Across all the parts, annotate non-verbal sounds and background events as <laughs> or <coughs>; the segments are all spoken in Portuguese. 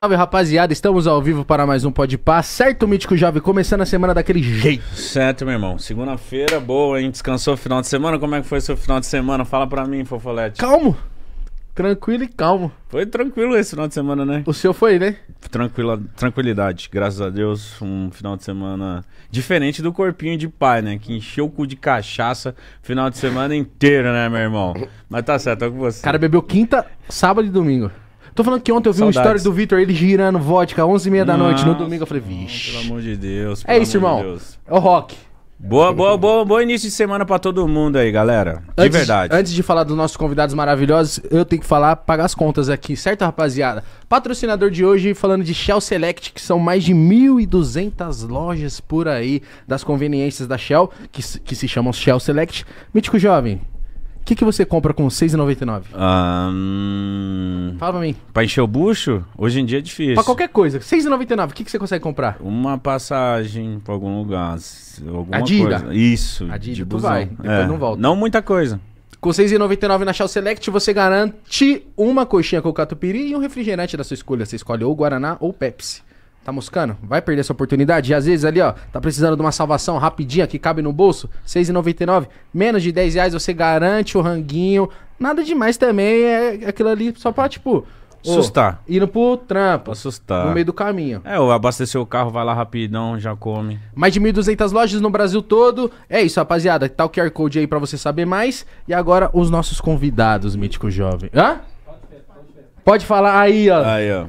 Salve rapaziada, estamos ao vivo para mais um Pode Pá, certo Mítico Jovem? Começando a semana daquele jeito. Certo, meu irmão. Segunda-feira, boa, hein? Descansou o final de semana? Como é que foi seu final de semana? Fala pra mim, Fofolete. Calmo, tranquilo e calmo. Foi tranquilo esse final de semana, né? O seu foi, né? Tranquila, tranquilidade, graças a Deus. Um final de semana diferente do corpinho de pai, né? Que encheu o cu de cachaça final de semana inteiro, né, meu irmão? Mas tá certo, tô com você. O cara bebeu quinta, sábado e domingo. Tô falando que ontem eu vi Saudades. uma história do Vitor, ele girando vodka 11h30 da noite no domingo. Eu falei, vixe. Pelo amor de Deus. É isso, irmão. é o rock. Boa, boa, boa, boa início de semana para todo mundo aí, galera. de antes, verdade. Antes de falar dos nossos convidados maravilhosos, eu tenho que falar, pagar as contas aqui, certo, rapaziada? Patrocinador de hoje, falando de Shell Select, que são mais de 1.200 lojas por aí das conveniências da Shell, que, que se chamam Shell Select. Mítico Jovem, que, que você compra com R$6,99? Um... Fala pra mim. Pra encher o bucho? Hoje em dia é difícil. Pra qualquer coisa. R$6,99, o que, que você consegue comprar? Uma passagem pra algum lugar. Alguma Adida. Coisa. Isso. Adida, de tu busão. vai. É. Depois é. não volta. Não muita coisa. Com R$6,99 na Shell Select, você garante uma coxinha com catupiry e um refrigerante da sua escolha. Você escolhe ou Guaraná ou Pepsi. Tá moscando? Vai perder essa oportunidade. E às vezes ali, ó, tá precisando de uma salvação rapidinha que cabe no bolso, R$6,99. Menos de 10 reais você garante o ranguinho. Nada demais também, é, é aquilo ali só pra, tipo... Assustar. Oh, indo pro trampo. Assustar. No meio do caminho. É, ou abastecer o carro, vai lá rapidão, já come. Mais de 1.200 lojas no Brasil todo. É isso, rapaziada. Tá o QR Code aí pra você saber mais. E agora, os nossos convidados, Mítico Jovem. Hã? Pode falar aí, ó. Aí, ó.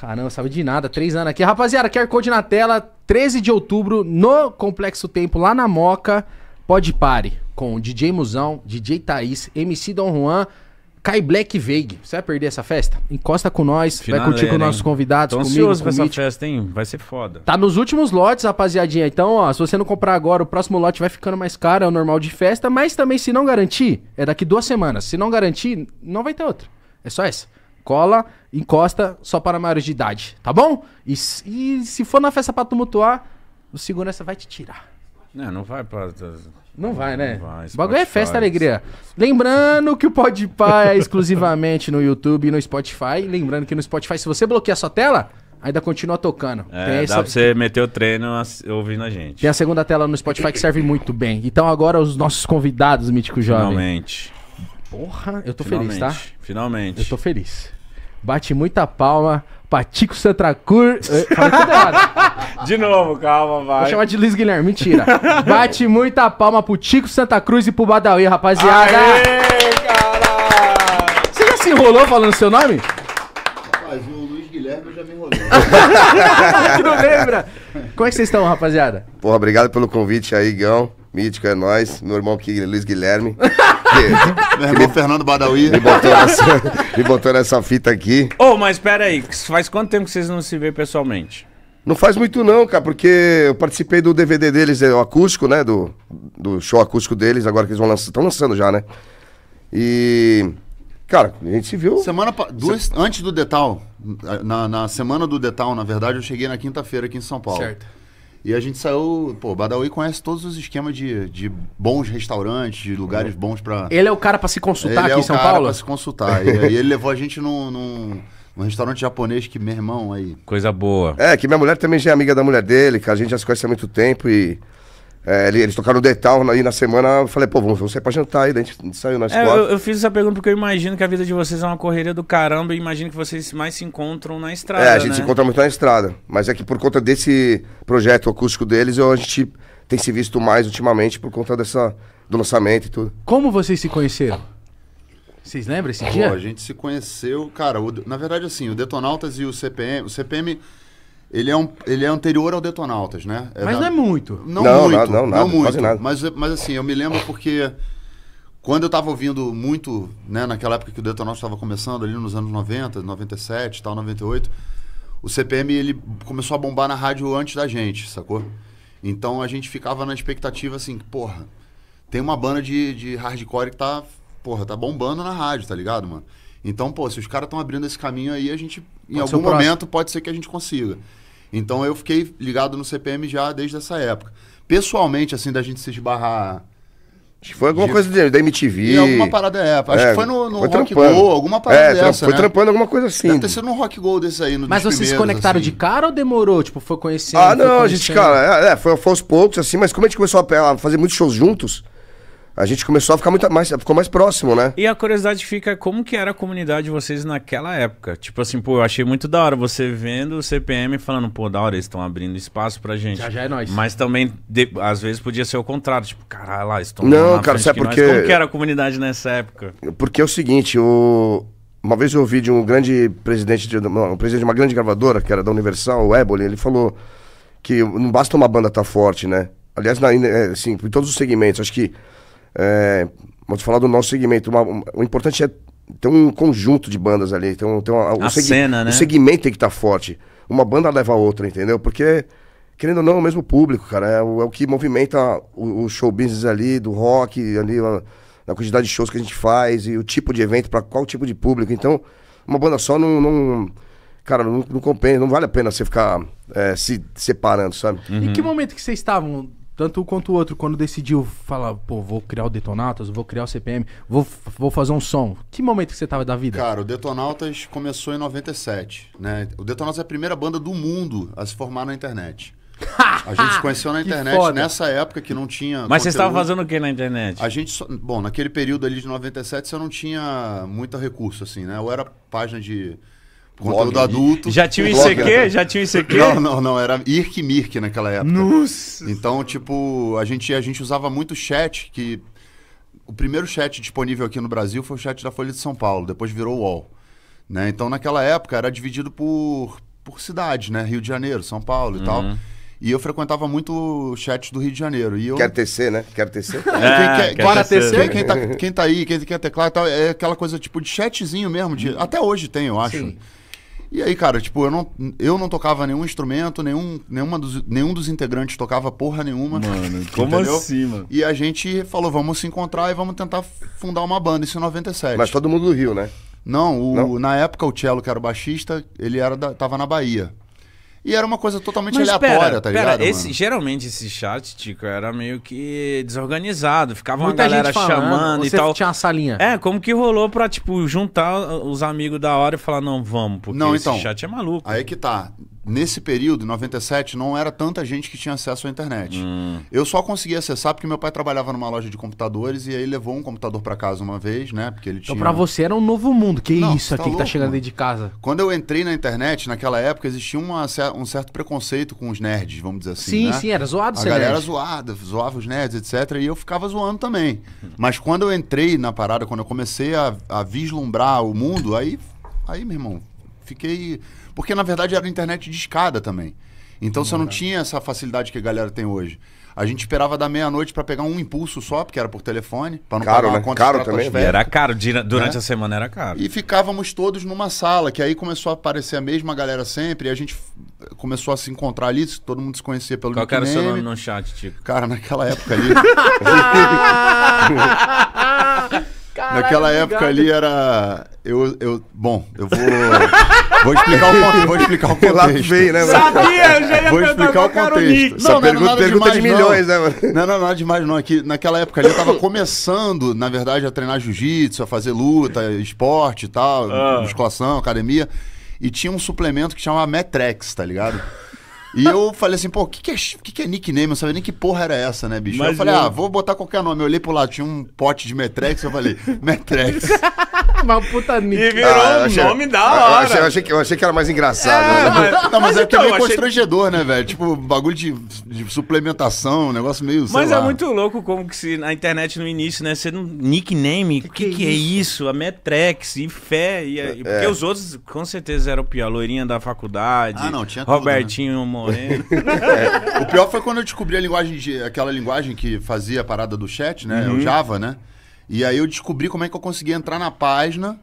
Caramba, sabe de nada. Três anos aqui. Rapaziada, QR Code na tela, 13 de outubro, no Complexo Tempo, lá na Moca. Pode pare com DJ Musão, DJ Thaís, MC Don Juan. Kai Black Vague. Você vai perder essa festa? Encosta com nós, Finalera, vai curtir com hein? nossos convidados, Tô comigo, com essa festa, hein? Vai ser foda. Tá nos últimos lotes, rapaziadinha. Então, ó, se você não comprar agora, o próximo lote vai ficando mais caro, é o normal de festa, mas também se não garantir, é daqui duas semanas. Se não garantir, não vai ter outro. É só essa cola, encosta, só para maiores de idade, tá bom? E, e se for na festa pra tumultuar, o segurança vai te tirar. Não, não vai pra. Não vai, né? Não vai, o bagulho é festa, alegria. Lembrando que o Podpah é exclusivamente no YouTube e no Spotify. Lembrando que no Spotify, se você bloquear sua tela, ainda continua tocando. É, Tem dá para pra você meter o treino ouvindo a gente. Tem a segunda tela no Spotify que serve muito bem. Então agora os nossos convidados, Mítico Jovem. Finalmente. Porra, eu tô finalmente, feliz, tá? Finalmente. Eu tô feliz. Bate muita palma. Patico Santracur. <laughs> Falei De novo, calma, vai. Vou chamar de Luiz Guilherme, mentira. Bate muita palma pro Tico Santa Cruz e pro Badawi, rapaziada. Aê, cara! Você já se enrolou falando seu nome? Rapaz, o Luiz Guilherme eu já me enrolei. <laughs> não lembra? Como é que vocês estão, rapaziada? Porra, obrigado pelo convite aí, Igão. Mítico é nós. Meu irmão aqui, Luiz Guilherme. Porque meu irmão Fernando Badawi. Me botou, nessa, me botou nessa fita aqui. Ô, oh, mas espera aí, faz quanto tempo que vocês não se vê pessoalmente? Não faz muito não, cara, porque eu participei do DVD deles, é, o acústico, né? Do, do show acústico deles, agora que eles vão lançar. Estão lançando já, né? E. Cara, a gente se viu. Semana duas, se... antes do Detal, na, na semana do Detal, na verdade, eu cheguei na quinta-feira aqui em São Paulo. Certo. E a gente saiu, pô, Badawi conhece todos os esquemas de, de bons restaurantes, de lugares é. bons para. Ele é o cara para se consultar ele é aqui é em São Paulo? Ele é o cara para se consultar. e ele levou a gente num, num, num, restaurante japonês que, meu irmão, aí. Coisa boa. É, que minha mulher também já é amiga da mulher dele, que A gente já se conhece há muito tempo e. É, eles tocaram o Detal aí na semana, eu falei, pô, vamos, vamos sair pra jantar aí, a gente saiu na escola. É, eu, eu, fiz essa pergunta porque eu imagino que a vida de vocês é uma correria do caramba e imagino que vocês mais se encontram na estrada. É, a gente né? se encontra muito na estrada. Mas é que por conta desse projeto acústico deles, eu, a gente tem se visto mais ultimamente por conta dessa, do lançamento e tudo. Como vocês se conheceram? Vocês lembram esse dia? Pô, a gente se conheceu, cara, o, na verdade assim, o Detonautas e o CPM, o CPM ele é, um, ele é anterior ao Detonautas, né? É mas da... não é muito. Não, não muito. Não, não, nada, não muito. Nada. Mas, mas assim, eu me lembro porque quando eu estava ouvindo muito, né, naquela época que o Detonautas estava começando, ali nos anos 90, 97, tal, 98, o CPM ele começou a bombar na rádio antes da gente, sacou? Então a gente ficava na expectativa assim, porra, tem uma banda de, de hardcore que tá, porra, tá bombando na rádio, tá ligado, mano? Então, pô, se os caras estão abrindo esse caminho aí, a gente, pode em algum momento, pode ser que a gente consiga. Então eu fiquei ligado no CPM já desde essa época. Pessoalmente, assim, da gente se esbarrar. Acho que foi alguma de... coisa de, da MTV. Em alguma parada é. Acho é, que foi no, no foi Rock Go, alguma parada é, dessa. Foi né? trampando alguma coisa assim. Deve ter sido no Rock Go desse aí. Mas vocês se conectaram assim. de cara ou demorou? Tipo, foi conhecendo? Ah, não, a gente, cara, é, foi, é, foi aos poucos, assim, mas como a gente começou a fazer muitos shows juntos, a gente começou a ficar muito mais, ficou mais próximo, né? E a curiosidade fica como que era a comunidade de vocês naquela época. Tipo assim, pô, eu achei muito da hora você vendo o CPM falando, pô, da hora, eles estão abrindo espaço pra gente. Já já é nós. Mas também, de, às vezes, podia ser o contrário, tipo, caralho, lá, estão Não, cara, sabe porque. Nós. Como que era a comunidade nessa época? Porque é o seguinte, o. Uma vez eu ouvi de um grande presidente de, um presidente de uma grande gravadora, que era da Universal, o Eboli, ele falou que não basta uma banda estar tá forte, né? Aliás, na, é, assim, em todos os segmentos. Acho que é, vamos falar do nosso segmento. Uma, uma, o importante é ter um conjunto de bandas ali. Tem, um, tem uma, a cena, né? O segmento tem que estar tá forte. Uma banda leva a outra, entendeu? Porque, querendo ou não, é o mesmo público, cara. É o, é o que movimenta o, o show business ali, do rock, ali, a, a, quantidade de shows que a gente faz e o tipo de evento, para qual tipo de público. Então, uma banda só não, não cara, não, não compensa, não vale a pena você ficar é, se separando, sabe? Uhum. Em que momento que vocês estavam tanto um quanto o outro, quando decidiu falar, pô, vou criar o Detonautas, vou criar o CPM, vou, vou fazer um som. Que momento que você tava da vida? Cara, o Detonautas começou em 97, né? O Detonautas é a primeira banda do mundo a se formar na internet. a gente se conheceu na <laughs> internet nessa época que não tinha. Mas conteúdo. você estava fazendo o que na internet? A gente só... Bom, naquele período ali de 97 você não tinha muito recurso, assim, né? Ou era página de Conteúdo Blog. adulto. Já tinha o ICQ? já tinha o ICQ? Não, não, não. Era irk mirk naquela época. Nossa. Então, tipo, a gente, a gente usava muito chat, que o primeiro chat disponível aqui no Brasil foi o chat da Folha de São Paulo, depois virou o UOL. Né? Então, naquela época, era dividido por, por cidade né? Rio de Janeiro, São Paulo e uhum. tal. E eu frequentava muito chat do Rio de Janeiro. E eu... Quero TC, né? Quero TC. É, quer, TC, né? quem, tá, quem tá aí, quem quer teclar e tal, é aquela coisa tipo de chatzinho mesmo. De... Até hoje tem, eu acho. Sim. E aí, cara, tipo, eu não, eu não tocava nenhum instrumento, nenhum, nenhuma dos, nenhum dos integrantes tocava porra nenhuma. Mano, <laughs> como entendeu? assim, mano? E a gente falou, vamos se encontrar e vamos tentar fundar uma banda, isso em 97. Mas todo mundo do Rio, né? Não, o, não? na época o Cello, que era o baixista, ele era da, tava na Bahia. E era uma coisa totalmente Mas aleatória, pera, tá ligado? Pera, geralmente esse chat, Tico, era meio que desorganizado. Ficava Muita uma galera falando, chamando e tal. tinha uma salinha. É, como que rolou pra, tipo, juntar os amigos da hora e falar, não, vamos, porque não, esse então, chat é maluco. Aí que tá nesse período, em 97, não era tanta gente que tinha acesso à internet. Hum. Eu só conseguia acessar porque meu pai trabalhava numa loja de computadores e aí levou um computador para casa uma vez, né? Porque ele então, tinha... Então pra você era um novo mundo. Que não, isso tá aqui louco, que tá chegando aí de casa. Quando eu entrei na internet, naquela época, existia uma, um certo preconceito com os nerds, vamos dizer assim, Sim, né? sim, era zoado A galera nerd. zoada, zoava os nerds, etc. E eu ficava zoando também. Mas quando eu entrei na parada, quando eu comecei a, a vislumbrar o mundo, aí, aí meu irmão, fiquei porque, na verdade, era internet de escada também. Então, você não tinha essa facilidade que a galera tem hoje. A gente esperava da meia-noite para pegar um impulso só, porque era por telefone, para não Caro, pagar uma né? conta Caro também, né? Era caro, durante né? a semana era caro. E ficávamos todos numa sala, que aí começou a aparecer a mesma galera sempre, e a gente começou a se encontrar ali, todo mundo se conhecia pelo Qual nickname. Qual era o seu nome no chat, Tico? Cara, naquela época ali... <laughs> <laughs> <laughs> Naquela época ali era. Eu, eu, bom, eu vou. vou explicar o contexto. <laughs> Vou explicar o contexto. Veio, né, Sabia, eu já ia Vou explicar o contexto. Não, é não, pergunta, nada pergunta demais, de milhões, não. né, mano? Não, não, nada demais, não. É que naquela época ali eu tava começando, na verdade, a treinar jiu-jitsu, a fazer luta, esporte e tal, ah. musculação, academia. E tinha um suplemento que chamava Metrex, tá ligado? E eu falei assim, pô, o que, que, é, que, que é nickname? Eu sabia nem que porra era essa, né, bicho? Mas eu falei, eu... ah, vou botar qualquer nome. Eu olhei pro lado, tinha um pote de Metrex, eu falei, <laughs> Metrex puta E virou ah, um achei, nome da hora. Eu achei, eu, achei que, eu achei, que, era mais engraçado. É, né? mas, não, mas, é mas é porque então, meio achei... constrangedor, né, velho? Tipo, bagulho de, de, suplementação, um negócio meio. Mas é lá. é muito louco como que se na internet no início, né? Você não. Nickname, o que, que, que, que, é, é isso? A Metrex e fé. E, é. Porque os outros, com certeza, eram pior. Loirinha da faculdade. Ah, não, tinha Robertinho tudo, né? Moreno. <laughs> é. O pior foi quando eu descobri a linguagem de. aquela linguagem que fazia a parada do chat, né? Uhum. O Java, né? E aí eu descobri como é que eu consegui entrar na página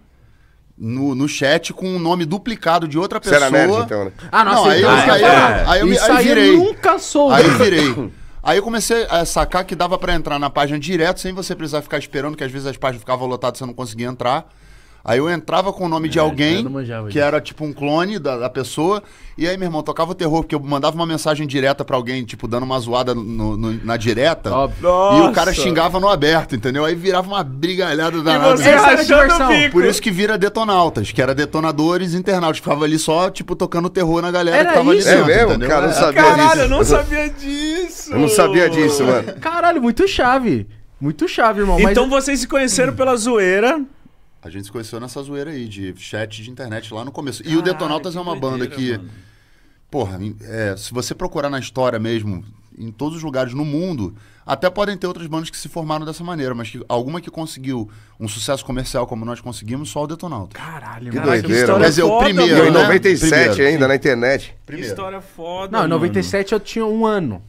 no, no chat com um nome duplicado de outra pessoa. Você era nerd, então, né? Ah, nossa, não, aí, eu, então, aí, aí, eu, aí, virei. nunca soube. Aí virei. Aí eu comecei a sacar que dava para entrar na página direto, sem você precisar ficar esperando, que às vezes as páginas ficavam lotadas e você não conseguia entrar. Aí eu entrava com o nome é, de alguém, que era tipo um clone da, da, pessoa. E aí, meu irmão, tocava o terror, porque eu mandava uma mensagem direta para alguém, tipo, dando uma zoada no, no, na direta. e o cara xingava no aberto, entendeu? Aí virava uma brigalhada da nada. Por isso que vira detonautas, que era detonadores internautas. Ficava ali só, tipo, tocando terror na galera era que tava isso? ali dentro. É mesmo? Entendeu? Cara, eu não é. sabia Caralho, disso. Caralho, eu não sabia disso. Eu não sabia disso, mano. Caralho, muito chave. Muito chave, irmão. Então mas... vocês se conheceram pela zoeira. A gente se conheceu nessa zoeira aí, de chat de internet lá no começo. Caralho, e o Detonautas é uma doideira, banda que. Mano. Porra, é, se você procurar na história mesmo, em todos os lugares no mundo, até podem ter outras bandas que se formaram dessa maneira, mas que, alguma que conseguiu um sucesso comercial como nós conseguimos, só o Detonautas. Caralho, que caralho, doideira. Que Quer dizer, é o primeiro. Em 97 né? primeiro. ainda, na internet. Primeiro. Que história foda. Não, em 97 mano. eu tinha um ano.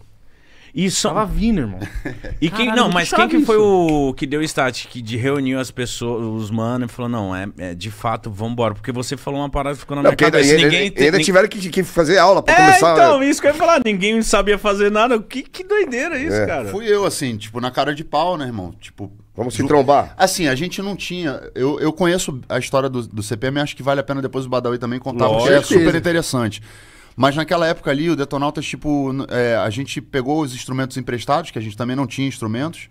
E só... Tava vindo, irmão. <laughs> E quem, Caralho, não, mas quem que isso? foi o que deu o start, que de reuniu as pessoas, os mano, e falou: não, é, é de fato, vambora. Porque você falou uma parada que ficou na não, minha cabeça. Ainda, ninguém, ainda, ainda tiveram que, que, fazer aula pra é, começar. Então, né? isso que eu ia falar, ninguém sabia fazer nada. Que, que doideira é isso, é. cara. Fui eu, assim, tipo, na cara de pau, né, irmão? Tipo. Vamos se trombar. Assim, a gente não tinha. Eu, eu conheço a história do, do CPM, acho que vale a pena depois o Badawi também contar, Lógico. porque é super interessante. Mas naquela época ali, o Detonautas, tipo, é, a gente pegou os instrumentos emprestados, que a gente também não tinha instrumentos,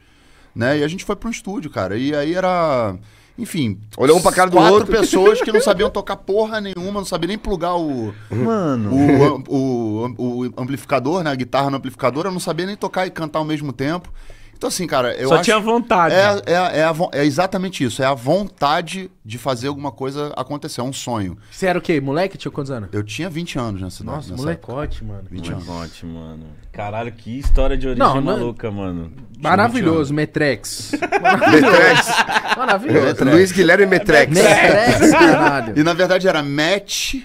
né? E a gente foi para um estúdio, cara. E aí era. Enfim, olhou um pra cara do quatro outro. pessoas que não sabiam tocar porra nenhuma, não sabiam nem plugar o. Mano. O, o, o, o amplificador, né? A guitarra no amplificador, eu não sabia nem tocar e cantar ao mesmo tempo. Então, assim, cara, eu Só acho, tinha vontade. É, é, é, a, é, exatamente isso. É a vontade de fazer alguma coisa acontecer. É um sonho. Você era o quê? Moleque? Tinha quantos anos? Eu tinha 20 anos nessa Nossa, molecote, mano. 20 molecote, anos. mano. Caralho, que história de origem não, é maluca, mano. Maravilhoso, Metrex. Metrex. Maravilhoso. Luiz Guilherme Metrex. Metrex, caralho. E na verdade era Match...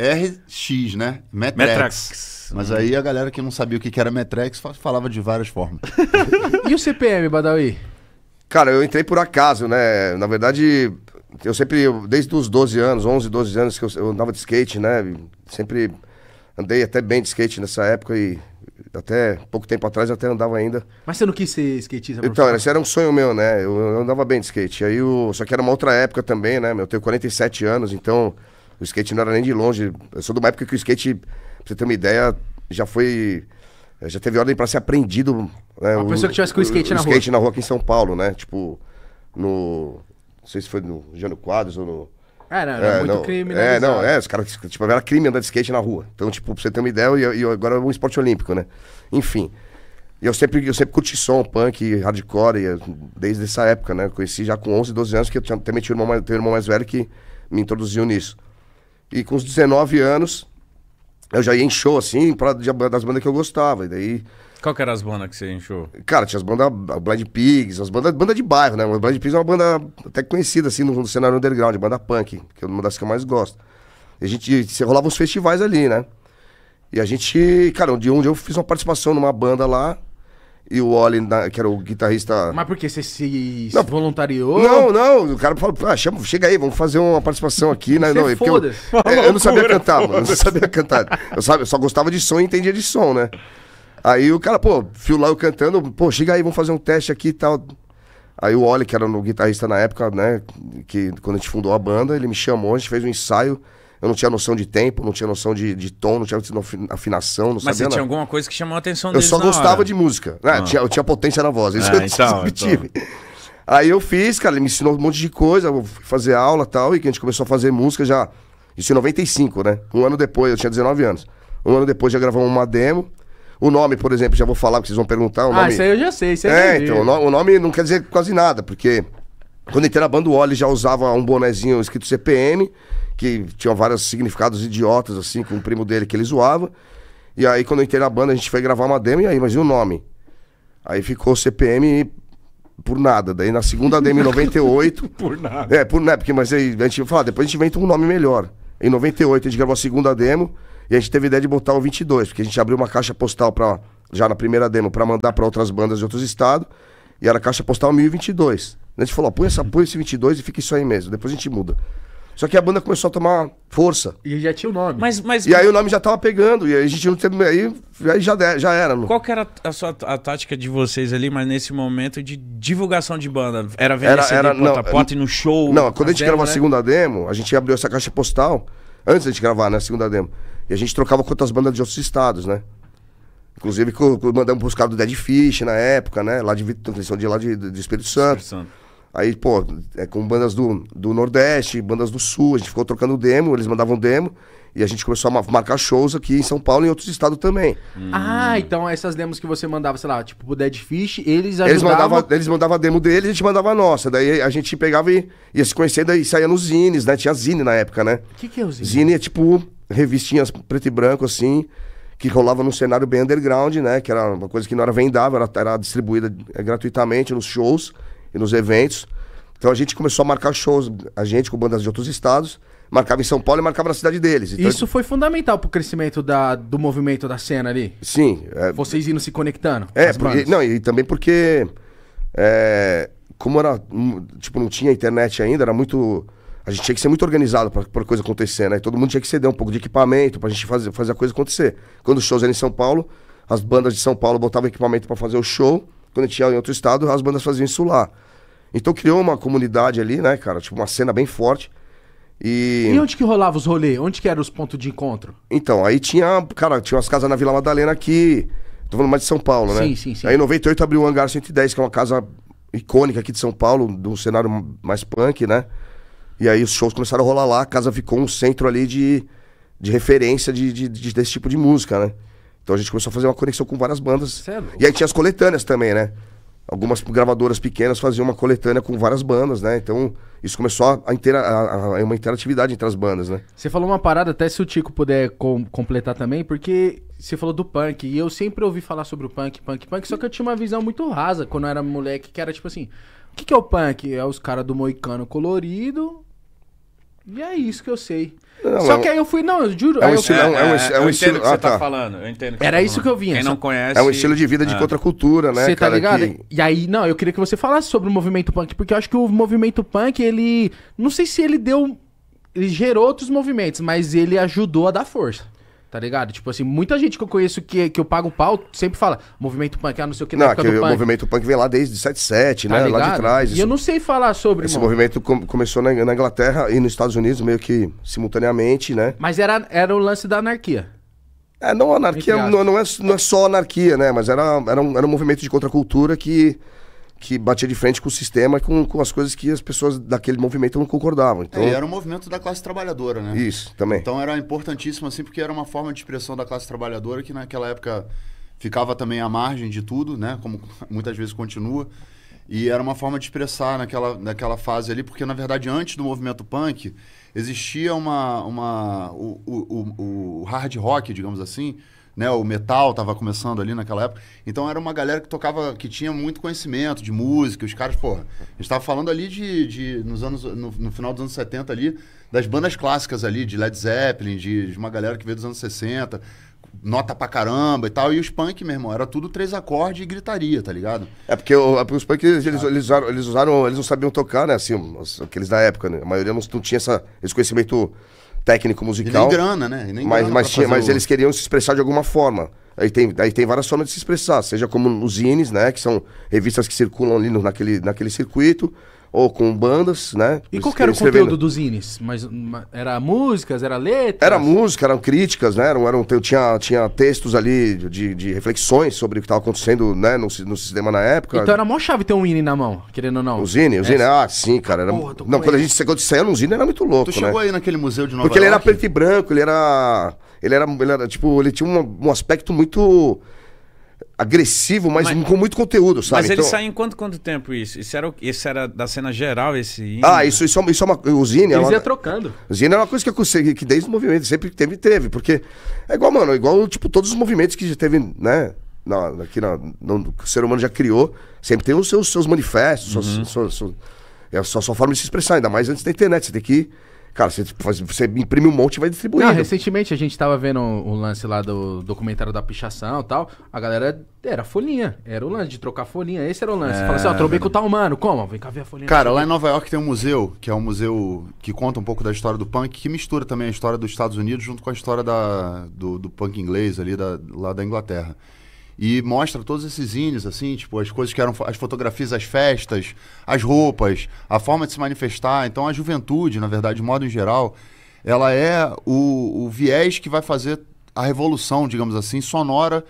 RX, né? Metrex. Metrex. Mas hum. aí a galera que não sabia o que era Metrex falava de várias formas. <laughs> e o CPM, Badawi? Cara, eu entrei por acaso, né? Na verdade, eu sempre, desde os 12 anos, 11, 12 anos que eu, andava de skate, né? Sempre andei até bem de skate nessa época e até pouco tempo atrás eu até andava ainda. Mas você não quis ser skatista? Então, esse era um sonho meu, né? Eu, eu andava bem de skate. Aí eu, só que era uma outra época também, né? Eu tenho 47 anos, então o skate não era nem de longe. Eu sou de uma época que o skate, pra você ter uma ideia, já foi. Eh, já teve ordem para ser aprendido. Né, uma o, pessoa que tivesse com o skate o, na o rua. skate na rua aqui em São Paulo, né? Tipo, no. Não sei se foi no Jânio Quadros ou no. É, não, era é, muito não, crime, né, É, não, é, os caras, tipo, era crime andar de skate na rua. Então, tipo, pra você ter uma ideia, e agora é um esporte olímpico, né? Enfim. E eu sempre, eu sempre curti som, punk, hardcore, eh, desde essa época, né? conheci já com 11, 12 anos, que eu tinha, também tinha um irmão mais, um irmão mais velho que me introduziu nisso. E com os 19 anos, eu já ia em show, assim, pra, das bandas que eu gostava. E daí. Qual que eram as bandas que você enchou? Cara, tinha as bandas Blind Pigs, as bandas banda de bairro, né? Blind Pigs é uma banda até conhecida, assim, no, no cenário underground, banda punk, que é uma das que eu mais gosto. E a gente rolava uns festivais ali, né? E a gente, cara, de onde um dia eu fiz uma participação numa banda lá, e o Oli, que era o guitarrista. Mas por que você se, não, se voluntariou? Não, não. O cara falou, ah, chama, chega aí, vamos fazer uma participação aqui. Né? Não, é eu, é, eu não sabia cantar, mano. Eu não sabia cantar. Eu, sabe, eu só gostava de som e entendia de som, né? Aí o cara, pô, fio lá eu cantando, pô, chega aí, vamos fazer um teste aqui e tal. Aí o Oli, que era o guitarrista na época, né? Que quando a gente fundou a banda, ele me chamou, a gente fez um ensaio. Eu não tinha noção de tempo, não tinha noção de, de tom, não tinha noção de afinação, não Mas sabia. Mas você tinha alguma coisa que chamou a atenção Eu só gostava hora. de música. Né? Ah. Tinha, eu tinha potência na voz. Isso ah, eu então, então. tive. Então. Aí eu fiz, cara, ele me ensinou um monte de coisa, fui fazer aula e tal, e que a gente começou a fazer música já. Isso em 95, né? Um ano depois, eu tinha 19 anos. Um ano depois já gravamos uma demo. O nome, por exemplo, já vou falar, porque vocês vão perguntar. O ah, nome... Ah, isso aí eu já sei, isso aí É, então, o nome não quer dizer quase nada, porque quando entrei na banda, o Oli já usava um bonezinho escrito CPM que tinha vários significados idiotas, assim, com o primo dele que ele zoava. E aí, quando eu entrei na banda, a gente foi gravar uma demo, e aí, mas e o nome? Aí ficou CPM por nada. Daí na segunda demo, em 98. <laughs> por nada. É, por nada, né, porque, mas aí, a gente fala, ah, depois a gente inventa um nome melhor. Em 98, a gente gravou a segunda demo, e a gente teve ideia de botar o 22, porque a gente abriu uma caixa postal pra, já na primeira demo para mandar para outras bandas de outros estados, e era caixa postal 1022. A gente falou, põe, essa, põe esse 22 e fica isso aí mesmo, depois a gente muda. Só que a banda começou a tomar força. E já tinha o nome. Mas, mas... E aí o nome já tava pegando, e a gente não teve. Aí, aí já, já era. Mano. Qual que era a sua a tática de vocês ali, mas nesse momento de divulgação de banda? Era ver era, era, não, a porta e é, no show? Não, quando a, gente gravou né? a segunda demo, a gente abriu essa caixa postal, antes da gente gravar, né? A segunda demo. E a gente trocava com outras bandas de outros estados, né? Inclusive, mandamos pros caras do Dead Fish na época, né? Lá de Vitória, de lá de, de Espírito Santo. Espírito Santo. Aí, pô, é com bandas do, do Nordeste, bandas do Sul, a gente ficou trocando demo, eles mandavam demo. E a gente começou a marcar shows aqui em São Paulo e em outros estados também. Hum. Ah, então essas demos que você mandava, sei lá, tipo o Dead Fish, eles ajudavam... Eles mandavam, eles mandavam a demo deles, a gente mandava a nossa. Daí a gente pegava e ia se conhecendo e saía nos zines, né? Tinha zine na época, né? O que, que é o zine? Zine é tipo revistinhas preto e branco, assim, que rolava num cenário bem underground, né? Que era uma coisa que não era vendável, era, era distribuída é, gratuitamente nos shows e nos eventos. Então a gente começou a marcar shows, a gente com bandas de outros estados, marcava em São Paulo e marcava na cidade deles. Então, Isso foi fundamental pro crescimento da, do movimento da cena ali? Sim. É, Vocês indo se conectando? É, porque, não, e também porque. É, como era. Hum, tipo, não tinha internet ainda, era muito. A gente tinha que ser muito organizado pra, pra coisa acontecer, né? todo mundo tinha que ceder um pouco de equipamento pra gente fazer, fazer a coisa acontecer. Quando os shows eram em São Paulo, as bandas de São Paulo botavam equipamento para fazer o show quando a gente ia em outro estado, as bandas faziam isso lá. Então criou uma comunidade ali, né, cara? Tipo, uma cena bem forte. E... e onde que rolava os rolês? Onde que eram os pontos de encontro? Então, aí tinha, cara, tinha umas casas na Vila Madalena aqui. Tô falando mais de São Paulo, né? Sim, sim, sim. Aí em 98 abriu o Hangar 110, que é uma casa icônica aqui de São Paulo, de um cenário mais punk, né? E aí os shows começaram a rolar lá, a casa ficou um centro ali de, de referência de, de, de desse tipo de música, né? Então a gente começou a fazer uma conexão com várias bandas. É e aí tinha as coletâneas também, né? Algumas gravadoras pequenas faziam uma coletânea com várias bandas, né? Então isso começou a, intera a, a uma interatividade entre as bandas, né? Você falou uma parada, até se o Tico puder com completar também, porque você falou do punk, e eu sempre ouvi falar sobre o punk, punk, punk, só que eu tinha uma visão muito rasa quando eu era moleque, que era tipo assim, o que, que é o punk? É os caras do moicano colorido, e é isso que eu sei. Não, Só não. É que aí eu fui, não, eu juro. É um estilo. É, é eu, que você ah, tá. tá falando. Eu entendo. Que Era tá isso que eu vinha. Quem não conhece. É um estilo de vida de ah. contracultura, né? Você tá ligado? Que... E aí, não, eu queria que você falasse sobre o movimento punk, porque eu acho que o movimento punk, ele. Não sei se ele deu. Ele gerou outros movimentos, mas ele ajudou a dar força. Tá ligado? Tipo assim, muita gente que eu conheço que, é, que eu pago pau sempre fala movimento punk, ah, não sei o que, não, que o punk. movimento punk vem lá desde 77, tá né? Ligado? Lá de trás. E isso... eu não sei falar sobre, Esse movimento com, começou na, na, Inglaterra e nos Estados Unidos meio que simultaneamente, né? Mas era, era o lance da anarquia. É, não, anarquia não, não, é, não é só anarquia, né? Mas era, era, um, era um movimento de contracultura que que batia de frente com o sistema e com, com as coisas que as pessoas daquele movimento não concordavam. Então... É, era um movimento da classe trabalhadora, né? Isso, também. Então era importantíssimo, assim, porque era uma forma de expressão da classe trabalhadora que naquela época ficava também à margem de tudo, né? Como <laughs> muitas vezes continua. E era uma forma de expressar naquela, naquela fase ali, porque na verdade antes do movimento punk existia uma. uma o, o, o, o hard rock, digamos assim, né? O metal estava começando ali naquela época. Então era uma galera que tocava, que tinha muito conhecimento de música. Os caras, porra, a gente tava falando ali de, de nos anos, no, no, final dos anos 70 ali, das bandas clássicas ali, de Led Zeppelin, de, de uma galera que veio dos anos 60 nota pra caramba e tal. E os punk, meu irmão, era tudo três acordes e gritaria, tá ligado? É, porque o, é, os punk, eles, eles, usaram, eles usaram, eles não sabiam tocar, né? Assim, aqueles da época, né? A maioria não, não tinha essa, esse conhecimento técnico musical. E nem grana, né? E nem mas grana mas, tinha, mas eles queriam se expressar de alguma forma. Aí tem, aí tem várias formas de se expressar, seja como nos zines, né? Que são revistas que circulam ali no, naquele, naquele circuito, ou com bandas, né? E qual era o conteúdo dos zines? Mas, mas era músicas, era letras? Era música, eram críticas, né? Eram, eram, tinha, tinha textos ali de, de reflexões sobre o que estava acontecendo né? no, no sistema na época. Então era mó chave ter um zine na mão, querendo ou não. O zine, o é. zine, ah, sim, cara. Era... Porra, não, quando a gente chegou de sair no zine era muito louco, Tu chegou né? aí naquele museu de Nova Porque York? ele era preto e branco, ele era... Ele era, ele era, tipo, ele tinha um, um aspecto muito agressivo, mas, mas, com muito conteúdo, sabe? Mas ele então... sai em quanto, quanto tempo isso? Isso era, isso era da cena geral, esse... Hino? Ah, isso, isso, é uma, isso é uma... O Zine... É Eles é trocando. O Zine é uma coisa que eu consegui, que desde o movimento sempre teve, teve, porque é igual, mano, igual, tipo, todos os movimentos que teve, né, na, aqui na, no, o ser humano já criou, sempre tem os seus, seus manifestos, uhum. suas, suas, suas, é a sua, sua forma de se expressar, ainda mais antes da internet, você tem que... Ir, Cara, você, faz, você imprime um monte e vai distribuindo. Não, recentemente a gente tava vendo o lance lá do documentário da pichação e tal. A galera era folhinha. Era o lance de trocar folhinha. Esse era o lance. É, Fala assim, ó, é, trobei com o tal mano. Como? Vem cá ver a folhinha. Cara, lá em Nova York tem um museu, que é um museu que conta um pouco da história do punk, que mistura também a história dos Estados Unidos junto com a história da, do, do punk inglês ali, da, lá da Inglaterra e mostra todos esses índios, assim, tipo, as coisas que eram as fotografias, as festas, as roupas, a forma de se manifestar. Então a juventude, na verdade, de modo em geral, ela é o, o viés que vai fazer a revolução, digamos assim, sonora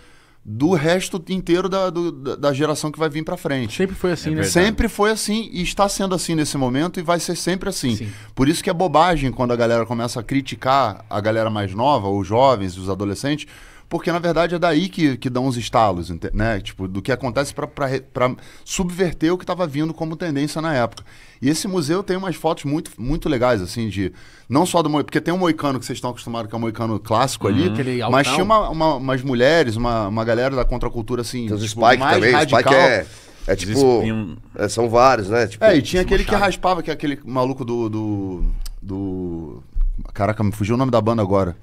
do resto inteiro da, do, da geração que vai vir para frente. Sempre foi assim, é né? Sempre foi assim e está sendo assim nesse momento e vai ser sempre assim. Sim. Por isso que é bobagem quando a galera começa a criticar a galera mais nova, os jovens, os adolescentes, porque na verdade é daí que, que dão os estalos, né? Tipo, do que acontece para subverter o que estava vindo como tendência na época. E esse museu tem umas fotos muito, muito legais, assim, de. Não só do Moicano, porque tem um Moicano que vocês estão acostumados, que é um Moicano clássico uhum. ali. Mas tinha uma, uma, umas mulheres, uma, uma galera da contracultura, assim. Tem os tipo, Spike também, radical. Spike é. É tipo. É, são vários, né? Tipo, é, e tinha aquele que raspava, que é aquele maluco do, do. do. Caraca, me fugiu o nome da banda agora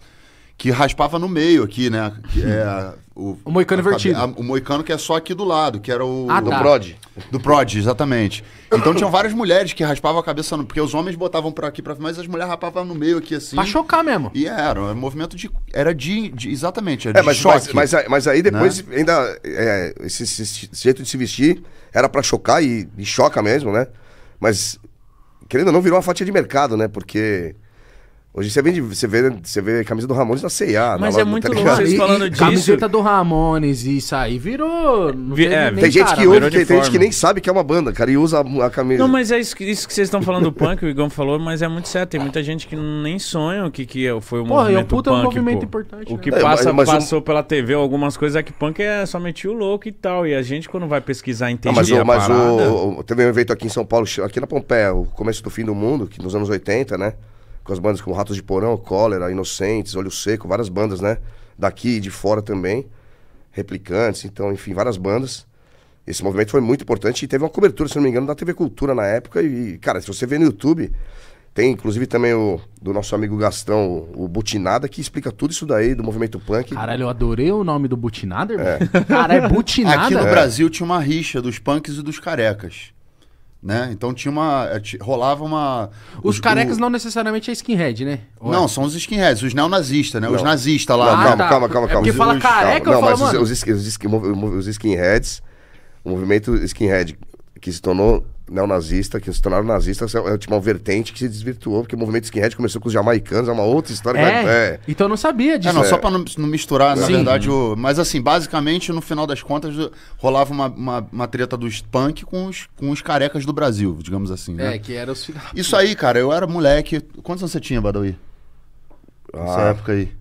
que raspava no meio aqui, né? É, o, <laughs> o, Moicano a, invertido. A, o Moicano que é só aqui do lado, que era o. Ah, do tá. Prod. Do Prod, exatamente. Então tinham várias mulheres que raspavam a cabeça, no, porque os homens botavam pra aqui, para mas as mulheres raspavam no meio aqui assim. Pra chocar mesmo. E era, um movimento de. Era de. de exatamente, era é, de mas, choque. Mas, mas, mas aí né? depois né? ainda. É, esse, esse, esse, jeito de se vestir era pra chocar e, e choca mesmo, né? Mas. Querendo ou não, virou uma fatia de mercado, né? Porque. Hoje você vende, você vê, você vê a camisa do Ramones na CA. Mas na é loja, muito tá louco vocês falando e, disso. Camiseta do Ramones, isso aí virou. Vi, é, tem, gente cara, que né? ouve, que, tem gente que nem sabe que é uma banda, cara, e usa a, a camisa. Não, mas é isso, isso que vocês estão falando do punk, o Igão falou, mas é muito certo. Tem muita gente que nem sonha o que, que é, foi o pô, movimento. É um puta punk, um movimento pô. importante. O né? que né? passa, é, mas, passou pela TV, algumas coisas é que punk é só metia o louco e tal. E a gente, quando vai pesquisar, ah, entende. a mas o, mas o, teve um evento aqui em São Paulo, aqui na Pompeia, o começo do fim do mundo, que nos anos 80, né? com as bandas como Ratos de Porão, Cólera, Inocentes, Olho Seco, várias bandas, né? Daqui e de fora também, Replicantes, então, enfim, várias bandas. Esse movimento foi muito importante e teve uma cobertura, se não me engano, da TV Cultura na época. E, cara, se você vê no YouTube, tem inclusive também o do nosso amigo Gastão, o Butinada, que explica tudo isso daí do movimento punk. Caralho, eu adorei o nome do Butinada, é. irmão. É. <laughs> Cara, é Butinada. Aqui no é. Brasil tinha uma rixa dos punks e dos carecas. Né? Então tinha uma. Eh, rolava uma. Os, os carecas o... não necessariamente é skinhead, né? Ou não, é? são os skinheads, os neonazistas, né? Não. Os nazistas lá. Não, ah, calma, calma, tá. calma, calma. É os, fala careca, calma. Não, falo, mas mano... os, os, skinheads, o movimento skinhead que se tornou neonazista, que se tornaram nazistas, é, é tipo uma vertente que se desvirtuou, porque o movimento skinhead começou com os jamaicanos, é uma outra história. É, mas, é. Então eu não sabia disso. É, não, é. só pra não, não misturar, na Sim. verdade, o, mas assim, basicamente, no final das contas, rolava uma, uma, uma, treta dos punk com os, com os carecas do Brasil, digamos assim, né? É, que eram os... Isso aí, cara, eu era moleque... Quantos anos você tinha, Badawi? Nessa ah. época aí?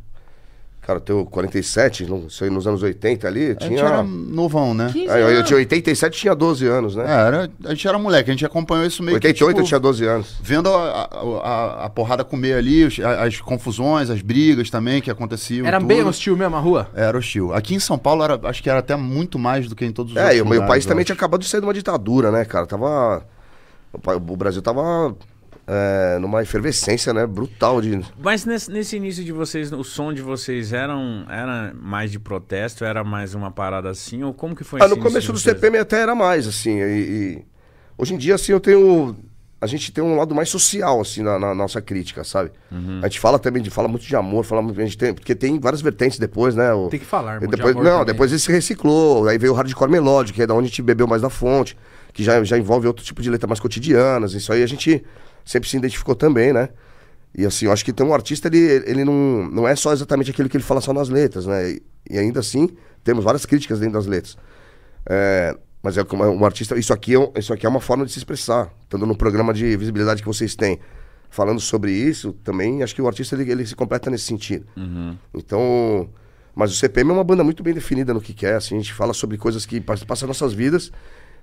Cara, eu tenho 47, não sei, nos anos 80 ali, tinha... A gente era novão, né? Aí, eu, eu tinha 87, tinha 12 anos, né? É, era, a gente era moleque, a gente acompanhou isso meio 88 que, tipo, eu tinha 12 anos. Vendo a, a, a porrada comer ali, as, as, confusões, as brigas também que aconteciam Era bem hostil mesmo a rua? Era hostil. Aqui em São Paulo, era, acho que era até muito mais do que em todos os é, outros É, e o meu país também acho. tinha acabado de sair de uma ditadura, né, cara? Tava... O Brasil tava é, numa efervescência, né? Brutal de. Mas nesse, nesse, início de vocês, o som de vocês eram, era mais de protesto, era mais uma parada assim, ou como que foi ah, no começo do CPM até era mais, assim. E, e, Hoje em dia, assim, eu tenho. A gente tem um lado mais social, assim, na, na nossa crítica, sabe? Uhum. A gente fala também, de, fala muito de amor, fala muito. A gente tem, porque tem várias vertentes depois, né? O, tem que falar, muito depois, de Não, também. depois ele se reciclou, aí veio o hardcore melódico, que é da onde a gente bebeu mais da fonte, que já, já envolve outro tipo de letra mais cotidianas. Isso aí a gente sempre se identificou também, né? E assim, eu acho que tem um artista, ele, ele não, não é só exatamente aquilo que ele fala só nas letras, né? E, e ainda assim, temos várias críticas dentro das letras. É, mas é como é um artista, isso aqui, é, isso aqui é uma forma de se expressar. Tanto no programa de visibilidade que vocês têm, falando sobre isso, também acho que o artista ele, ele se completa nesse sentido. Uhum. Então, mas o CPM é uma banda muito bem definida no que quer, é, assim, a gente fala sobre coisas que passam nossas vidas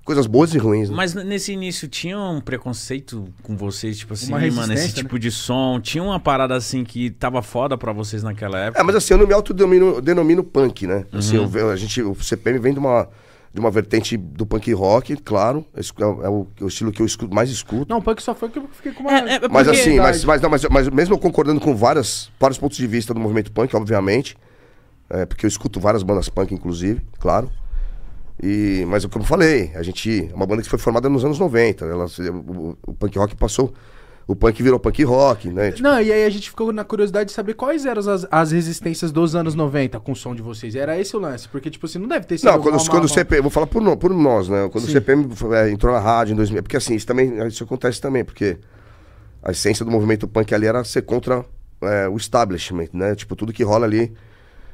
coisas boas e ruins. Né? Mas nesse início tinha um preconceito com vocês, tipo assim, mano, esse tipo né? de som. Tinha uma parada assim que tava foda pra vocês naquela época. É, mas assim, eu não me autodenomino punk, né? Uhum. Assim, eu, a gente, o CPM vem de uma. De uma vertente do punk rock, claro. É, é, o, é o, estilo que eu escuto, mais escuto. Não, punk só foi que eu fiquei com uma. É, é, é Mas assim, mas, mas, não, mas, mas mesmo eu concordando com várias, vários pontos de vista do movimento punk, obviamente. porque eu escuto várias bandas punk, inclusive, claro. E, mas como é o que eu falei, a gente. É uma banda que foi formada nos anos 90. Ela, o, o punk rock passou. O punk virou punk rock, né? Tipo... Não, e aí a gente ficou na curiosidade de saber quais eram as, as resistências dos anos 90 com o som de vocês. Era esse o lance? Porque, tipo assim, não deve ter sido. Não, quando, quando o CPM. Vou falar por, por nós, né? Quando Sim. o CPM é, entrou na rádio em 2000. Porque assim, isso, também, isso acontece também, porque a essência do movimento punk ali era ser contra é, o establishment, né? Tipo, tudo que rola ali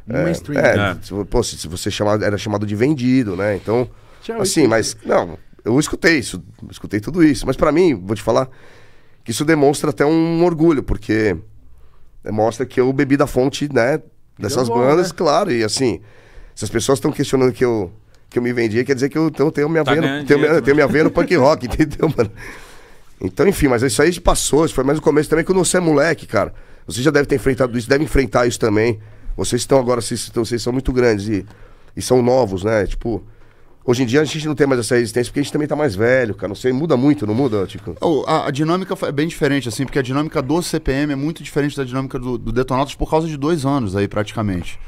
é, mainstream. É, é, se, pô, se, se você chamar, era chamado de vendido, né? Então, Tchau, assim, né? mas não, eu escutei isso, escutei tudo isso. Mas para mim, vou te falar que isso demonstra até um orgulho, porque é, mostra que eu bebi da fonte, né, dessas bom, bandas, né? claro. E assim, se as pessoas estão questionando que eu que eu me vendia, quer dizer que eu então, tenho minha tá veia, no, tenho, minha, né? tenho minha veia no punk rock, <laughs> entendeu, mano? Então, enfim, mas isso aí passou, isso foi mais no começo também, quando você é moleque, cara. Você já deve ter enfrentado isso, deve enfrentar isso também. Vocês estão agora, vocês, então, vocês são muito grandes e, e são novos, né? Tipo, Hoje em dia a gente não tem mais essa resistência porque a gente também tá mais velho, cara. Não sei, muda muito, não muda, Tico? a, a, dinâmica é bem diferente, assim, porque a dinâmica do CPM é muito diferente da dinâmica do, do Detonautas por causa de dois anos aí, praticamente.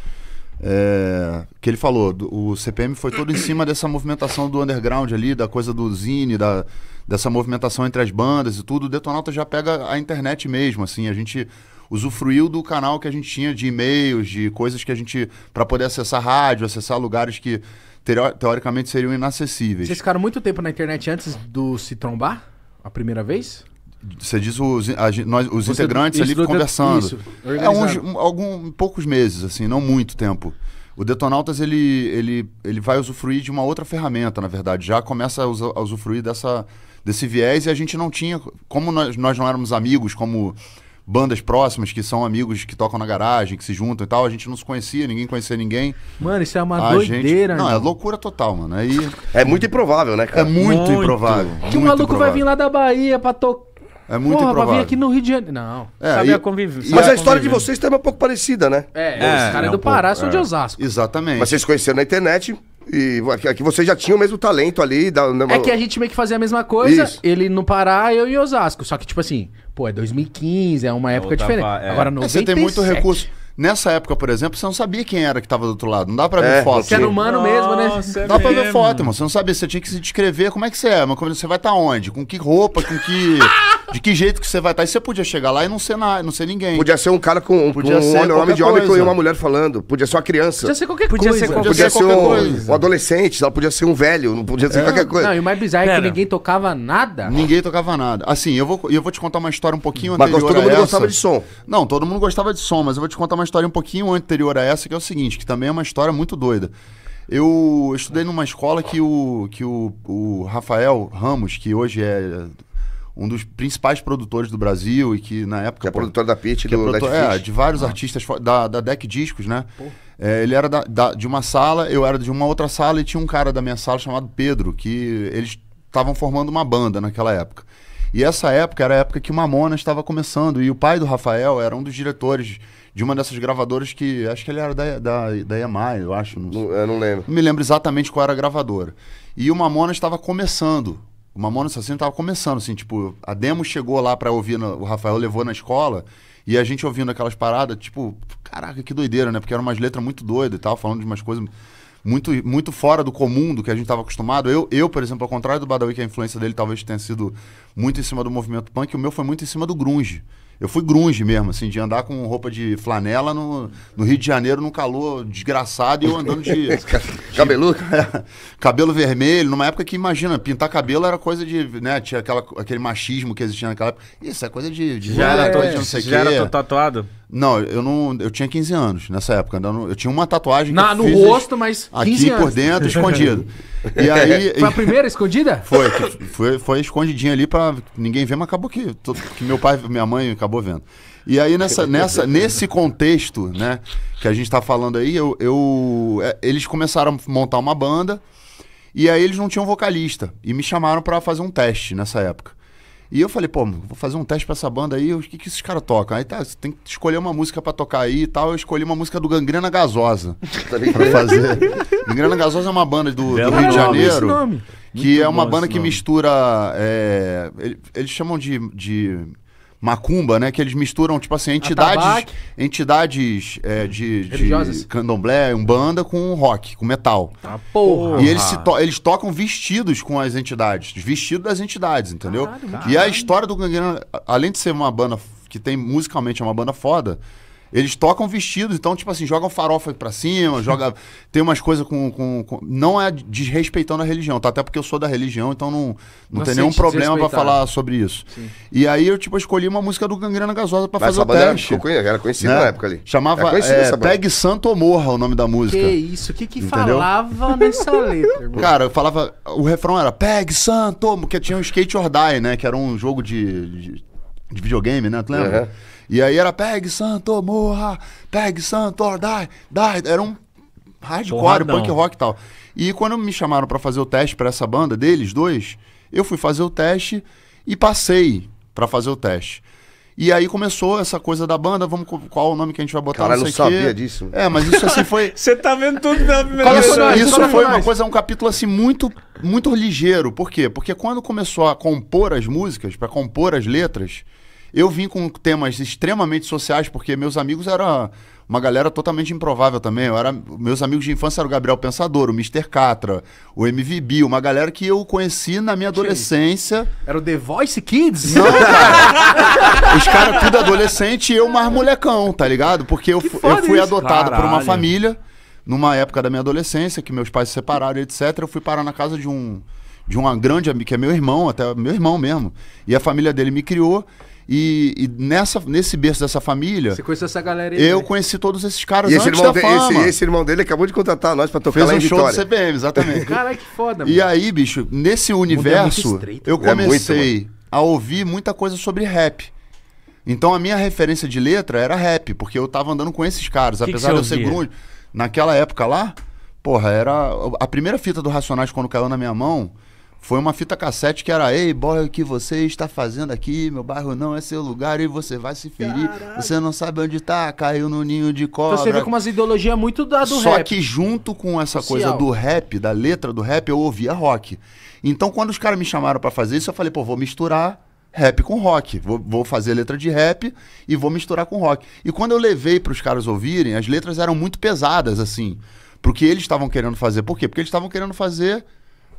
É, que ele falou, do, o CPM foi todo em cima dessa movimentação do underground ali, da coisa do zine, da, dessa movimentação entre as bandas e tudo. O Detonautas já pega a internet mesmo, assim, a gente usufruiu do canal que a gente tinha de e-mails, de coisas que a gente. para poder acessar rádio, acessar lugares que teoricamente seriam inacessíveis. Vocês ficaram muito tempo na internet antes do se trombar? A primeira vez? Você diz os, a, nós, os Você, integrantes ali conversando. Isso, é uns, um, algum, poucos meses, assim, não muito tempo. O Detonautas ele, ele, ele vai usufruir de uma outra ferramenta, na verdade. Já começa a, usa, a usufruir dessa, desse viés e a gente não tinha. Como nós, nós não éramos amigos, como bandas próximas que são amigos que tocam na garagem, que se juntam e tal. A gente não se conhecia, ninguém conhecia ninguém. Mano, isso é uma a doideira, gente... Não, é loucura total, mano. Aí... É muito improvável, né, cara? É muito, muito. improvável. Que um maluco improvável. vai vir lá da Bahia pra tocar. É muito Porra, improvável. vir aqui no Rio de Janeiro. Não. É, sabe e, a convivência. Mas a, a história de vocês também é um pouco parecida, né? É, é os caras é, do Pará é. são de Osasco. Exatamente. Mas vocês conheceram na internet, e que você já tinha o mesmo talento ali. Da, É que a gente meio que fazia a mesma coisa, Isso. ele no Pará, eu e Osasco. Só que, tipo assim, pô, é 2015, é uma é época diferente. É. Agora, 97... É, você tem muito recurso. Nessa época, por exemplo, você não sabia quem era que tava do outro lado. Não dá pra ver é, foto. Você era humano Nossa, mesmo, né? É dá mesmo. pra ver foto, mano. Você não sabia. Você tinha que se descrever como é que você é. Mas você vai estar tá onde? Com que roupa? Com que... <laughs> de que jeito que você vai estar. Tá? E você podia chegar lá e não ser, na, não ser ninguém. Podia ser um cara com, podia um homem, homem de homem coisa. com uma mulher falando. Podia ser uma criança. Podia ser qualquer podia coisa. Ser, podia, podia ser, um, coisa. um adolescente, ela podia ser um velho, não podia ser é. qualquer coisa. Não, e o mais bizarro Pera. é que ninguém tocava nada. Ninguém tocava nada. Assim, eu vou, eu vou te contar uma história um pouquinho mas anterior. Mas todo mundo gostava de som. Não, todo mundo gostava de som, mas eu vou te contar uma história um pouquinho anterior a essa, que é o seguinte, que também é uma história muito doida. Eu estudei numa escola que o, que o, o Rafael Ramos, que hoje é um dos principais produtores do Brasil e que na época. Que é produtor da Pitch, que é, produtor, é, de vários ah. artistas da, da Deck Discos, né? É, ele era da, da, de uma sala, eu era de uma outra sala e tinha um cara da minha sala chamado Pedro, que eles estavam formando uma banda naquela época. E essa época era a época que o Mamona estava começando. E o pai do Rafael era um dos diretores de uma dessas gravadoras que. Acho que ele era da, da, da EMI, eu acho. Não, eu não lembro. Não me lembro exatamente qual era a gravadora. E o Mamona estava começando. O Mamona Assassino tava começando, assim, tipo, a demo chegou lá pra ouvir, no, o Rafael levou na escola, e a gente ouvindo aquelas paradas, tipo, caraca, que doideira, né? Porque eram umas letras muito doidas e tal, falando de umas coisas muito, muito fora do comum do que a gente tava acostumado. Eu, eu, por exemplo, ao contrário do Badawi, que a influência dele talvez tenha sido muito em cima do movimento punk, o meu foi muito em cima do grunge. Eu fui grunge mesmo, assim, de andar com roupa de flanela no, no Rio de Janeiro, num calor desgraçado, e eu andando de. <laughs> Cabeludo? cabelo vermelho, numa época que, imagina, pintar cabelo era coisa de. né, Tinha aquela, aquele machismo que existia naquela época. Isso é coisa de. de já era, é, de não sei já quê. era tatuado? Não, eu não. Eu tinha 15 anos nessa época. Eu, tinha uma tatuagem. Na, no rosto, mas. aqui anos. por dentro, escondido. <laughs> E aí. foi a primeira escondida? Foi, foi, foi escondidinha ali pra ninguém ver, mas acabou que, que meu pai, minha mãe acabou vendo. E aí, nessa, nessa, nesse contexto, né, que a gente tá falando aí, eu, eu, é, eles começaram a montar uma banda, e aí eles não tinham vocalista. E me chamaram para fazer um teste nessa época. E eu falei, pô, vou fazer um teste pra essa banda aí, o que, que esses caras tocam? Aí tá, você tem que escolher uma música pra tocar aí e tal. Eu escolhi uma música do Gangrena Gasosa <laughs> tá pra fazer. Gangrena Gasosa é uma banda do, do Rio de Janeiro. Que Muito é uma banda que mistura. É, eles chamam de, de macumba, né? Que eles misturam, tipo assim, entidades, entidades é, de, de Religiosas. candomblé, umbanda com rock, com metal. Tá, porra. E eles, se to- eles tocam vestidos com as entidades, vestido das entidades, entendeu? Caralho, e a história do Gangrena, além de ser uma banda que tem musicalmente é uma banda foda, eles tocam vestidos, então, tipo assim, jogam farofa pra cima, <laughs> joga. Tem umas coisas com, com, com, Não é desrespeitando a religião, tá? Até porque eu sou da religião, então não, não, não tem nenhum problema pra falar sobre isso. Sim. E aí eu, tipo, escolhi uma música do Gangrena Gasosa pra Mas fazer essa o teste. Era, era né? na época ali. Chamava é, Tag Santo ou Morra o nome da música. Que isso, o que que Entendeu? falava <laughs> nessa letra? Irmão? Cara, eu falava. O refrão era Peg Santo, porque tinha um Skate or Die, né? Que era um jogo de, de, de videogame, né? Tu lembra? Uhum. E aí era pegue santo, morra, pegue santo, dai, dai. Era um hardcore, punk rock e tal. E quando me chamaram para fazer o teste para essa banda deles dois, eu fui fazer o teste e passei para fazer o teste. E aí começou essa coisa da banda, vamos qual o nome que a gente vai botar, Caralho, não sei eu sabia quê. disso. É, mas isso assim foi <laughs> Você tá vendo tudo pela primeira vez. Isso, isso, isso foi uma coisa, um capítulo assim muito muito ligeiro. Por quê? Porque quando começou a compor as músicas, para compor as letras, eu vim com temas extremamente sociais, porque meus amigos eram uma galera totalmente improvável também. Eu era, meus amigos de infância eram o Gabriel Pensador, o Mr. Catra, o MVB, uma galera que eu conheci na minha adolescência. Era o The Voice Kids? Não, cara. Os caras tudo adolescente e eu mais molecão, tá ligado? Porque eu, eu fui isso. adotado Caralho. por uma família, numa época da minha adolescência, que meus pais se separaram, etc. Eu fui parar na casa de um de uma grande amiga, que é meu irmão, até meu irmão mesmo. E a família dele me criou. E, e, nessa, nesse berço dessa família. Você conheceu essa galera aí? Eu né? conheci todos esses caras e esse antes irmão da de, Esse, esse, irmão dele acabou de contratar nós para tocar Fez lá um em show Vitória. do CBM, exatamente. <laughs> Caralho, que foda, mano. E aí, bicho, nesse universo, é eu comecei é muito, é a ouvir muita coisa sobre rap. Então a minha referência de letra era rap, porque eu tava andando com esses caras. Que apesar que de eu ser grunge, naquela época lá, porra, era. A primeira fita do Racionais quando caiu na minha mão foi uma fita cassete que era, ei, boy, o que você está fazendo aqui? Meu bairro não é seu lugar e você vai se ferir. Caraca. Você não sabe onde tá, caiu no ninho de cobra. Então você vê com umas ideologias é muito da do Só rap. que junto com essa Social. coisa do rap, da letra do rap, eu ouvia rock. Então quando os caras me chamaram para fazer isso, eu falei, pô, vou misturar rap com rock. Vou, vou fazer letra de rap e vou misturar com rock. E quando eu levei para os caras ouvirem, as letras eram muito pesadas, assim. porque eles estavam querendo fazer. Por quê? Porque eles estavam querendo fazer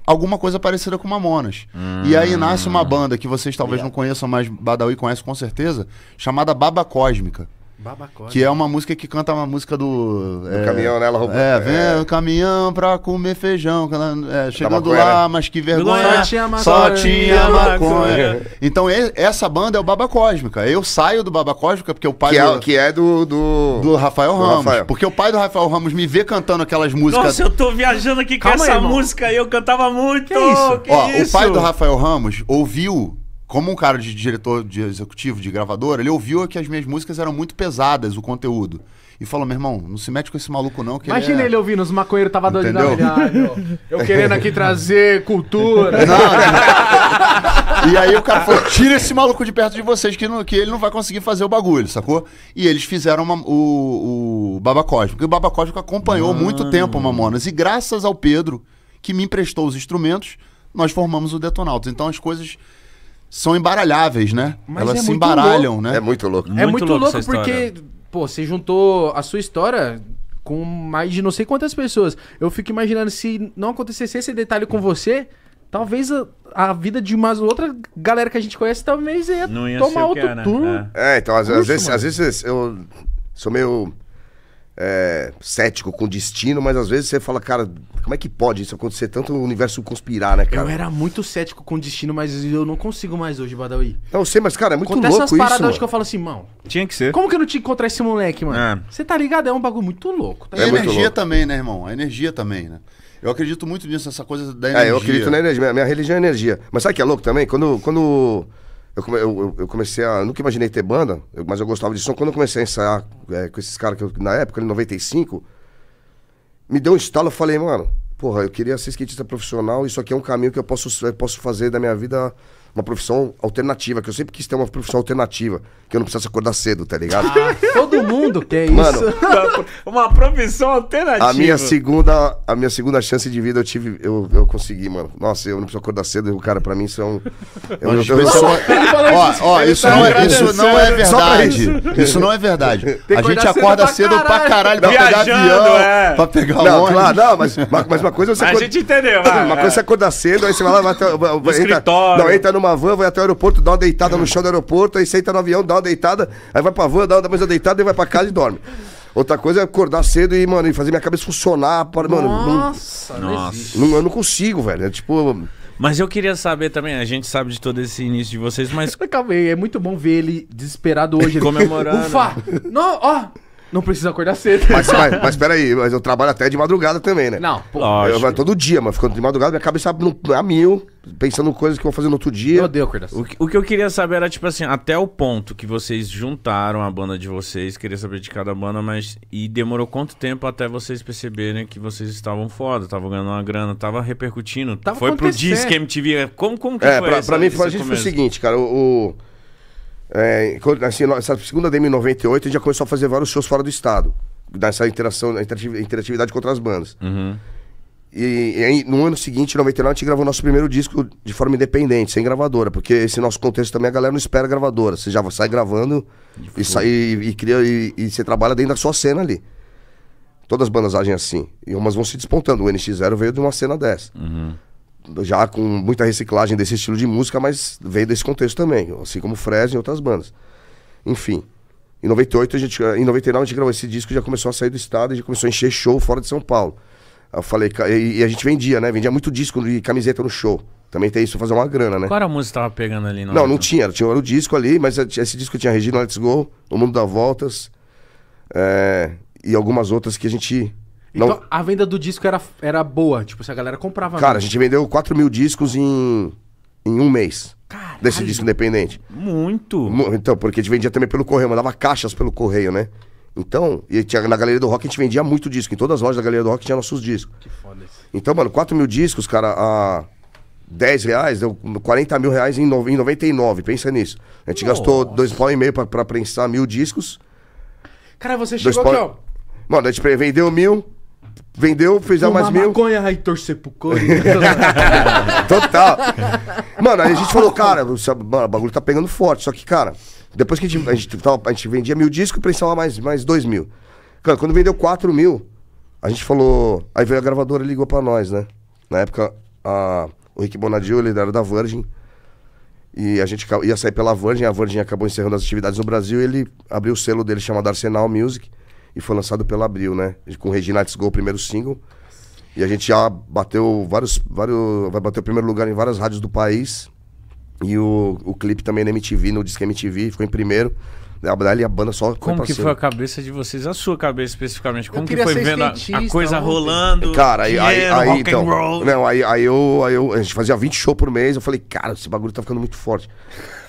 alguma coisa parecida com Mamonas. Hum. E aí nasce uma hum. banda que vocês talvez não conheçam, mas Badawi conhece com certeza, chamada Baba Cósmica. Babacote. Que né? é uma música que canta uma música do. do é, caminhão, né? Ela roubou. É, é. vem o caminhão pra comer feijão. É, tá chegando lá, né? mas que vergonha. Só tinha maconha. Só tinha maconha. Então, essa banda é o Baba Cósmica. Eu saio do Baba Cósmica porque o pai. Que é do, é, que é do, do. Do Rafael Ramos. Rafael. Porque o pai do Rafael Ramos me vê cantando aquelas músicas. Nossa, eu tô viajando aqui Calma com essa música aí. Eu cantava muito. Que isso? Que Ó, isso? O pai do Rafael Ramos ouviu como um cara de diretor de executivo, de gravadora, ele ouviu que as minhas músicas eram muito pesadas, o conteúdo. E falou, meu irmão, não se mete com esse maluco não. Que Imagina ele, é... ele ouvindo, os maconheiros tava doido na ah, Eu <laughs> querendo aqui trazer cultura. Não, não. E aí o cara falou, tira esse maluco de perto de vocês que, não, que ele não vai conseguir fazer o bagulho, sacou? E eles fizeram uma, o, o Baba Cósmico. E o Baba Cósmico acompanhou Mano. Ah. muito tempo o Mamonas. E graças ao Pedro, que me emprestou os instrumentos, nós formamos o Detonautas. Então as coisas são embaralháveis, né? Mas Elas é se embaralham, louco. né? É muito louco. É muito é muito louco, louco porque, pô, você juntou a sua história com mais de não sei quantas pessoas. Eu fico imaginando se não acontecesse esse detalhe com você, talvez a, a vida de uma outra galera que a gente conhece talvez ia, ia tomar outro turno. É. é. então às, às vezes, às vezes eu sou meio é, cético com destino, mas às vezes você fala, cara, como é que pode isso acontecer? Tanto o universo conspirar, né, cara? Eu era muito cético com destino, mas eu não consigo mais hoje, Badawi. Não, eu sei, mas, cara, é muito Acontece louco essas paradas isso, hoje que eu falo assim, mano. Tinha que ser. Como que eu não tinha que encontrar esse moleque, mano? É. Você tá ligado? É um bagulho muito louco. Tá é a energia louco. também, né, irmão? A energia também, né? Eu acredito muito nisso, essa coisa da energia. É, eu acredito na energia. Minha religião é energia. Mas sabe que é louco também? Quando. quando eu, eu, eu, comecei a. Nunca imaginei ter banda, eu, mas eu gostava de som. Quando eu comecei a ensaiar é, com esses caras que eu, na época, em 95, me deu um estalo. Eu falei, mano, porra, eu queria ser skatista profissional. Isso aqui é um caminho que eu posso, eu posso fazer da minha vida uma profissão alternativa, que eu sempre quis ter uma profissão alternativa, que eu não precisasse acordar cedo, tá ligado? Ah, todo mundo quer Mano, isso. Mano, <laughs> uma profissão alternativa. A minha segunda, a minha segunda chance de vida eu tive, eu, eu consegui, mano. Nossa, eu não preciso acordar cedo, o cara, pra mim isso é um... Eu, eu, eu, eu sou... É ó, ó, isso, não, é, é isso não é verdade. Isso não é verdade. A gente acorda cedo pra caralho, pra pegar avião, é. pra pegar não, Claro, não, mas, mas uma coisa é você... A gente entendeu, Uma coisa você acordar cedo, aí você vai lá, vai... escritório não, entra no numa van, vai até o aeroporto, dá uma deitada no chão do aeroporto, aí senta no avião, dá uma deitada, aí vai pra van, dá uma mais uma deitada e vai pra casa e dorme. Outra coisa é acordar cedo e, mano, e fazer minha cabeça funcionar. Para, mano, Nossa, não, Nossa. Não, eu não consigo, velho. É tipo. Mas eu queria saber também, a gente sabe de todo esse início de vocês, mas. Calma aí, é muito bom ver ele desesperado hoje. <laughs> Né? Comemorando. Ufa! não, ó, não precisa acordar cedo. Mas, mas, <laughs> mas peraí, mas eu trabalho até de madrugada também, né? Não, pô. Eu, trabalho todo dia, mas ficando de madrugada, minha cabeça no- a mil, pensando em coisas que eu vou fazer no outro dia. Eu odeio acordar O, cedo. que- o que eu queria saber era, tipo assim, até o ponto que vocês juntaram a banda de vocês, queria saber de cada banda, mas. E demorou quanto tempo até vocês perceberem que vocês estavam foda, estavam ganhando uma grana, tava repercutindo. Tava foi pro acontecendo. Disque MTV. Como, como que É, foi pra, essa- pra mim, foi- a gente foi o seguinte, cara, o, o- é, assim, essa segunda DM 98, a gente já começou a fazer vários shows fora do estado. Nessa interação, interatividade com outras bandas. Uhum. E, e aí, no ano seguinte, em 99, a gente gravou nosso primeiro disco de forma independente, sem gravadora, porque esse nosso contexto também a galera não espera gravadora. Você já sai gravando e, sai, e, e cria e, e, você trabalha dentro da sua cena ali. Todas as bandas agem assim. E umas vão se despontando. O NX0 veio de uma cena dessa. Uhum já com muita reciclagem desse estilo de música, mas veio desse contexto também, assim como Fresno e outras bandas. Enfim, em 98 a gente, eh, em 99 a gente gravou esse disco, já começou a sair do estado, e já começou a encher show fora de São Paulo. Eu falei, e, a gente vendia, né? Vendia muito disco e camiseta no show. Também tem isso, fazer uma grana, né? Qual era a música que tava pegando ali? Não, não, não tinha. Tinha o disco ali, mas esse disco tinha Regina Let's Go, O Mundo dá Voltas é, e algumas outras que a gente então não... a venda do disco era, era boa, tipo, se a galera comprava. Cara, mesmo. a gente vendeu 4 mil discos em, em um mês. Caralho. Desse disco independente. Muito. Então, porque a gente vendia também pelo correio, mandava caixas pelo correio, né? Então, e tinha, na Galeria do Rock a gente vendia muito disco. Em todas as lojas da Galeria do Rock tinha nossos discos. Que foda isso. Então, mano, 4 mil discos, cara, a 10 reais, deu 40 mil reais em, no, em 99. Pensa nisso. A gente Nossa. gastou dois pau e meio pra, pra prensar mil discos. Cara, você chegou dois aqui, pau... ó. Mano, a gente vendeu mil, Vendeu, fez Fuma umas mil. maconha e torcer pro Corinthians. <laughs> Total. Mano, aí a gente falou, cara, o, o bagulho tá pegando forte. Só que, cara, depois que a gente, a gente, tava, a gente vendia mil discos, prensava mais, mais dois mil. Cara, quando vendeu quatro mil, a gente falou. Aí veio a gravadora e ligou pra nós, né? Na época, a, o Rick Bonadio, ele era da Virgin. E a gente ia sair pela Virgin, a Virgin acabou encerrando as atividades no Brasil e ele abriu o selo dele chamado Arsenal Music e foi lançado pelo Abril, né? Com Regina Let's Go, o primeiro single. E a gente já bateu vários, vários. Vai bater o primeiro lugar em várias rádios do país. E o, o clipe também na MTV, no Disque MTV, ficou em primeiro. A Brali e a banda só Como que foi a cabeça de vocês, a sua cabeça especificamente? Como que foi vendo a, a, coisa rolando? Cara, aí, aí, aí, então. Não, aí, aí, eu, aí eu. A gente fazia 20 shows por mês. Eu falei, cara, esse bagulho tá ficando muito forte.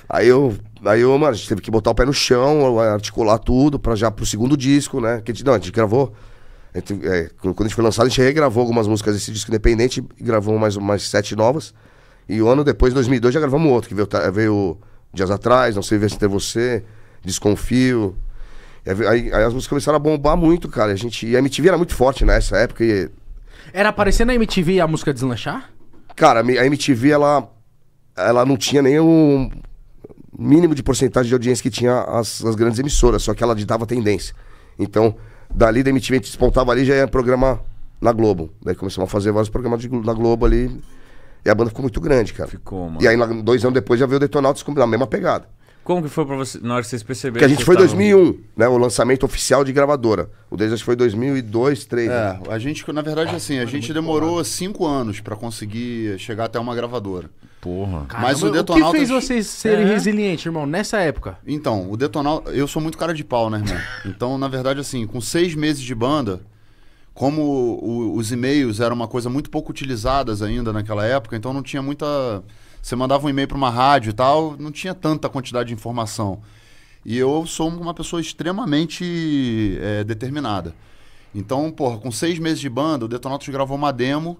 Aí eu, aí eu, mano, a gente teve que botar o pé no chão, articular tudo para já pro segundo disco, né? Que a gente, não, a gente gravou. A gente, é, quando a gente foi lançado, a gente regravou algumas músicas desse disco independente, gravou mais, mais sete novas. E um ano depois, em 2002, já gravamos outro, que veio, tá, veio dias atrás, Não Sei Ver Se Tem Você, Desconfio. Aí, aí, as músicas começaram a bombar muito, cara. A, gente, e a MTV era muito forte nessa né, época. E... Era aparecendo na MTV a música deslanchar? Cara, a MTV, ela, ela não tinha nenhum mínimo de porcentagem de audiência que tinha as, as grandes emissoras, só que ela ditava tendência. Então, dali da MTV despontava ali, já ia programar na Globo. Daí começamos a fazer vários programas de, na Globo ali. E a banda ficou muito grande, cara. Ficou, mano. E aí, dois anos depois, já veio o Detonautas a mesma pegada. Como que foi pra você, na hora que vocês perceberam? Porque a gente foi em 2001, no... né? O lançamento oficial de gravadora. O desde acho que foi 2002, 2003. Né? É, né? a gente, na verdade, assim, a gente demorou cinco anos para conseguir chegar até uma gravadora. Porra. Caramba, Mas o Detonautas... O que fez é vocês serem é. resilientes, irmão, nessa época? Então, o Detonautas... Eu sou muito cara de pau, né, irmão? <laughs> então, na verdade, assim, com seis meses de banda, como o, os e-mails eram uma coisa muito pouco utilizadas ainda naquela época, então não tinha muita... Você mandava um e-mail para uma rádio e tal, não tinha tanta quantidade de informação. E eu sou uma pessoa extremamente é, determinada. Então, porra, com seis meses de banda, o Detonautas gravou uma demo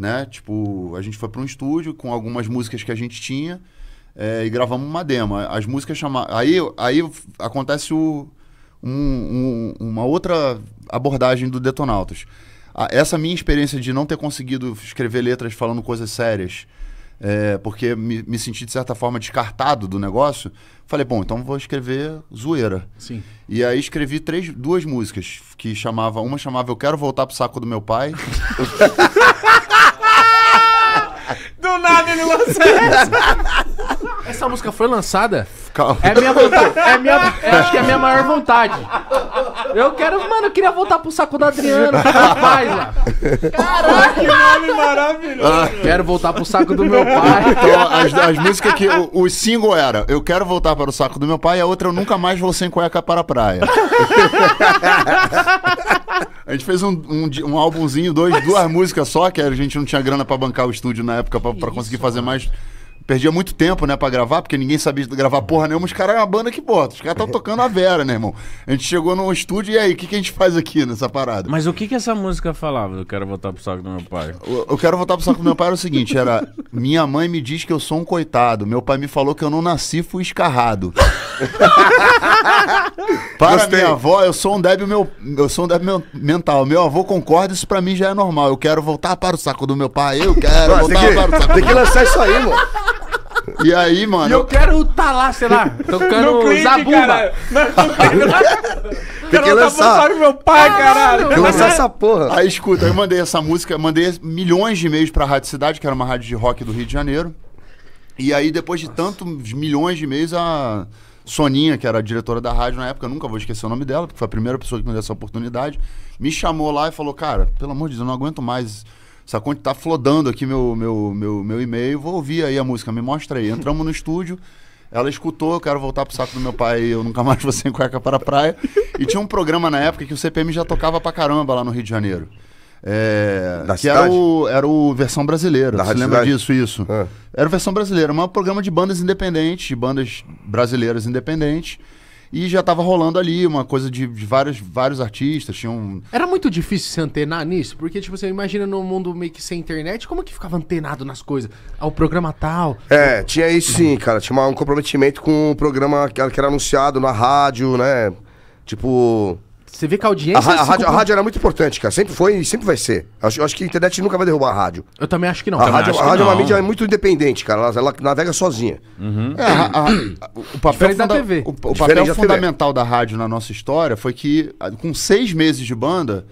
né? Tipo, a gente foi para um estúdio com algumas músicas que a gente tinha é, e gravamos uma demo. As músicas chamaram. Aí, aí acontece o, um, um, uma outra abordagem do Detonautas. A, essa minha experiência de não ter conseguido escrever letras falando coisas sérias. É, porque me, me, senti, de certa forma, descartado do negócio. Falei, bom, então vou escrever zoeira. Sim. E aí escrevi três, duas músicas que chamava. Uma chamava Eu Quero Voltar pro Saco do Meu Pai. <laughs> do nada ele lança essa. Essa música foi lançada? calma. É minha vontade. É minha, é, acho que é a minha maior vontade. Eu quero, mano, eu queria voltar pro saco da Adriana. rapaz, <laughs> mano. Caraca, que nome maravilhoso. Ah. Quero voltar pro saco do meu pai. <laughs> Então, as, as músicas que. O, o, single era Eu quero voltar para o saco do meu pai e a outra Eu nunca mais vou sem cueca para a praia. <laughs> A gente fez um, um, um álbumzinho, dois, duas músicas só, que a gente não tinha grana para bancar o estúdio na época para conseguir fazer mais perdia muito tempo, né, pra gravar, porque ninguém sabia gravar porra nenhuma. Os caras é uma banda que, bota, os caras estão é. tocando a Vera, né, irmão? A gente chegou no estúdio e aí, o que, que a gente faz aqui nessa parada? Mas o que que essa música falava? Eu quero voltar pro saco do meu pai. Eu, eu quero voltar pro saco do meu pai era o seguinte: era minha mãe me diz que eu sou um coitado, meu pai me falou que eu não nasci, fui escarrado. <laughs> para Gostei. minha avó, eu sou um débil meu, eu sou um débil mental. Meu avô concorda, isso pra mim já é normal. Eu quero voltar para o saco do meu pai, eu quero Nossa, voltar que, para o saco. Tem que lançar isso aí, mano. E aí, mano. E eu quero estar tá lá, sei lá. Eu quero clipe, usar bumba. Tem que lançar. Tá meu pai, ah, caralho. lançar é- essa porra. Aí escuta, eu mandei essa música, mandei milhões de e-mails pra Rádio Cidade, que era uma rádio de rock do Rio de Janeiro. E aí, depois de tantos milhões de e-mails, a. Soninha, que era a diretora da rádio na época, nunca vou esquecer o nome dela, porque foi a primeira pessoa que me deu essa oportunidade, me chamou lá e falou: Cara, pelo amor de Deus, eu não aguento mais essa conta tá flodando aqui meu, meu, meu, meu e-mail. Vou ouvir aí a música, me mostra aí. Entramos no estúdio, ela escutou, eu quero voltar pro saco do meu pai, eu nunca mais vou sem cueca para a praia. E tinha um programa na época que o CPM já tocava pra caramba lá no Rio de Janeiro. É, da que era o, era o versão brasileira. Da você lembra cidade? disso, isso? É. Era versão brasileira, mas um programa de bandas independentes, de bandas brasileiras independentes. E já tava rolando ali uma coisa de, de vários, vários artistas, tinham... Um... Era muito difícil se antenar nisso, porque, tipo, você assim, imagina num mundo meio que sem internet, como que ficava antenado nas coisas? Ao programa tal... É, tinha isso sim, cara, tinha um comprometimento com o programa que era anunciado na rádio, né? Tipo... Você vê que a audiência. A, a, rádio, a, rádio, era muito importante, cara. Sempre foi e sempre vai ser. Acho, acho que a internet nunca vai derrubar a rádio. Eu também acho que não. A rádio, a rádio é uma mídia muito independente, cara. Ela, ela navega sozinha. Uhum. É, a, o papel da TV. O, o papel da fundamental TV. da rádio na nossa história foi que, ah, com seis meses de banda,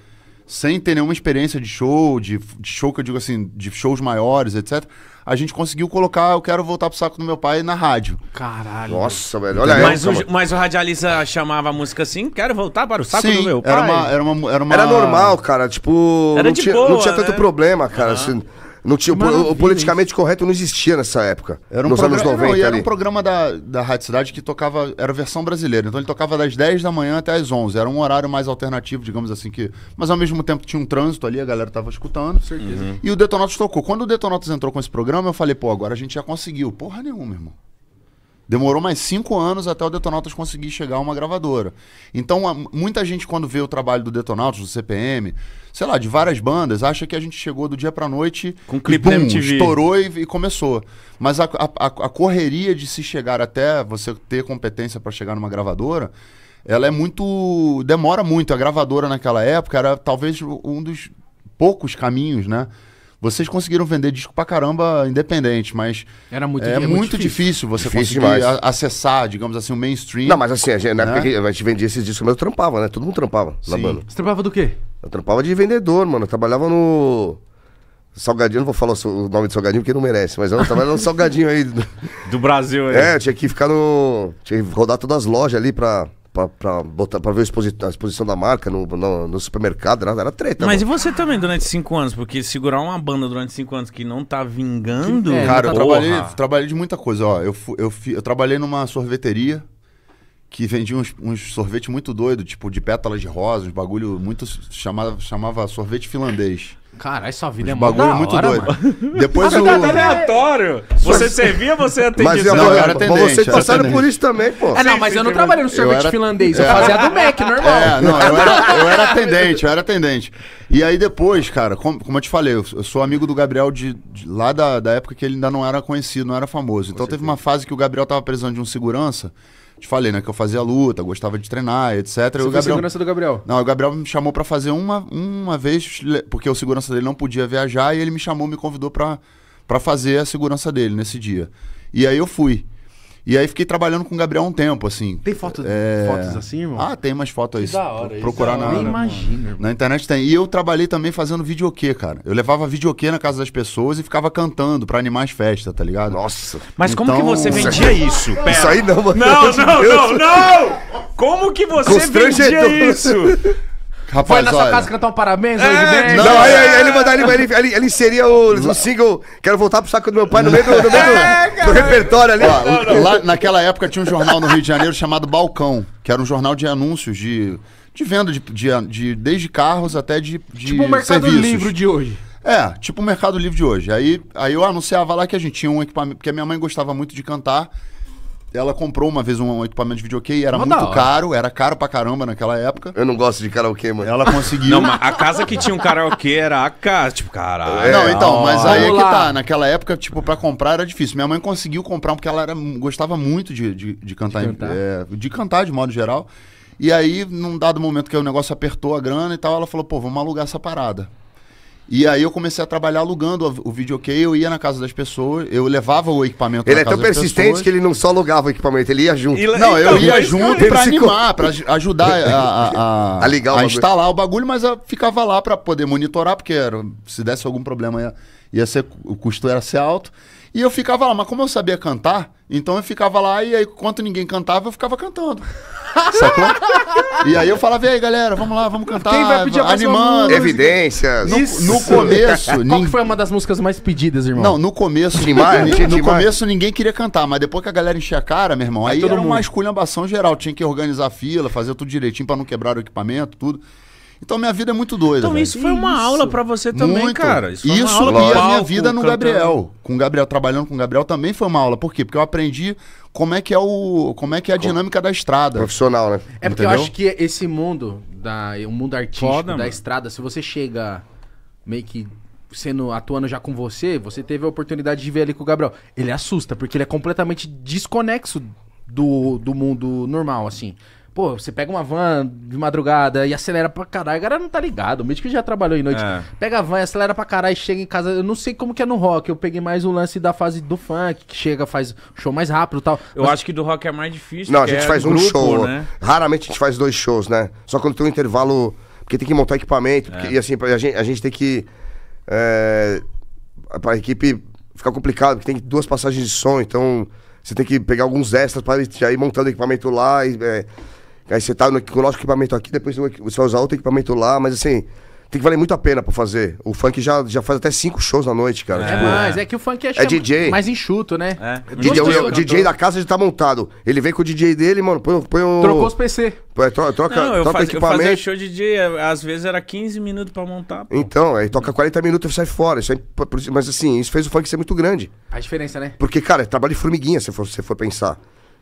sem ter nenhuma experiência de show, de, de, show que eu digo assim, de shows maiores, etc. A gente conseguiu colocar Eu Quero Voltar pro Saco do Meu Pai na rádio. Caralho. Nossa, velho. Olha mas, o, mas o radialista chamava a música assim, Quero Voltar para o Saco Sim, do Meu Pai. Era, uma, era, uma, era, uma... era normal, cara. Tipo, era não, tinha, boa, não tinha tanto né? problema, cara. Uhum. Assim, não tinha, o, o, politicamente correto não existia nessa época. Era um nos anos 90. Não, era um programa da, da Rádio Cidade que tocava, era versão brasileira. Então ele tocava das 10 da manhã até as 11. Era um horário mais alternativo, digamos assim. que Mas ao mesmo tempo tinha um trânsito ali, a galera tava escutando. Certeza. Uhum. E o Detonautas tocou. Quando o Detonautas entrou com esse programa, eu falei, pô, agora a gente já conseguiu. Porra nenhuma, irmão. Demorou mais cinco anos até o Detonautas conseguir chegar a uma gravadora. Então, a, muita gente, quando vê o trabalho do Detonautas, do CPM, sei lá, de várias bandas, acha que a gente chegou do dia pra noite com um estourou e, e, começou. Mas a, a, a, correria de se chegar até você ter competência para chegar numa gravadora, ela é muito. demora muito. A gravadora naquela época era talvez um dos poucos caminhos, né? Vocês conseguiram vender disco pra caramba independente, mas. Era muito, é, é muito, muito difícil. difícil você difícil conseguir demais. acessar, digamos assim, o um mainstream. Não, mas assim, a gente, né? na época a gente vendia esses discos, mas eu trampava, né? Todo mundo trampava Sim. na banda. Você trampava do quê? Eu trampava de vendedor, mano. Eu trabalhava no. Salgadinho, não vou falar o nome de Salgadinho porque não merece, mas eu trabalhava no Salgadinho aí. Do Brasil aí. É, eu tinha que ficar no. Tinha que rodar todas as lojas ali pra para botar para ver a exposição, da marca no, no, no, supermercado, era, era treta. Mas mano. e você também durante cinco anos? Porque segurar uma banda durante cinco anos que não tá vingando. É, cara, tá eu trabalhei, trabalhei, de muita coisa. Ó, eu, eu, eu trabalhei numa sorveteria que vendia uns, uns sorvete muito doido, tipo de pétalas de rosa, uns bagulho muito chamava, chamava sorvete finlandês. Caralho, sua vida Os é muito bagulho muito hora, doido. Mano. Depois é o... aleatório. Você servia, você atendia. É mas, eu, não, era atendente. passaram por isso também, pô. É, não, mas eu não trabalhei no sorvete era... finlandês. Eu é. fazia do Mac, normal. É, não, eu era, <laughs> eu era atendente, eu era atendente. E aí depois, cara, como, como eu te falei, eu, sou amigo do Gabriel de, de lá da, da época que ele ainda não era conhecido, não era famoso. Então teve uma fase que o Gabriel tava precisando de um segurança... Te falei, né? Que eu fazia luta, gostava de treinar, etc. Você o Gabriel... segurança do Gabriel? Não, o Gabriel me chamou para fazer uma, uma vez, porque o segurança dele não podia viajar, e ele me chamou, me convidou para fazer a segurança dele nesse dia. E aí eu fui. E aí fiquei trabalhando com o Gabriel um tempo, assim. Tem foto, é... fotos assim, irmão? Ah, tem umas fotos aí. da hora, procurar é da hora. na. Eu imagino, Na internet tem. E eu trabalhei também fazendo videokê, cara. Eu levava videokê na casa das pessoas e ficava cantando pra animar as festas, tá ligado? Nossa. Mas então... como que você então, vendia <laughs> isso? Pera. Isso aí não, mano. Não, não, não, não! Como que você vendia isso? Rapaz, Vai na sua olha. casa cantar um parabéns é, Não, né? não, aí, aí ele mandaria <laughs> ele, ele, ele, inseria o, o single Quero voltar pro saco do meu pai no meio do, no meio é, do, repertório ali. Ó, lá, naquela época tinha um jornal no Rio de Janeiro chamado Balcão, que era um jornal de anúncios de, de venda de, de, de desde carros até de, de Tipo o Mercado serviços. Livre de hoje. É, tipo o Mercado Livre de hoje. Aí, aí eu anunciava lá que a gente tinha um equipamento, porque a minha mãe gostava muito de cantar ela comprou uma vez um equipamento de e era muito caro, era caro pra caramba naquela época. Eu não gosto de karaokê, mano. Ela conseguiu. Não, mas a casa que tinha um karaokê era a casa, tipo, caralho. É, não, é, então, mas aí é que tá. Naquela época, tipo, pra comprar era difícil. Minha mãe conseguiu comprar porque ela era, gostava muito de, de, de cantar. De cantar. É, de cantar, de modo geral. E aí, num dado momento que o negócio apertou a grana e tal, ela falou, pô, vamos alugar essa parada. E aí eu comecei a trabalhar alugando o videokey, eu ia na casa das pessoas, eu levava o equipamento Ele é tão persistente que ele não só alugava o equipamento, ele ia junto. não, eu então, ia é junto pra animar, pra ajudar a, a, a, <laughs> a ligar o a instalar o bagulho, mas eu ficava lá pra poder monitorar, porque era, se desse algum problema ia, ia ser, o custo era ser alto. E eu ficava lá, mas como eu sabia cantar, então eu ficava lá e aí, enquanto ninguém cantava, eu ficava cantando. <laughs> Sacou? e aí eu falava, e aí, galera, vamos lá, vamos cantar. Quem vai pedir a animando. Evidências. No, no começo. Qual que foi uma das músicas mais pedidas, irmão? Não, no começo. demais ninguém, no começo ninguém queria cantar, mas depois que a galera enchia a cara, meu irmão, aí, aí era mundo. uma esculhambação geral. Tinha que organizar a fila, fazer tudo direitinho para não quebrar o equipamento, tudo. Então minha vida é muito doida. Então isso foi uma isso. aula para você também, muito. cara. Isso, foi isso uma aula e a minha vida no Gabriel, com o Gabriel trabalhando com o Gabriel também foi uma aula. Por quê? Porque eu aprendi como é que é o como é que é a dinâmica da estrada. Profissional, né? É porque Entendeu? eu acho que esse mundo da o mundo artístico Foda, da mano. estrada, se você chega meio que sendo atuando já com você, você teve a oportunidade de ver ali com o Gabriel. Ele assusta porque ele é completamente desconexo do, do mundo normal, assim. Pô, você pega uma van de madrugada e acelera pra caralho, a galera não tá ligado. O Mítico já trabalhou em noite. É. Pega a van, acelera pra caralho, e chega em casa. Eu não sei como que é no rock. Eu peguei mais o lance da fase do funk, que chega, faz show mais rápido e tal. Eu Mas... acho que do rock é mais difícil. Não, a gente é faz um grupo, show. Né? Raramente a gente faz dois shows, né? Só quando tem um intervalo. Porque tem que montar equipamento. Porque, é. E assim, a gente, a gente tem que. É, pra equipe ficar complicado, porque tem duas passagens de som, então. Você tem que pegar alguns extras para ir montando equipamento lá e. É, Aí você tá no, com o nosso equipamento aqui, depois você vai usar outro equipamento lá, mas assim, tem que valer muito a pena pra fazer. O funk já, já faz até cinco shows na noite, cara. É, tipo, mas é que o funk é, é DJ. mais enxuto, né? É. é DJ, o, o DJ da casa já tá montado. Ele vem com o DJ dele, mano, põe, põe o... Trocou os PC. Põe, troca Não, troca faz, equipamento. Eu fazia show de DJ, às vezes era 15 minutos pra montar. Pô. Então, aí toca 40 minutos e sai fora. Isso aí, mas assim, isso fez o funk ser muito grande. A diferença, né? Porque, cara, é trabalho de formiguinha, se for, for pensar.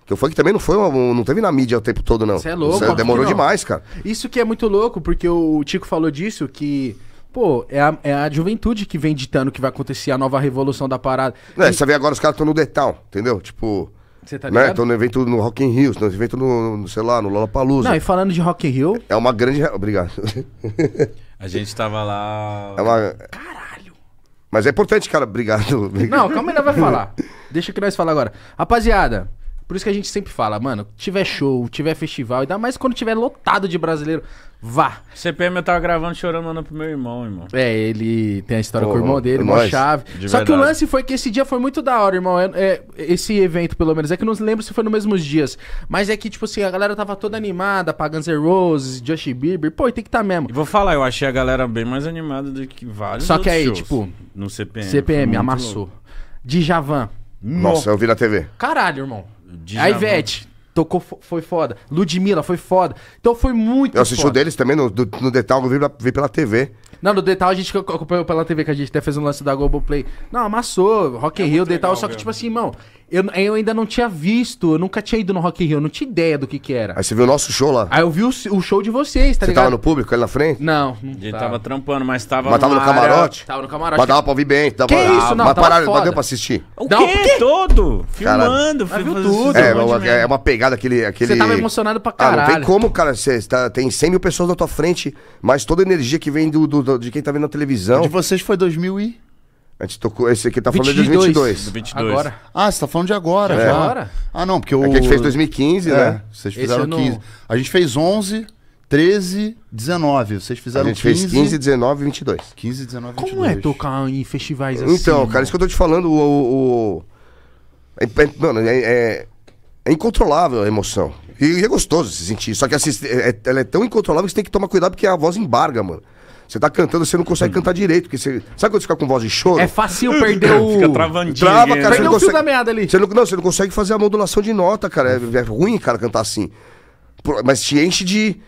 Que o funk também não foi, não teve na mídia o tempo todo, não. Você é louco, Isso, é, Demorou demais, cara. Isso que é muito louco, porque o Tico falou disso, que pô, é a, é a juventude que vem ditando que vai acontecer a nova revolução da parada. É, e... você vê agora os caras estão no detal, entendeu? Tipo. Você tá né, ligado? Né? no evento no Rock in Rio, no evento no, no sei lá, no Lollapalooza. Não, e falando de Rock in Rio... É uma grande... Obrigado. <laughs> a gente tava lá... É uma... Caralho. Mas é importante, cara. Obrigado. Obrigado. Não, calma aí, ainda vai falar. <laughs> Deixa que nós falar agora. Rapaziada, por isso que a gente sempre fala, mano, tiver show, tiver festival, ainda mais quando tiver lotado de brasileiro, vá. CPM eu tava gravando chorando mandando pro meu irmão, irmão. É, ele tem a história oh, com o irmão dele, uma chave. De Só verdade. que o lance foi que esse dia foi muito da hora, irmão. É, é, esse evento, pelo menos. É que eu não lembro se foi nos mesmos dias. Mas é que, tipo assim, a galera tava toda animada pra Guns N' Roses, Justin Bieber. Pô, tem que tá mesmo. E vou falar, eu achei a galera bem mais animada do que vários Só que aí, shows, tipo... No CPM. CPM, amassou. Louco. Djavan. Nossa, Nossa, eu vi na TV. Caralho, irmão. Djavan. A Ivete tocou, foi foda. Ludmilla foi foda. Então foi muito Eu assisti o deles também no, no Detalhe, eu vi, vi pela TV. Não, no Detal a gente acompanhou pela TV, que a gente até fez um lance da Globoplay. Não, amassou, Rock é in é Rio, Detal, só que mesmo. tipo assim, irmão, eu, eu ainda não tinha visto, eu nunca tinha ido no Rock in Rio, eu não tinha ideia do que que era. Aí você viu o nosso show lá? Aí eu vi o, o show de vocês, tá você ligado? Você tava no público, ali na frente? Não, A Ele tava. trampando, mas tava Mas tava no camarote? Tava no camarote. Mas dava pra ouvir bem. Dava... Que pra... isso, não, Mas pararam, não deu pra assistir? O não, quê? Todo? Filmando, ah, filmando. tudo. É, um é, né? uma pegada, aquele, aquele... Você tava emocionado pra caralho. Ah, não tem como, cara, você tá, tem 100 mil pessoas na tua frente, mas toda a energia que vem do, do do, de quem tá vendo na televisão. O de vocês foi 2000 e... A gente tocou. Esse aqui tá falando de 2022. 22. Agora. Ah, você tá falando de agora, é. já. Ah, não, porque o. É que a gente fez 2015, é. né? Vocês fizeram não... 15. A gente fez 11, 13, 19. Vocês fizeram 15. A gente 15... fez 15, 19 e 22. 15, 19 e 22. Como é tocar em festivais assim? Então, cara, isso que eu tô te falando, o. o... É, é mano, é, é, é incontrolável a emoção. E é gostoso se sentir. Só que assim, é, ela é tão incontrolável que você tem que tomar cuidado porque a voz embarga, mano. Você tá cantando, você não consegue cantar direito. Porque você... Sabe quando você fica com voz de choro? É fácil perder o. Fica travandinho. Trava, né? cara. Perdeu o consegue... fio da meada ali. Você não... não, você não consegue fazer a modulação de nota, cara. É, é ruim, cara, cantar assim. Mas te enche de.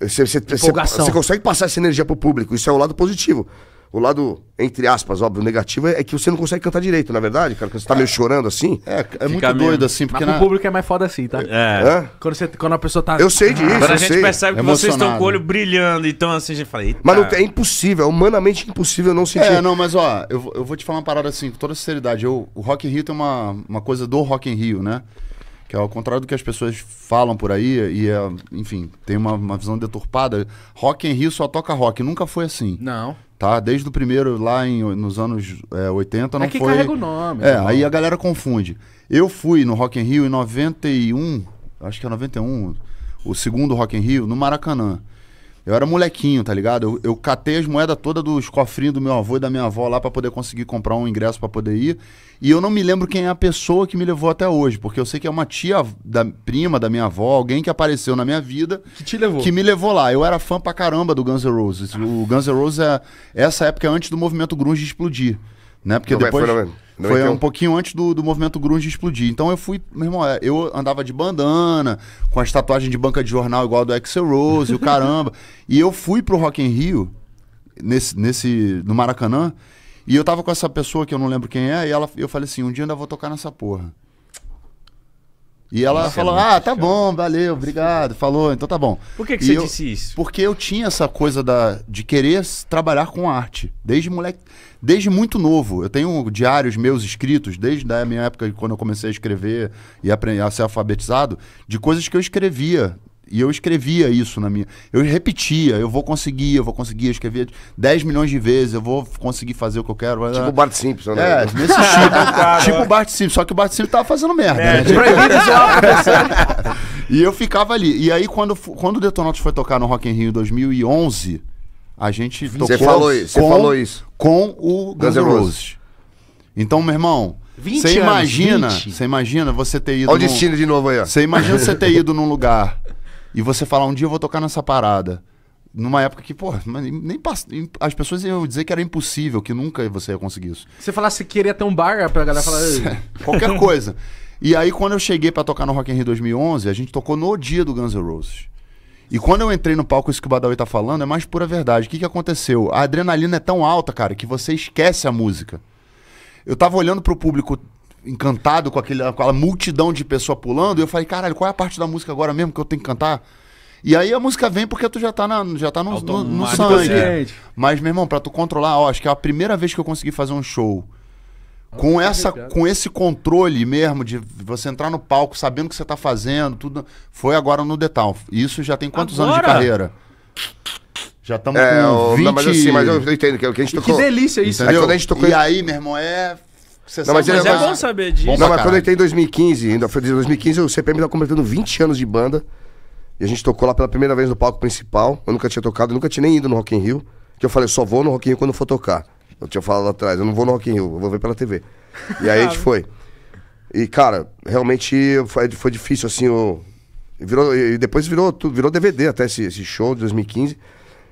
Você, você, você, você consegue passar essa energia pro público. Isso é o lado positivo. O lado, entre aspas, óbvio, negativo é que você não consegue cantar direito, na verdade, cara. Quando você tá é. meio chorando assim. É, é Fica muito mesmo. doido assim, porque. Mas na... o público é mais foda assim, tá? É. é. Quando, você, quando a pessoa tá. Eu sei disso. Quando a gente sei. percebe que é vocês estão com o olho brilhando, então assim, a gente fala. Eita. Mas não, é impossível, é humanamente impossível não sentir. É, não, mas ó, eu, eu vou te falar uma parada assim, com toda sinceridade. Eu, o Rock in Rio tem uma, uma coisa do Rock in Rio, né? que é ao contrário do que as pessoas falam por aí, e é, enfim, tem uma, uma visão deturpada. Rock em Rio só toca rock, nunca foi assim. Não tá? Desde o primeiro lá em, nos anos é, 80 não é que foi... carrega o nome. É, tá aí a galera confunde. Eu fui no Rock in Rio em 91, acho que é 91, o segundo Rock in Rio, no Maracanã. Eu era molequinho, tá ligado? Eu, eu catei as moedas todas dos cofrinhos do meu avô e da minha avó lá para poder conseguir comprar um ingresso para poder ir. E eu não me lembro quem é a pessoa que me levou até hoje, porque eu sei que é uma tia da prima da minha avó, alguém que apareceu na minha vida. Que te levou? Que me levou lá. Eu era fã pra caramba do Guns N' Roses. O Guns N' Roses é essa época é antes do movimento grunge explodir. Né? Porque não depois. É, foi um pouquinho antes do, do movimento grunge explodir. Então eu fui, meu irmão, é, eu andava de bandana, com as tatuagens de banca de jornal igual do Axel Rose, o caramba. <laughs> E eu fui pro Rock in Rio, nesse, nesse, no Maracanã, e eu tava com essa pessoa que eu não lembro quem é, e ela, eu falei assim, um dia ainda vou tocar nessa porra. E ela é falou: Ah, tá bom, valeu, obrigado. Falou, então tá bom. Por que, que você eu, disse isso? Porque eu tinha essa coisa da, de querer trabalhar com arte. Desde moleque. Desde muito novo. Eu tenho diários meus escritos, desde a minha época quando eu comecei a escrever e a, a ser alfabetizado, de coisas que eu escrevia e eu escrevia isso na minha. Eu repetia, eu vou conseguir, eu vou conseguir, eu escrevia 10 milhões de vezes, eu vou conseguir fazer o que eu quero. Tipo o Bart Simpson, né? É, nesse <laughs> tipo. tipo o Bart Simpson, só que o Bart Simpson tava fazendo merda. É, né? Tipo... <laughs> e eu ficava ali. E aí, quando, quando o Detonautas foi tocar no Rock in Rio em 2011, a gente tocou. Você falou isso, você falou isso. Com o Guns N' Roses. Então, meu irmão. Você imagina, você imagina você ter ido. Olha o destino num... de novo aí, Você imagina você ter ido num lugar e você falar um dia eu vou tocar nessa parada numa época que, pô, nem as pessoas iam dizer que era impossível, que nunca você ia conseguir isso. Você falasse que queria ter um bar pra galera falar. <laughs> É, qualquer coisa. E aí, quando eu cheguei para tocar no Rock in Rio 2011, a gente tocou no dia do Guns N' Roses. E quando eu entrei no palco, isso que o Badawi tá falando é mais pura verdade. O que, que aconteceu? A adrenalina é tão alta, cara, que você esquece a música. Eu tava olhando pro público encantado com, aquele, com aquela multidão de pessoa pulando. E eu falei, caralho, qual é a parte da música agora mesmo que eu tenho que cantar? E aí a música vem porque tu já tá, na, já tá no, no, no sangue. Mas, meu irmão, pra tu controlar, ó, acho que é a primeira vez que eu consegui fazer um show. Com, ah, essa, com esse controle mesmo de você entrar no palco sabendo o que você tá fazendo, tudo. Foi agora no Detal. Isso já tem quantos agora? anos de carreira? Já estamos é, com 20... Não, mas assim, mas eu entendo que, é a gente tocou... Que delícia isso. É quando a gente tocou... E aí, meu irmão, é você não, mas, mas é, bom saber disso. Não, mas quando eu entrei em 2015, ainda foi 2015, o CPM estava tá completando 20 anos de banda. E a gente tocou lá pela primeira vez no palco principal. Eu nunca tinha tocado, nunca tinha nem ido no Rock in Rio. Que eu falei, só vou no Rock in Rio quando for tocar. Eu tinha falado lá atrás, eu não vou no Rock in Rio, eu vou ver pela TV. E aí a gente <laughs> foi. E, cara, realmente foi, foi difícil, assim, o... Virou, e depois virou tudo, virou DVD até esse, esse, show de 2015.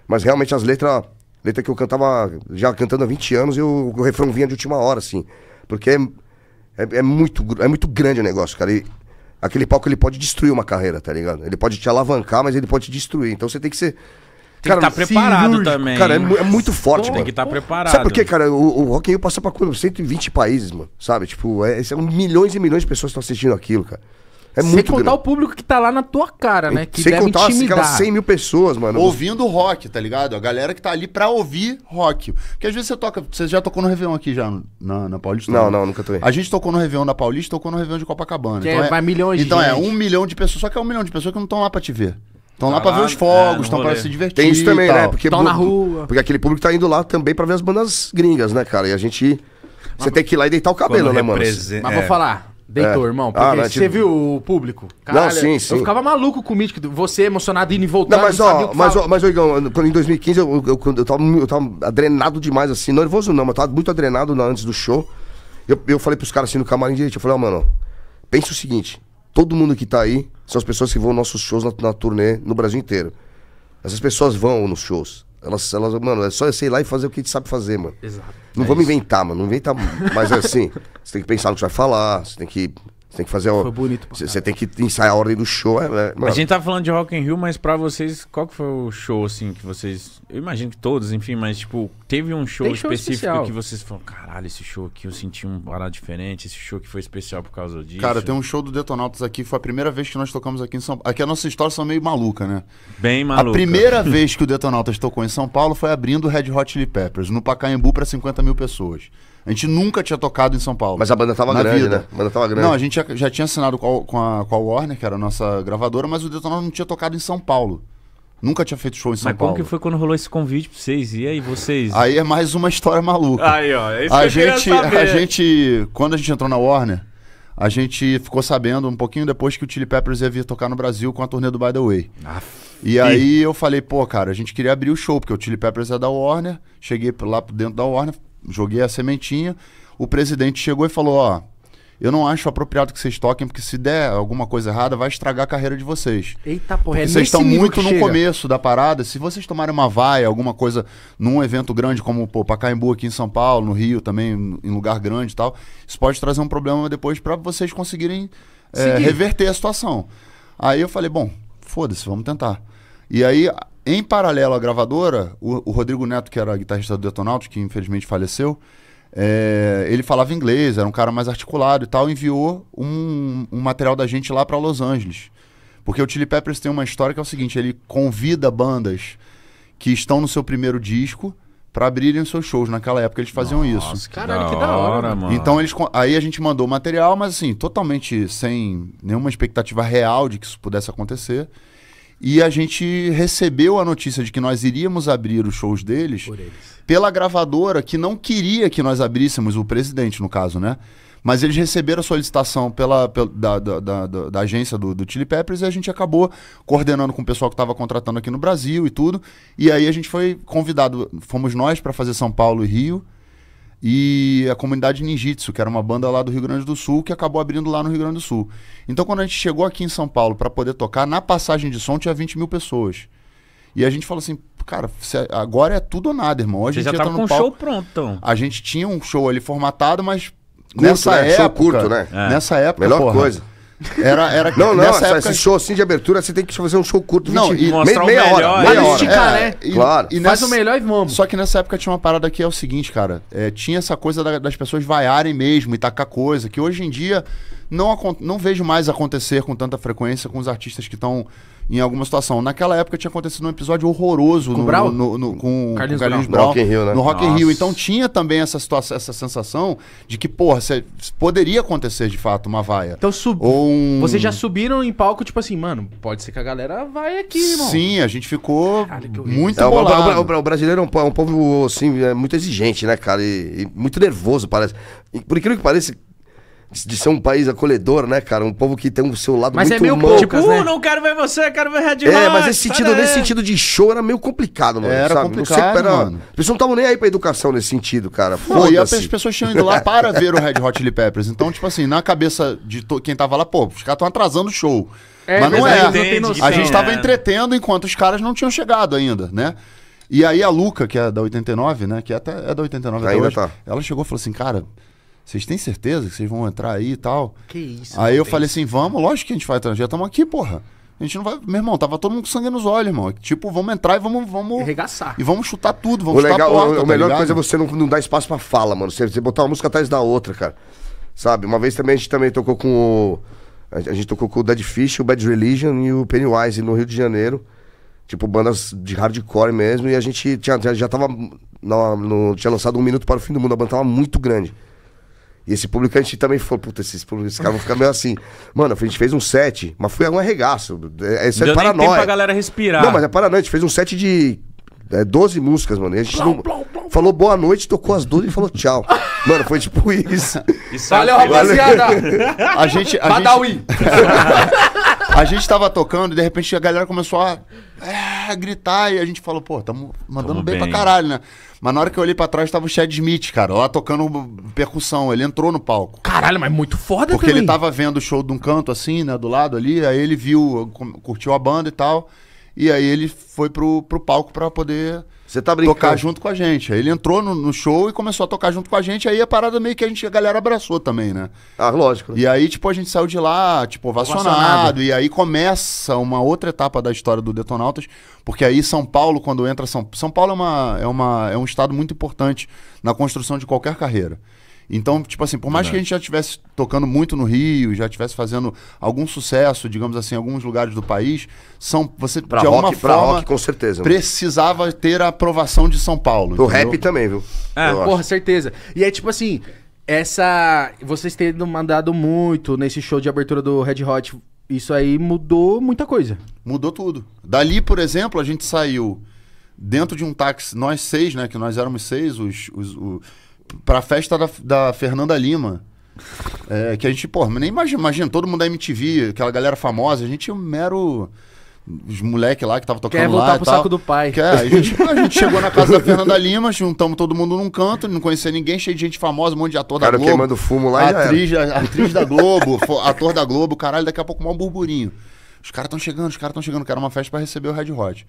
Mas realmente as letras, letra que eu cantava já cantando há 20 anos, e o, o refrão vinha de última hora, assim. Porque é, é, é muito, é muito grande o negócio, cara. E aquele palco ele pode destruir uma carreira, tá ligado? Ele pode te alavancar, mas ele pode te destruir. Então você tem que ser. Tem cara, que estar tá preparado cirúrgico. também. Cara, é, é muito forte, Tem que estar tá preparado. Sabe por quê, cara? O, o Rock in Rio passa pra 120 países, mano. Sabe? Tipo, é, são é milhões e milhões de pessoas que estão assistindo aquilo, cara. É Sem muito contar grande. o público que tá lá na tua cara, né? Que Sem deve contar assim, intimidar. aquelas 100 mil pessoas, mano. Ouvindo rock, tá ligado? A galera que tá ali pra ouvir rock. Porque às vezes você toca... Você já tocou no Réveillon aqui já, na, na Paulista? Não, não, não nunca toquei. A gente tocou no Réveillon da Paulista, tocou no Réveillon de Copacabana. Que então é, é vai milhões de Então é um milhão de pessoas. Só que é um milhão de pessoas que não estão lá pra te ver. Estão lá, lá tá pra ver os fogos, estão é, pra se divertir. Tem isso também, né? Porque, na rua. Porque aquele público tá indo lá também pra ver as bandas gringas, né, cara? E a gente... Você tem que ir lá e deitar o cabelo, né, mano? É. Mas vou falar... Deitou, é. irmão. Ah, porque ah, você viu o público? Caralho, não, sim, sim. Eu ficava maluco com o Mítico. Você emocionado, indo e voltando. Não, mas, não ó, mas, ó, mas, ó, Igão, quando, em 2015 eu, eu, eu, eu, tava, eu tava adrenado demais, assim. Nervoso não, mas tava muito adrenado na, antes do show. Eu, eu falei pros caras assim no camarim direito. Eu falei, ó, oh, mano, pensa o seguinte. Todo mundo que tá aí são as pessoas que vão aos nossos shows na, na turnê no Brasil inteiro. Essas pessoas vão nos shows. Elas, elas, mano, é só eu sei lá e fazer o que a gente sabe fazer, mano. Exato. Não é vamos isso. inventar, mano. Não inventa é assim. <laughs> Você tem que pensar no que você vai falar, você tem que você tem que fazer o. Foi bonito. Você tem que ensaiar a ordem do show. É, né? A gente tá falando de Rock in Rio, mas pra vocês, qual que foi o show, assim, que vocês. Eu imagino que todos, enfim, mas, tipo, teve um show, show específico especial. que vocês falaram, caralho, esse show aqui eu senti um barato diferente, esse show que foi especial por causa disso. Cara, tem um show do Detonautas aqui, foi a primeira vez que nós tocamos aqui em São Paulo. Aqui a nossa história são meio maluca, né? Bem maluca. A primeira <laughs> vez que o Detonautas tocou em São Paulo foi abrindo o Red Hot Chili Peppers, no Pacaembu, pra 50 mil pessoas. A gente nunca tinha tocado em São Paulo. Mas a banda tava grande, vida. né? A banda tava grande. Não, a gente já, já tinha assinado com a, com a, com, a, Warner, que era a nossa gravadora, mas o Detonado não tinha tocado em São Paulo. Nunca tinha feito show em São Mas Paulo. Mas como que foi quando rolou esse convite pra vocês? E aí, vocês? Aí é mais uma história maluca. Aí, ó. É isso a que gente, eu saber. A gente, quando a gente entrou na Warner, a gente ficou sabendo um pouquinho depois que o Chili Peppers ia vir tocar no Brasil com a turnê do By The Way. Aff. E aí eu falei, pô, cara, a gente queria abrir o show, porque o Chili Peppers é da Warner. Cheguei lá dentro da Warner, joguei a sementinha, o presidente chegou e falou, ó, eu não acho apropriado que vocês toquem, porque se der alguma coisa errada, vai estragar a carreira de vocês. Eita porra, é porque é Vocês estão muito no chega. começo da parada. Se vocês tomarem uma vaia, alguma coisa, num evento grande como o Pacaembu aqui em São Paulo, no Rio também, em lugar grande e tal, isso pode trazer um problema depois para vocês conseguirem é, reverter a situação. Aí eu falei, bom, foda-se, vamos tentar. E aí em paralelo à gravadora, o, o Rodrigo Neto, que era guitarrista do Detonautas, que infelizmente faleceu, é, ele falava inglês, era um cara mais articulado e tal, enviou um, um material da gente lá para Los Angeles. Porque o Chili Peppers tem uma história que é o seguinte: ele convida bandas que estão no seu primeiro disco para abrirem seus shows. Naquela época eles faziam Nossa, isso. Caralho, que da hora, mano. mano. Então eles, aí a gente mandou o material, mas assim, totalmente sem nenhuma expectativa real de que isso pudesse acontecer. E a gente recebeu a notícia de que nós iríamos abrir os shows deles pela gravadora que não queria que nós abríssemos, o presidente, no caso, né? Mas eles receberam a solicitação pela, pela da, da, da, da, agência do, do Chili Peppers e a gente acabou coordenando com o pessoal que estava contratando aqui no Brasil e tudo. E aí a gente foi convidado, fomos nós para fazer São Paulo e Rio e a comunidade Ninjitsu, que era uma banda lá do Rio Grande do Sul, que acabou abrindo lá no Rio Grande do Sul. Então, quando a gente chegou aqui em São Paulo para poder tocar, na passagem de som tinha 20 mil pessoas. E a gente falou assim, cara, agora é tudo ou nada, irmão. A gente já tá com o show pronto. A gente tinha um show ali formatado, mas curto, nessa né? época... Show curto, né? É. Nessa época, Melhor porra, coisa era, era não, não, nessa época... esse show assim de abertura, você tem que fazer um show curto, 20, não, e meia, meia melhor, hora. Meia hora. Esticar, é, né? E, claro. E nessa... Faz o melhor e vamos. Só que nessa época tinha uma parada que é o seguinte, cara. É, tinha essa coisa da, das pessoas vaiarem mesmo e tacar coisa, que hoje em dia não, não vejo mais acontecer com tanta frequência com os artistas que estão em alguma situação. Naquela época tinha acontecido um episódio horroroso com no, Brau? No, no, com Carlinhos, Carlinhos Rock Rio, né? no Rock in Rio. Então tinha também essa situação, essa sensação de que, porra, cê, poderia acontecer de fato uma vaia. Então subiu um... vocês já subiram em palco, tipo assim, mano, pode ser que a galera vai aqui, irmão. Sim, a gente ficou muito é, o, o, o, o, brasileiro é, é um, povo, assim, é muito exigente, né, cara? E, e muito nervoso, parece. E, por incrível que pareça, de ser um país acolhedor, né, cara? Um povo que tem o seu lado mas é muito humano. Mas é meio poucas, tipo, né? Uh, não quero ver você, quero ver Red é, Hot. É, mas esse sentido, nesse sentido de show era meio complicado, mano. Era sabe? complicado, não sei, era, mano. As pessoas não estavam nem aí pra educação nesse sentido, cara. Foi e as pessoas tinham ido lá <laughs> para ver o Red Hot Chili Peppers. Então, tipo assim, na cabeça de quem tava lá, pô, os caras estão atrasando o show. É, mas não é. a gente tava é. entretendo enquanto os caras não tinham chegado ainda, né? E aí a Luca, que é da 89, né? Que é até é da 89 até hoje, tá. ela chegou e falou assim, cara vocês têm certeza que vocês vão entrar aí e tal? Que isso. Aí eu falei isso. assim, vamos, lógico que a gente vai entrar, já estamos aqui, porra. A gente não vai. Meu irmão, tava todo mundo com sangue nos olhos, irmão. Tipo, vamos entrar e vamos. vamos Arregaçar. E vamos chutar tudo, vamos o legal, chutar a porta, A, tá melhor ligado? coisa é você não, não dar espaço pra fala, mano. Você, você botar uma música atrás da outra, cara. Sabe? Uma vez também a gente também tocou com o. A, a gente tocou com o Dead Fish, o Bad Religion e o Pennywise no Rio de Janeiro. Tipo, bandas de hardcore mesmo. E a gente tinha, já, já tava. Na, no, tinha lançado Um Minuto para o Fim do Mundo. A banda tava muito grande. E esse público a gente também falou, puta, esses, esses caras vão ficar meio assim. Mano, a gente fez um set, mas foi um arregaço. É, é, isso é paranoia. pra galera respirar. Não, mas é paranoia. A gente fez um set de é, 12 músicas, mano. E a gente não... falou boa noite, tocou as 12 e falou tchau. <laughs> mano, foi tipo isso. isso Valeu, rapaziada. <laughs> a gente. A Badawi. Gente... <laughs> A gente tava tocando e de repente a galera começou a, é, gritar e a gente falou, pô, tamo mandando tamo bem, bem pra caralho, né? Mas na hora que eu olhei pra trás tava o Chad Smith, cara, lá tocando percussão. Ele entrou no palco. Caralho, mas muito foda, Porque também. ele tava vendo o show de um canto assim, né, do lado ali, aí ele viu, curtiu a banda e tal. E aí ele foi pro, pro palco pra poder você tá brincando? Tocar junto com a gente. Aí ele entrou no, no, show e começou a tocar junto com a gente. Aí a parada meio que a gente, a galera abraçou também, né? Ah, lógico. Né? E aí, tipo, a gente saiu de lá, tipo, ovacionado. E aí começa uma outra etapa da história do Detonautas, porque aí São Paulo, quando entra São São Paulo é uma, é uma é um estado muito importante na construção de qualquer carreira. Então, tipo assim, por mais que a né. gente já estivesse tocando muito no Rio, já estivesse fazendo algum sucesso, digamos assim, em alguns lugares do país, são você pra de rock, alguma forma rock, com certeza. Precisava ter a aprovação de São Paulo. O rap também, viu? É, Eu porra, acho. certeza. E é tipo assim, essa vocês tendo mandado muito nesse show de abertura do Red Hot, isso aí mudou muita coisa. Mudou tudo. Dali, por exemplo, a gente saiu dentro de um táxi, nós seis, né, que nós éramos seis, os, os, os pra festa da, da Fernanda Lima. É, que a gente, pô, nem imagina, imagina, todo mundo da MTV, aquela galera famosa, a gente é um mero. Os moleque lá que tava tocando Quer voltar lá pro saco do pai. Quer, a, gente, a gente chegou na casa da Fernanda Lima, juntamos todo mundo num canto, não conhecia ninguém, cheio de gente famosa, um monte de ator Cara, da Globo. queimando fumo lá atriz, a, atriz da Globo, ator da Globo, caralho, daqui a pouco mal burburinho. Os caras estão chegando, os caras estão chegando, que era uma festa para receber o Red Hot.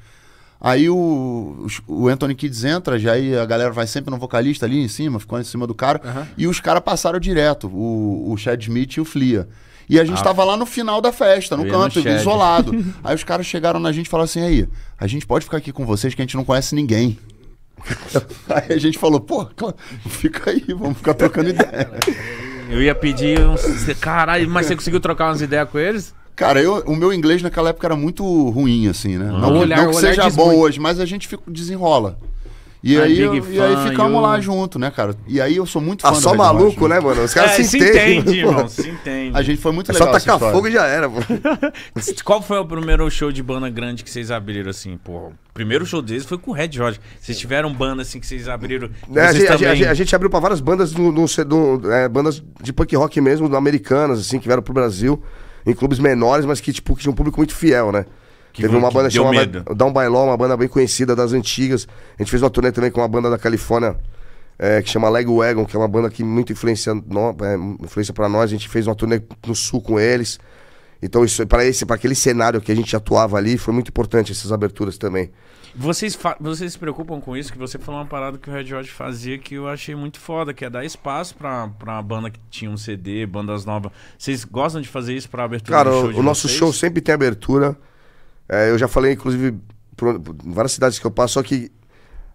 Aí o, o Anthony Kids entra, já aí a galera vai sempre no vocalista ali em cima, ficou em cima do cara. Uhum. E os caras passaram direto, o, o Chad Smith e o Flia. E a gente ah, tava lá no final da festa, no canto, no isolado. <laughs> aí os caras chegaram na gente e falaram assim: aí, a gente pode ficar aqui com vocês que a gente não conhece ninguém. <laughs> aí a gente falou: pô, fica aí, vamos ficar trocando <laughs> ideia. Eu ia pedir uns. Caralho, mas você conseguiu trocar umas ideias com eles? Cara, eu, o meu inglês naquela época era muito ruim, assim, né? Ah. Não, olhar, não que seja bom muito. hoje, mas a gente fica, desenrola. E, ah, aí, eu, e aí ficamos eu... lá junto, né, cara? E aí eu sou muito ah, fã ah, só maluco, né, mano? Os caras é, se, se entendem. Entende, irmão, se entende. A gente foi muito é legal. Só tacar fogo e já era, pô. <laughs> Qual foi o primeiro show de banda grande que vocês abriram, assim, pô? primeiro show deles foi com o Red Hot. Vocês tiveram banda assim que vocês abriram. Né, a, gente, também... a, gente, a, gente, abriu para várias bandas do, do, é, bandas de punk rock mesmo, do americanas, assim, que vieram pro Brasil em clubes menores, mas que, tipo, que tinha um público muito fiel, né? Que Teve uma banda chamada Down By Law, uma banda bem conhecida das antigas. A gente fez uma turnê também com uma banda da Califórnia é, que chama Leg Wagon, que é uma banda que muito influencia, no, é, influência para nós. A gente fez uma turnê no sul com eles. Então, isso para esse, para aquele cenário que a gente atuava ali, foi muito importante essas aberturas também. Vocês, vocês se preocupam com isso? Que você falou uma parada que o Red Hot fazia que eu achei muito foda, que é dar espaço pra, pra banda que tinha um CD, bandas novas. Vocês gostam de fazer isso pra abertura Cara, do show o, o nosso vocês? show sempre tem abertura. É, eu já falei, inclusive, por, por várias cidades que eu passo, só que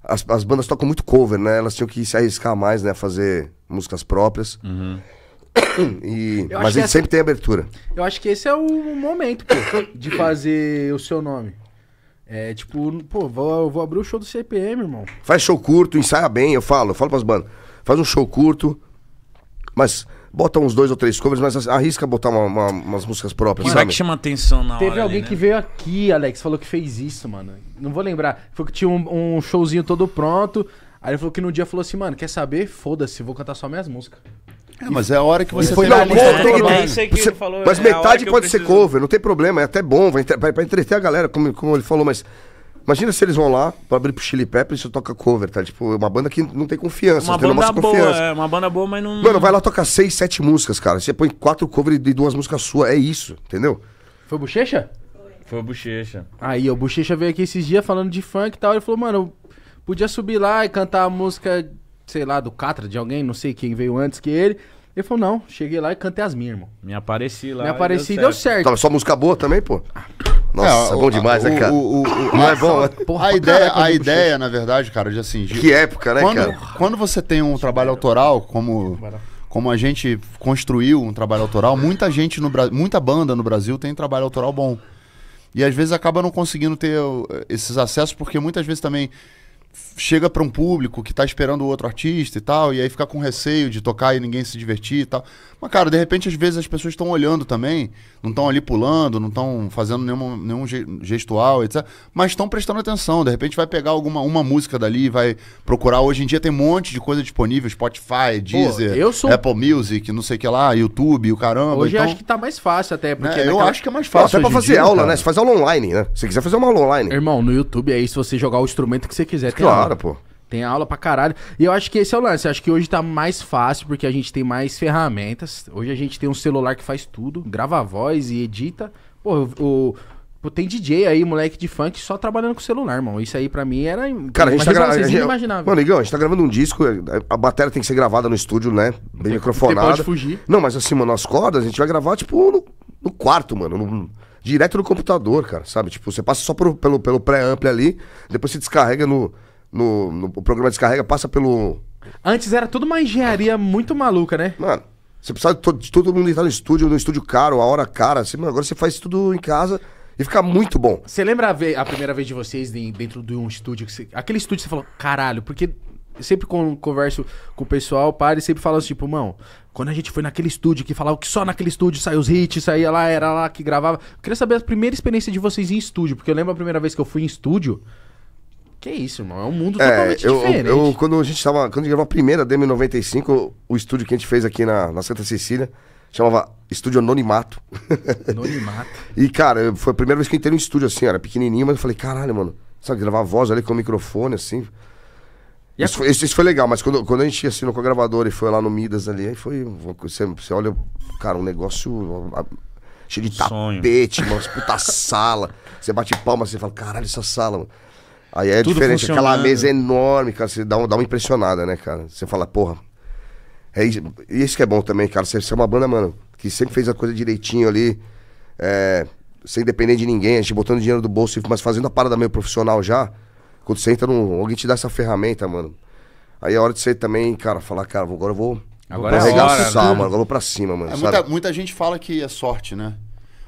as, as bandas tocam muito cover, né? Elas tinham que se arriscar mais, né? Fazer músicas próprias. Uhum. <coughs> E, mas a gente essa... sempre tem abertura. Eu acho que esse é o momento, pô, de fazer o seu nome. É tipo, pô, vou, eu vou abrir o show do CPM, irmão. Faz show curto, ensaia bem, eu falo, eu falo pras bandas. Faz um show curto, mas bota uns dois ou três covers, mas arrisca botar uma, uma, umas músicas próprias. Que é sabe? vai que chama atenção na Teve hora alguém ali, né? que veio aqui, Alex, falou que fez isso, mano. Não vou lembrar. Foi que tinha um, um showzinho todo pronto. Aí ele falou que no dia falou assim, mano, quer saber? Foda-se, vou cantar só minhas músicas. É, mas é a hora que você foi na lista. Tem, você, falou, mas é metade pode ser cover, não tem problema, é até bom, vai, vai, vai entreter a galera, como, como ele falou, mas. Imagina se eles vão lá pra abrir pro Chili Peppers e toca cover, tá? Tipo, é uma banda que não tem confiança. Uma banda boa, confiança. é, uma banda boa, mas não... Mano, vai lá tocar seis, sete músicas, cara. Você põe quatro covers e duas músicas suas, é isso, entendeu? Foi Bochecha? Foi o Bochecha. Aí, o Bochecha veio aqui esses dias falando de funk e tal. Ele falou, mano, podia subir lá e cantar a música sei lá, do Catra, de alguém, não sei quem veio antes que ele. Ele falou, não, cheguei lá e cantei as minhas, irmão. Me apareci lá. Me apareci e deu certo. Tava só música boa também, pô. Nossa, é, é bom demais, né, cara? O, o, o, não é bom? Né? Porra, a ideia, a ideia na verdade, cara, de assim... De, que época, né, quando, cara? Quando você tem um trabalho autoral, como, como a gente construiu um trabalho autoral, muita gente no muita banda no Brasil tem trabalho autoral bom. E às vezes acaba não conseguindo ter esses acessos, porque muitas vezes também chega para um público que tá esperando o outro artista e tal, e aí fica com receio de tocar e ninguém se divertir e tal. Mas, cara, de repente, às vezes as pessoas estão olhando também, não estão ali pulando, não estão fazendo nenhum, nenhum gestual, etc. Mas estão prestando atenção, de repente vai pegar alguma uma música dali, vai procurar. Hoje em dia tem um monte de coisa disponível, Spotify, Deezer, Pô, sou... Apple Music, não sei o que lá, YouTube, o caramba. Hoje então... acho que tá mais fácil até, porque... Né, né, eu acho que é mais fácil. Até pra fazer dia, aula, cara. né? Você faz aula online, né? Se quiser fazer uma aula online. Irmão, no YouTube é isso, você jogar o instrumento que você quiser. Claro pô. Tem aula pra caralho. E eu acho que esse é o lance. Eu acho que hoje tá mais fácil porque a gente tem mais ferramentas. Hoje a gente tem um celular que faz tudo, grava a voz e edita. Pô, o. Pô, tem DJ aí, moleque de funk, só trabalhando com celular, irmão. Isso aí pra mim era. Cara, a gente tá gravando. Assim mano, Igão, a gente tá gravando um disco, a bateria tem que ser gravada no estúdio, né? Bem microfonada. Pode fugir. Não, mas assim, mano, as cordas a gente vai gravar, tipo, no, no quarto, mano. No, direto no computador, cara, sabe? Tipo, você passa só pro, pelo, pelo pré-ampli ali, depois você descarrega no no, no o programa descarrega, passa pelo. Antes era tudo uma engenharia muito maluca, né? Mano, você precisava de todo, de todo mundo entrar no estúdio, no estúdio caro, a hora cara. Assim, mano, agora você faz tudo em casa e fica muito bom. Você lembra a, a primeira vez de vocês dentro de um estúdio? Você, aquele estúdio que você falou, caralho, porque sempre quando converso com o pessoal, e sempre fala assim, tipo, mano quando a gente foi naquele estúdio que falava que só naquele estúdio saiu os hits, saía lá, era lá que gravava. Eu queria saber a primeira experiência de vocês em estúdio, porque eu lembro a primeira vez que eu fui em estúdio. Que isso, irmão. É um mundo é, totalmente eu, diferente. Eu, quando a gente tava. Quando a gente gravou a primeira dm 95, o estúdio que a gente fez aqui na, na Santa Cecília chamava Estúdio Anonimato. <laughs> Anonimato. e, cara, foi a primeira vez que eu entrei no estúdio assim, era pequenininho, mas eu falei, caralho, mano. Sabe, gravar voz ali com o microfone, assim. E Isso, foi, isso, isso, foi legal, mas quando, quando a gente assinou com a gravadora e foi lá no Midas ali, aí foi. Você, você olha, cara, um negócio cheio de tapete, Sonho. mano, puta sala. Você bate palma, você fala, caralho, essa sala, mano. Aí é Tudo diferente, aquela mesa enorme, cara, você dá, um, dá uma impressionada, né, cara? Você fala, porra. É isso que é bom também, cara. Você, é uma banda, mano, que sempre fez a coisa direitinho ali, é, sem depender de ninguém, a gente botando dinheiro do bolso, mas fazendo a parada meio profissional já. Quando você entra num. Alguém te dá essa ferramenta, mano. Aí é hora de você também, cara, falar, cara, agora eu vou. Agora vou é arregaçar, né? mano. Agora eu vou pra cima, mano. É, muita, muita gente fala que é sorte, né?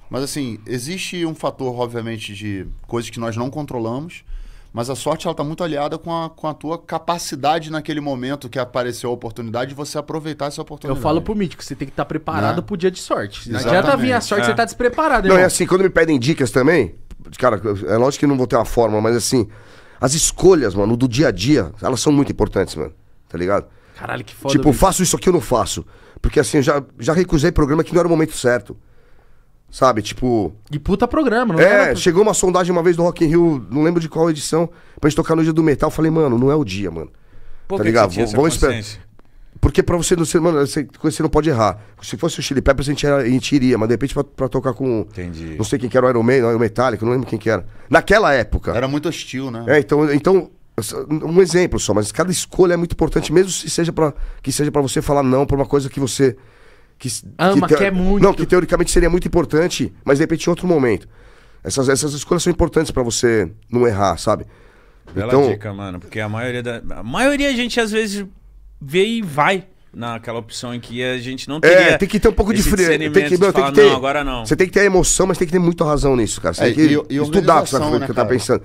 Mas assim, existe um fator, obviamente, de coisas que nós não controlamos mas a sorte ela está muito aliada com a, com a tua capacidade naquele momento que apareceu a oportunidade de você aproveitar essa oportunidade. Eu falo pro mítico, você tem que estar tá preparado né? pro dia de sorte. Não adianta vir a é. sorte, é. você tá despreparado. Irmão. Não, é assim, quando me pedem dicas também, cara, é lógico que não vou ter uma fórmula, mas assim, as escolhas, mano, do dia a dia, elas são muito importantes, mano. Tá ligado? Caralho, que foda. Tipo, faço isso aqui ou não faço? Porque assim, eu já, já recusei programa que não era o momento certo. Sabe, tipo. E puta programa, não É, era... chegou uma sondagem uma vez no Rock in Rio, não lembro de qual edição, pra gente tocar no dia do metal. Eu falei, mano, não é o dia, mano. Por tá que ligado? Que Vamos esperar. Porque pra você não ser, mano, você, não pode errar. Se fosse o Chili Peppers, a gente, era, a gente iria, mas de repente pra, pra tocar com. Entendi. Não sei quem que era o Iron Man, o Metallica, não lembro quem que era. Naquela época. Era muito hostil, né? É, então, então um exemplo só, mas cada escolha é muito importante, mesmo que seja para que seja para você falar não para uma coisa que você que, Ama, que te... quer muito. Não, que teoricamente seria muito importante, mas de repente em outro momento. Essas, essas escolhas são importantes para você não errar, sabe? Bela então... dica, mano, porque a maioria da. A maioria a gente às vezes vê e vai naquela opção em que a gente não tem. É, tem que ter um pouco de frio. Tem que, falar, tem que ter, não, agora não. Você tem que ter emoção, mas tem que ter muita razão nisso, cara. Você é, tem que e, e estudar o essa né, que você tava tá né, tá pensando.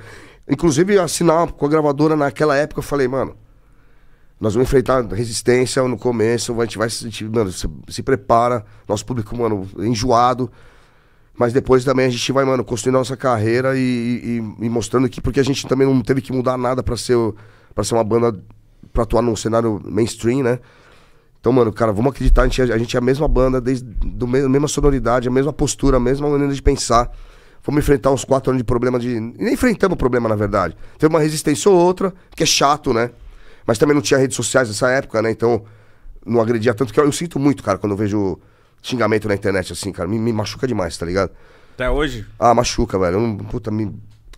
Inclusive, assinar com a gravadora naquela época, eu falei, mano, nós vamos enfrentar resistência no começo, a gente vai se sentir, mano, se, se prepara, nosso público, mano, enjoado. Mas depois também a gente vai, mano, construindo a nossa carreira e, e, e mostrando que, porque a gente também não teve que mudar nada para ser, pra ser uma banda, pra atuar num cenário mainstream, né? Então, mano, cara, vamos acreditar, a gente, é, a gente é a mesma banda, desde do mesma sonoridade, a mesma postura, a mesma maneira de pensar. Vamos enfrentar uns quatro anos de problema de. Nem enfrentamos problema, na verdade. Teve uma resistência ou outra, que é chato, né? Mas também não tinha redes sociais nessa época, né? Então não agredia tanto que eu, eu sinto muito, cara, quando eu vejo xingamento na internet, assim, cara. Me, me machuca demais, tá ligado? Até hoje? Ah, machuca, velho. Eu puta, me.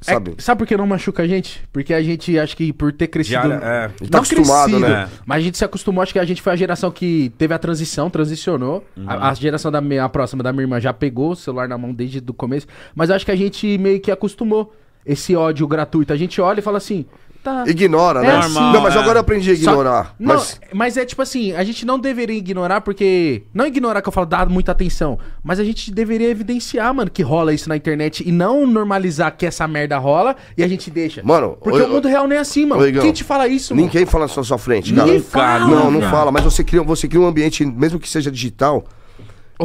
É sabe? É, sabe por que não machuca a gente? Porque a gente acho que por ter crescido. Já, é. tá acostumado, crescido, né? Mas a gente se acostumou, acho que a gente foi a geração que teve a transição, transicionou. Uhum. A, a, geração da minha, a próxima da minha irmã já pegou o celular na mão desde o começo. Mas acho que a gente meio que acostumou esse ódio gratuito. A gente olha e fala assim: Tá. Ignora, é né? Normal, assim. não, mas é. agora eu aprendi a ignorar. Só... Não, mas... mas é tipo assim, a gente não deveria ignorar porque. Não ignorar que eu falo, dar muita atenção. Mas a gente deveria evidenciar, mano, que rola isso na internet e não normalizar que essa merda rola e a gente deixa. Mano, porque o, o mundo real nem é assim, mano. Oigão, quem te fala isso, Ninguém mano? fala na sua frente, cara. Ninguém fala, não, não cara. fala, mas você cria, você cria um ambiente, mesmo que seja digital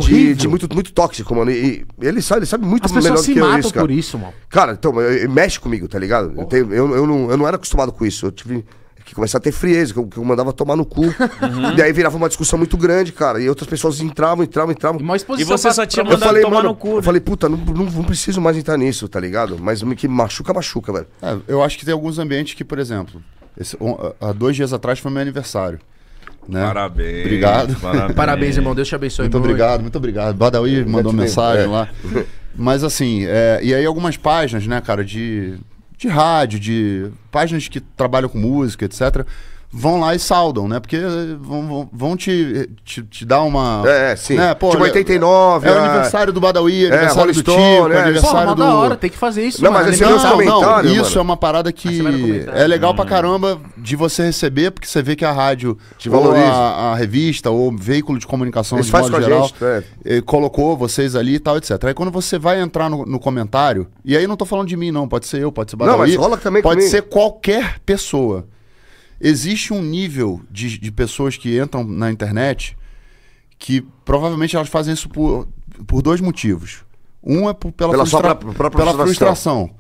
de, de, muito, muito tóxico, mano. E, e ele sabe, ele sabe muito melhor do que eu isso, cara. por isso, mano. Cara, então, mexe comigo, tá ligado? Eu, tenho, eu, eu, não, eu não era acostumado com isso. Eu tive que começar a ter frieza, que eu, que eu mandava tomar no cu. <laughs> Uhum. E aí virava uma discussão muito grande, cara. E outras pessoas entravam, entravam, entravam. E, e você pra, só tinha mandado falei, tomar mano, no cu. Né? Eu falei, puta, não, não, não, preciso mais entrar nisso, tá ligado? Mas que machuca, machuca, velho. É, eu acho que tem alguns ambientes que, por exemplo, esse, um, há dois dias atrás foi meu aniversário. Né? Parabéns. Obrigado. Parabéns. parabéns. irmão. Deus te abençoe muito. Muito obrigado, muito obrigado. Badawi mandou mensagem lá. É. Mas assim, é, e aí algumas páginas, né, cara, de, de rádio, de páginas que trabalham com música, etc vão lá e saudam, né? Porque eh, vão, vão, vão te, te, te, dar uma. É, é sim. Né? Pô, tipo 89. É, é, é aniversário do Badawi, é, aniversário é, do Tico, é. aniversário Porra, do. da hora, tem que fazer isso. Não, mano. mas é assim, esse não, comentário. Não, isso mano. é uma parada que é legal hum. pra caramba de você receber, porque você vê que a rádio, te valoriza. A, a, revista, ou veículo de comunicação Eles de modo geral, gente, eh, colocou vocês ali e tal, etc. Aí quando você vai entrar no, no, comentário, e aí não tô falando de mim, não, pode ser eu, pode ser Badawi. Não, mas rola também Pode comigo. ser qualquer pessoa existe um nível de, de pessoas que entram na internet que provavelmente elas fazem isso por, por dois motivos. Um é por, pela, pela, frustra... própria pela frustração.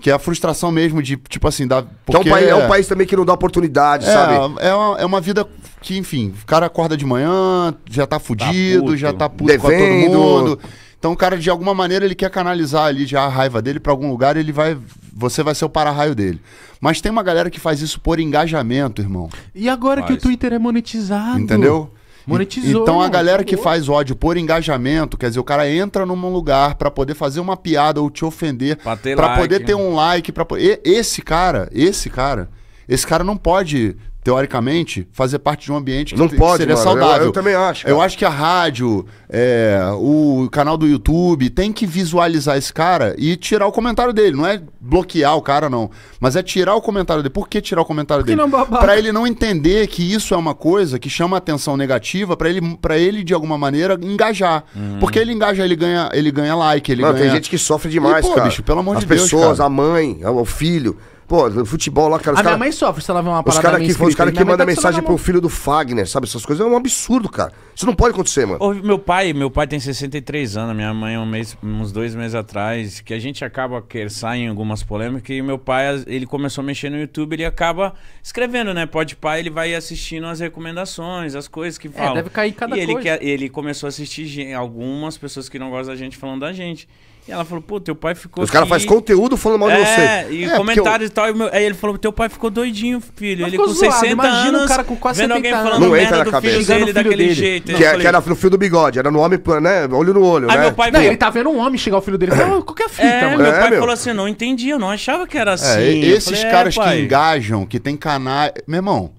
Que é a frustração mesmo de, tipo assim, da. Porque é, é um é é- país também que não dá oportunidade, é, sabe? É uma, é uma vida que, enfim, o cara acorda de manhã, já tá, tá fudido, tá já tá puto Devendo. com todo mundo então o cara, de alguma maneira, ele quer canalizar ali já a raiva dele para algum lugar, ele vai. Você vai ser o para-raio dele. Mas tem uma galera que faz isso por engajamento, irmão. E agora faz. que o Twitter é monetizado. Entendeu? Monetizou. Então a galera que faz ódio por engajamento, quer dizer, o cara entra num lugar para poder fazer uma piada ou te ofender, para like, poder né? ter um like, para esse cara, esse cara, esse cara não pode teoricamente, fazer parte de um ambiente que não pode, seria mano. saudável. Eu, eu, também acho. Cara. Eu acho que a rádio, é, o canal do YouTube, tem que visualizar esse cara e tirar o comentário dele. Não é bloquear o cara, não. Mas é tirar o comentário dele. Por que tirar o comentário Porque dele? É para ele não entender que isso é uma coisa que chama atenção negativa, para ele, pra ele, de alguma maneira, engajar. Hum. Porque ele engaja, ele ganha, ele ganha like, ele mano, ganha... tem gente que sofre demais, e, pô, cara. Bicho, pelo amor As de pessoas, Deus, a mãe, o filho... Pô, futebol lá, cara. A cara, minha mãe sofre se ela vê uma parada. Os caras que, os cara que mandam tá mensagem pro filho do Fagner, sabe? Essas coisas é um absurdo, cara. Isso não pode acontecer, mano. Ô, meu pai, meu pai tem 63 anos, minha mãe um mês, uns dois meses atrás, que a gente acaba que sai em algumas polêmicas, e meu pai, ele começou a mexer no YouTube, ele acaba escrevendo, né? Pode pai, ele vai assistindo as recomendações, as coisas que é, falam. É, deve cair cada e coisa. Ele, ele começou a assistir algumas pessoas que não gostam da gente falando da gente. E ela falou, pô, teu pai ficou. Os caras fazem conteúdo falando mal de é, você. E é, comentários eu... e tal. E meu... Aí ele falou, teu pai ficou doidinho, filho. Mas ele com zoado. 60 Imagina anos. o cara com quase vendo 70 alguém falando não entra na cabeça. filho dele daquele dele. jeito. Que, é- falei, que, era no fio do bigode, era no homem, né? Olho no olho. Aí né? meu pai não, ele tá vendo um homem chegar o filho dele falou, ah, qual que é a é, fita, é, mano? Meu é, pai meu... falou assim, não entendi, eu não achava que era assim. esses caras que engajam, que tem canais. Meu irmão.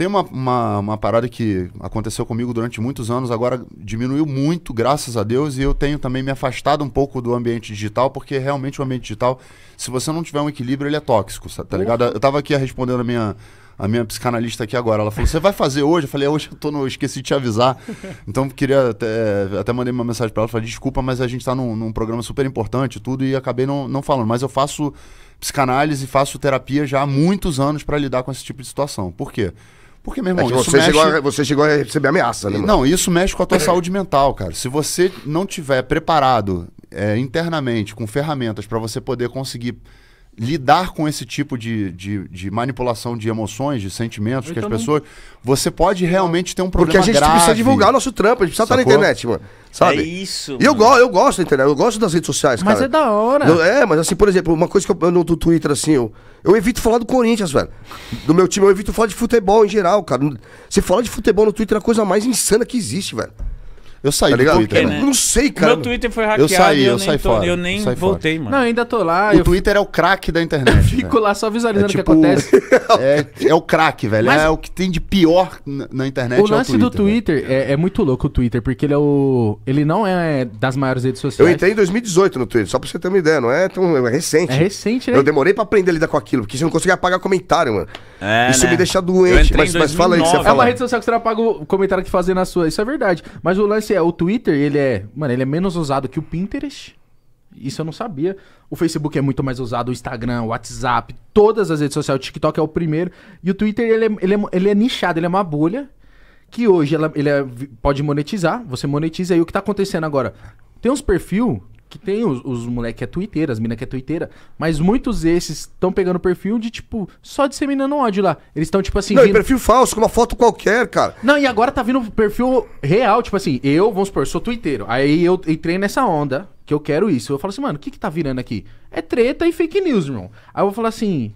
Tem uma, uma, uma, parada que aconteceu comigo durante muitos anos, agora diminuiu muito, graças a Deus, e eu tenho também me afastado um pouco do ambiente digital, porque realmente o ambiente digital, se você não tiver um equilíbrio, ele é tóxico, tá ligado? Eu tava aqui respondendo a minha, a minha psicanalista aqui agora. Ela falou: Você vai fazer hoje? Eu falei: Hoje eu tô no. Esqueci de te avisar. <laughs> Então queria até. Até mandei uma mensagem para ela. Falei: Desculpa, mas a gente tá num, num programa super importante e tudo. E acabei não, não falando. Mas eu faço psicanálise, faço terapia já há muitos anos para lidar com esse tipo de situação. Por quê? Porque, meu é irmão, é você, mexe... chegou a, você chegou a receber ameaça, né? Mano? Não, isso mexe com a tua saúde mental, cara. Se você não tiver preparado é, internamente com ferramentas para você poder conseguir lidar com esse tipo de, de, de manipulação de emoções, de sentimentos eu que também. as pessoas. Você pode realmente ter um problema. Porque a gente grave. precisa divulgar o nosso trampo, a gente precisa Sacou? estar na internet, mano. Sabe? É isso. E eu, go eu gosto da internet, eu gosto das redes sociais, mas cara. Mas é da hora. Eu, é, mas assim, por exemplo, uma coisa que eu, eu no Twitter, assim, eu, eu evito falar do Corinthians, velho. Do meu time, eu evito falar de futebol em geral, cara. Você fala de futebol no Twitter é a coisa mais insana que existe, velho. Eu saí tá do Twitter. Né? né? Não sei, cara. Meu Twitter foi hackeado. Eu saí, eu, eu saí tô, fora. Eu nem eu voltei, fora. mano. Não, ainda tô lá. O eu... Twitter é o craque da internet. Eu fico né? lá só visualizando é, tipo, o que tipo acontece. <laughs> é, é o craque, velho. Mas... É o que tem de pior na internet. O lance é o Twitter, do Twitter é, é, muito louco o Twitter, porque ele é o. Ele não é das maiores redes sociais. Eu entrei em 2018 no Twitter, só pra você ter uma ideia, não é tão. É recente. É recente, né? Eu demorei pra aprender a lidar com aquilo, porque você não conseguia apagar comentário, mano. É, Isso né? me deixa doente. Mas, mas fala aí que você fala. É uma rede social que você não apaga o comentário que fazer na sua. Isso é verdade. Mas o lance você é, o Twitter, ele é, mano, ele é menos usado que o Pinterest. Isso eu não sabia. O Facebook é muito mais usado, o Instagram, o WhatsApp, todas as redes sociais, o TikTok é o primeiro. E o Twitter, ele é, ele é, ele é nichado, ele é uma bolha que hoje ela, ele é, pode monetizar, você monetiza. E o que tá acontecendo agora? Tem uns perfil que tem os, os moleque que é twitteira, as mina que é twitteira. Mas muitos desses estão pegando perfil de, tipo, só disseminando ódio lá. Eles estão, tipo assim. Não, vindo... perfil falso, com uma foto qualquer, cara. Não, e agora tá vindo perfil real, tipo assim, eu, vamos supor, sou twitteiro. Aí eu entrei nessa onda, que eu quero isso. Eu falo assim, mano, o que que tá virando aqui? É treta e fake news, irmão. Aí eu vou falar assim.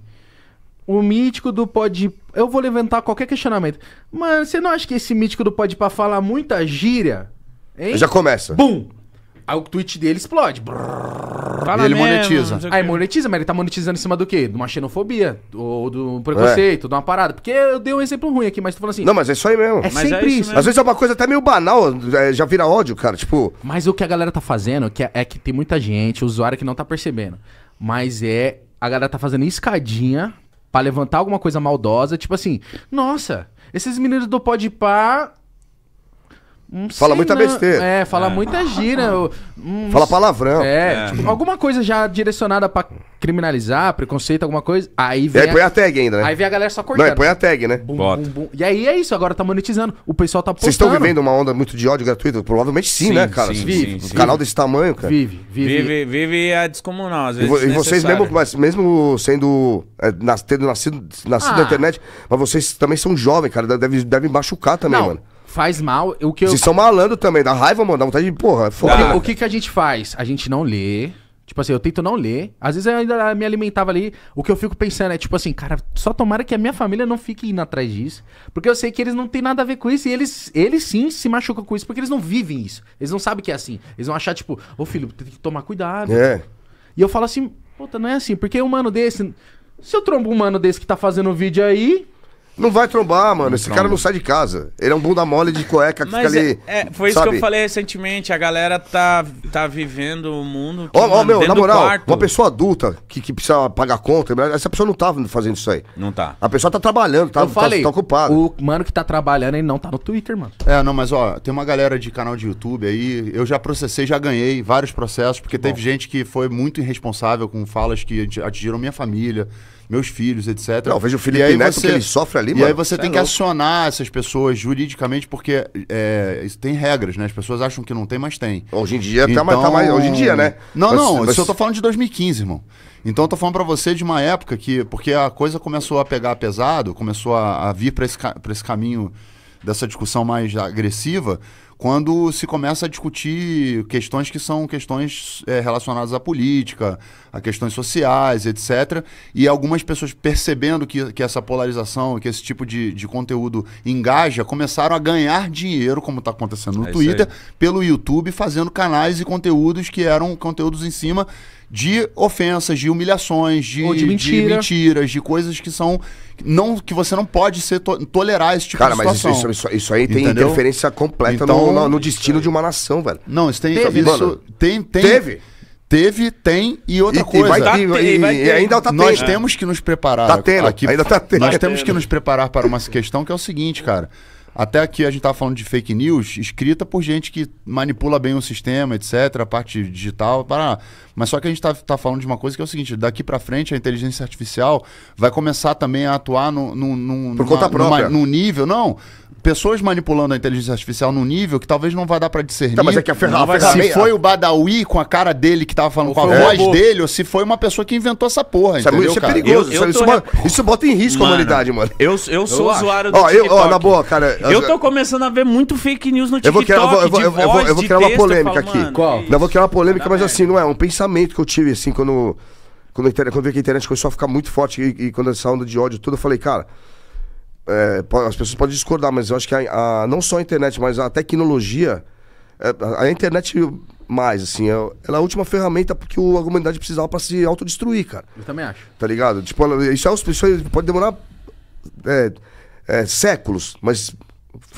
O mítico do pode. Eu vou levantar qualquer questionamento. Mano, você não acha que esse mítico do pode para falar muita gíria? Hein? Já começa. Bum! Aí o tweet dele explode. Brrr, ele mesmo, monetiza. Aí monetiza, mas ele tá monetizando em cima do quê? De uma xenofobia, ou do preconceito, é. de uma parada. Porque eu dei um exemplo ruim aqui, mas tu falou assim. Não, mas é isso aí mesmo. É Mas é sempre isso isso. Às vezes é uma coisa até meio banal, é, já vira ódio, cara. Tipo, Mas o que a galera tá fazendo que é, é que tem muita gente, usuário que não tá percebendo. Mas é. A galera tá fazendo escadinha pra levantar alguma coisa maldosa, tipo assim, nossa, esses meninos do Podpah fala muita besteira. É, fala é. muita gira. Hum, fala palavrão. É, é. Tipo, alguma coisa já direcionada pra criminalizar, preconceito, alguma coisa. Aí vem. E aí a... põe a tag ainda, né? Aí vem a galera só cortando. Não, aí põe a tag, né? Bum, Bota. Bum, bum. E aí é isso, agora tá monetizando. O pessoal tá postando. Vocês estão vivendo uma onda muito de ódio gratuito? Provavelmente sim, sim né, cara? Sim, vive. Sim, um canal desse tamanho, cara. Vive, vive. Vive, vive a descomunal, às vezes. E, e vocês mesmo, mas mesmo sendo. É, nas, tendo nascido, nascido ah. na internet, mas vocês também são jovens, cara. Devem deve machucar também, não. mano faz mal. O que eu... Vocês são malandro também, dá raiva, mano, dá vontade de porra. É foda. O, que, que a gente faz? A gente não lê. Tipo assim, eu tento não ler. Às vezes eu ainda me alimentava ali. O que eu fico pensando é, tipo assim, cara, só tomara que a minha família não fique indo atrás disso. Porque eu sei que eles não têm nada a ver com isso. E eles, eles sim se machucam com isso, porque eles não vivem isso. Eles não sabem que é assim. Eles vão achar, tipo, ô filho, tem que tomar cuidado. É. E eu falo assim, puta, não é assim. Porque um mano desse. Se eu trombo um mano desse que tá fazendo vídeo aí, não vai trombar, mano. Não Esse tromba. cara não sai de casa. Ele é um bunda mole de cueca que fica ali. É, é foi isso sabe? que eu falei recentemente. A galera tá, tá vivendo o mundo. Ó, oh, oh, meu, na moral, quarto... uma pessoa adulta que, que precisa pagar conta, né? essa pessoa não tá fazendo isso aí. Não tá. A pessoa tá trabalhando, tá, eu tá, falei, tá, tá ocupada. O mano que tá trabalhando, ele não tá no Twitter, mano. É, não, mas ó, tem uma galera de canal de YouTube aí. Eu já processei, já ganhei vários processos, porque Bom. teve gente que foi muito irresponsável com falas que atingiram minha família meus filhos, etc. Não, veja o Felipe e aí Neto você, que ele sofre ali, E mano. aí você, tem é que acionar essas pessoas juridicamente, porque é, isso tem regras, né? As pessoas acham que não tem, mas tem. Hoje em dia tá tá então... tá, tá mais. Hoje em dia, né? Não, mas, não, mas... isso eu tô falando de 2015, irmão. Então eu tô falando para você de uma época que. Porque a coisa começou a pegar pesado, começou a, a vir para esse, pra esse caminho dessa discussão mais agressiva quando se começa a discutir questões que são questões é, relacionadas à política, a questões sociais, etc. E algumas pessoas percebendo que, que essa polarização, que esse tipo de, de conteúdo engaja, começaram a ganhar dinheiro, como está acontecendo no é Twitter, pelo YouTube, fazendo canais e conteúdos que eram conteúdos em cima de ofensas, de humilhações, de, de, mentira. de mentiras, de coisas que são não, que você não pode ser to tolerar esse tipo Cara, de situação. Cara, mas isso, isso, isso, aí tem Entendeu? interferência completa então, no, no, destino de uma nação, velho. Não, isso tem. Teve, isso, mano, tem, tem, teve. Teve, tem e outra e, coisa. E, vai, tá e, vai e ainda tá Nós temos que nos preparar. Tá tendo, aqui, ainda tá tendo. Nós temos que nos preparar para uma questão que é o seguinte, cara. Até aqui a gente estava falando de fake news escrita por gente que manipula bem o sistema, etc., a parte digital, para. Mas só que a gente está tá falando de uma coisa que é o seguinte: daqui para frente a inteligência artificial vai começar também a atuar num, no no por numa, conta própria. numa, num nível. Não pessoas manipulando a inteligência artificial num nível que talvez não vai dar para discernir. Tá, mas é que a ferramenta. Se foi o Badawi com a cara dele que tava falando ou com a voz dele, ou se foi uma pessoa que inventou essa porra. entendeu, isso é cara? é perigoso. Eu, eu isso, bota, rep... isso, bota, em risco mano, a humanidade, mano. Eu, eu sou eu usuário acho. do TikTok. na boa, cara. Eu tô começando a ver muito fake news no TikTok. Eu vou criar, eu vou, vou criar texto, uma polêmica falo, aqui. Qual? Não, eu vou criar uma polêmica, mas assim, não é? Um pensamento que eu tive, assim, quando. Quando, internet, quando eu vi que a internet começou a ficar muito forte e, e quando essa onda de ódio tudo, eu falei, cara, é, as pessoas podem discordar, mas eu acho que a, a não só a internet, mas a tecnologia. É, a, a internet mais, assim, é, ela é a última ferramenta porque a humanidade precisava para se autodestruir, cara. Eu também acho. Tá ligado? Tipo, isso, é, isso pode demorar é, é, séculos, mas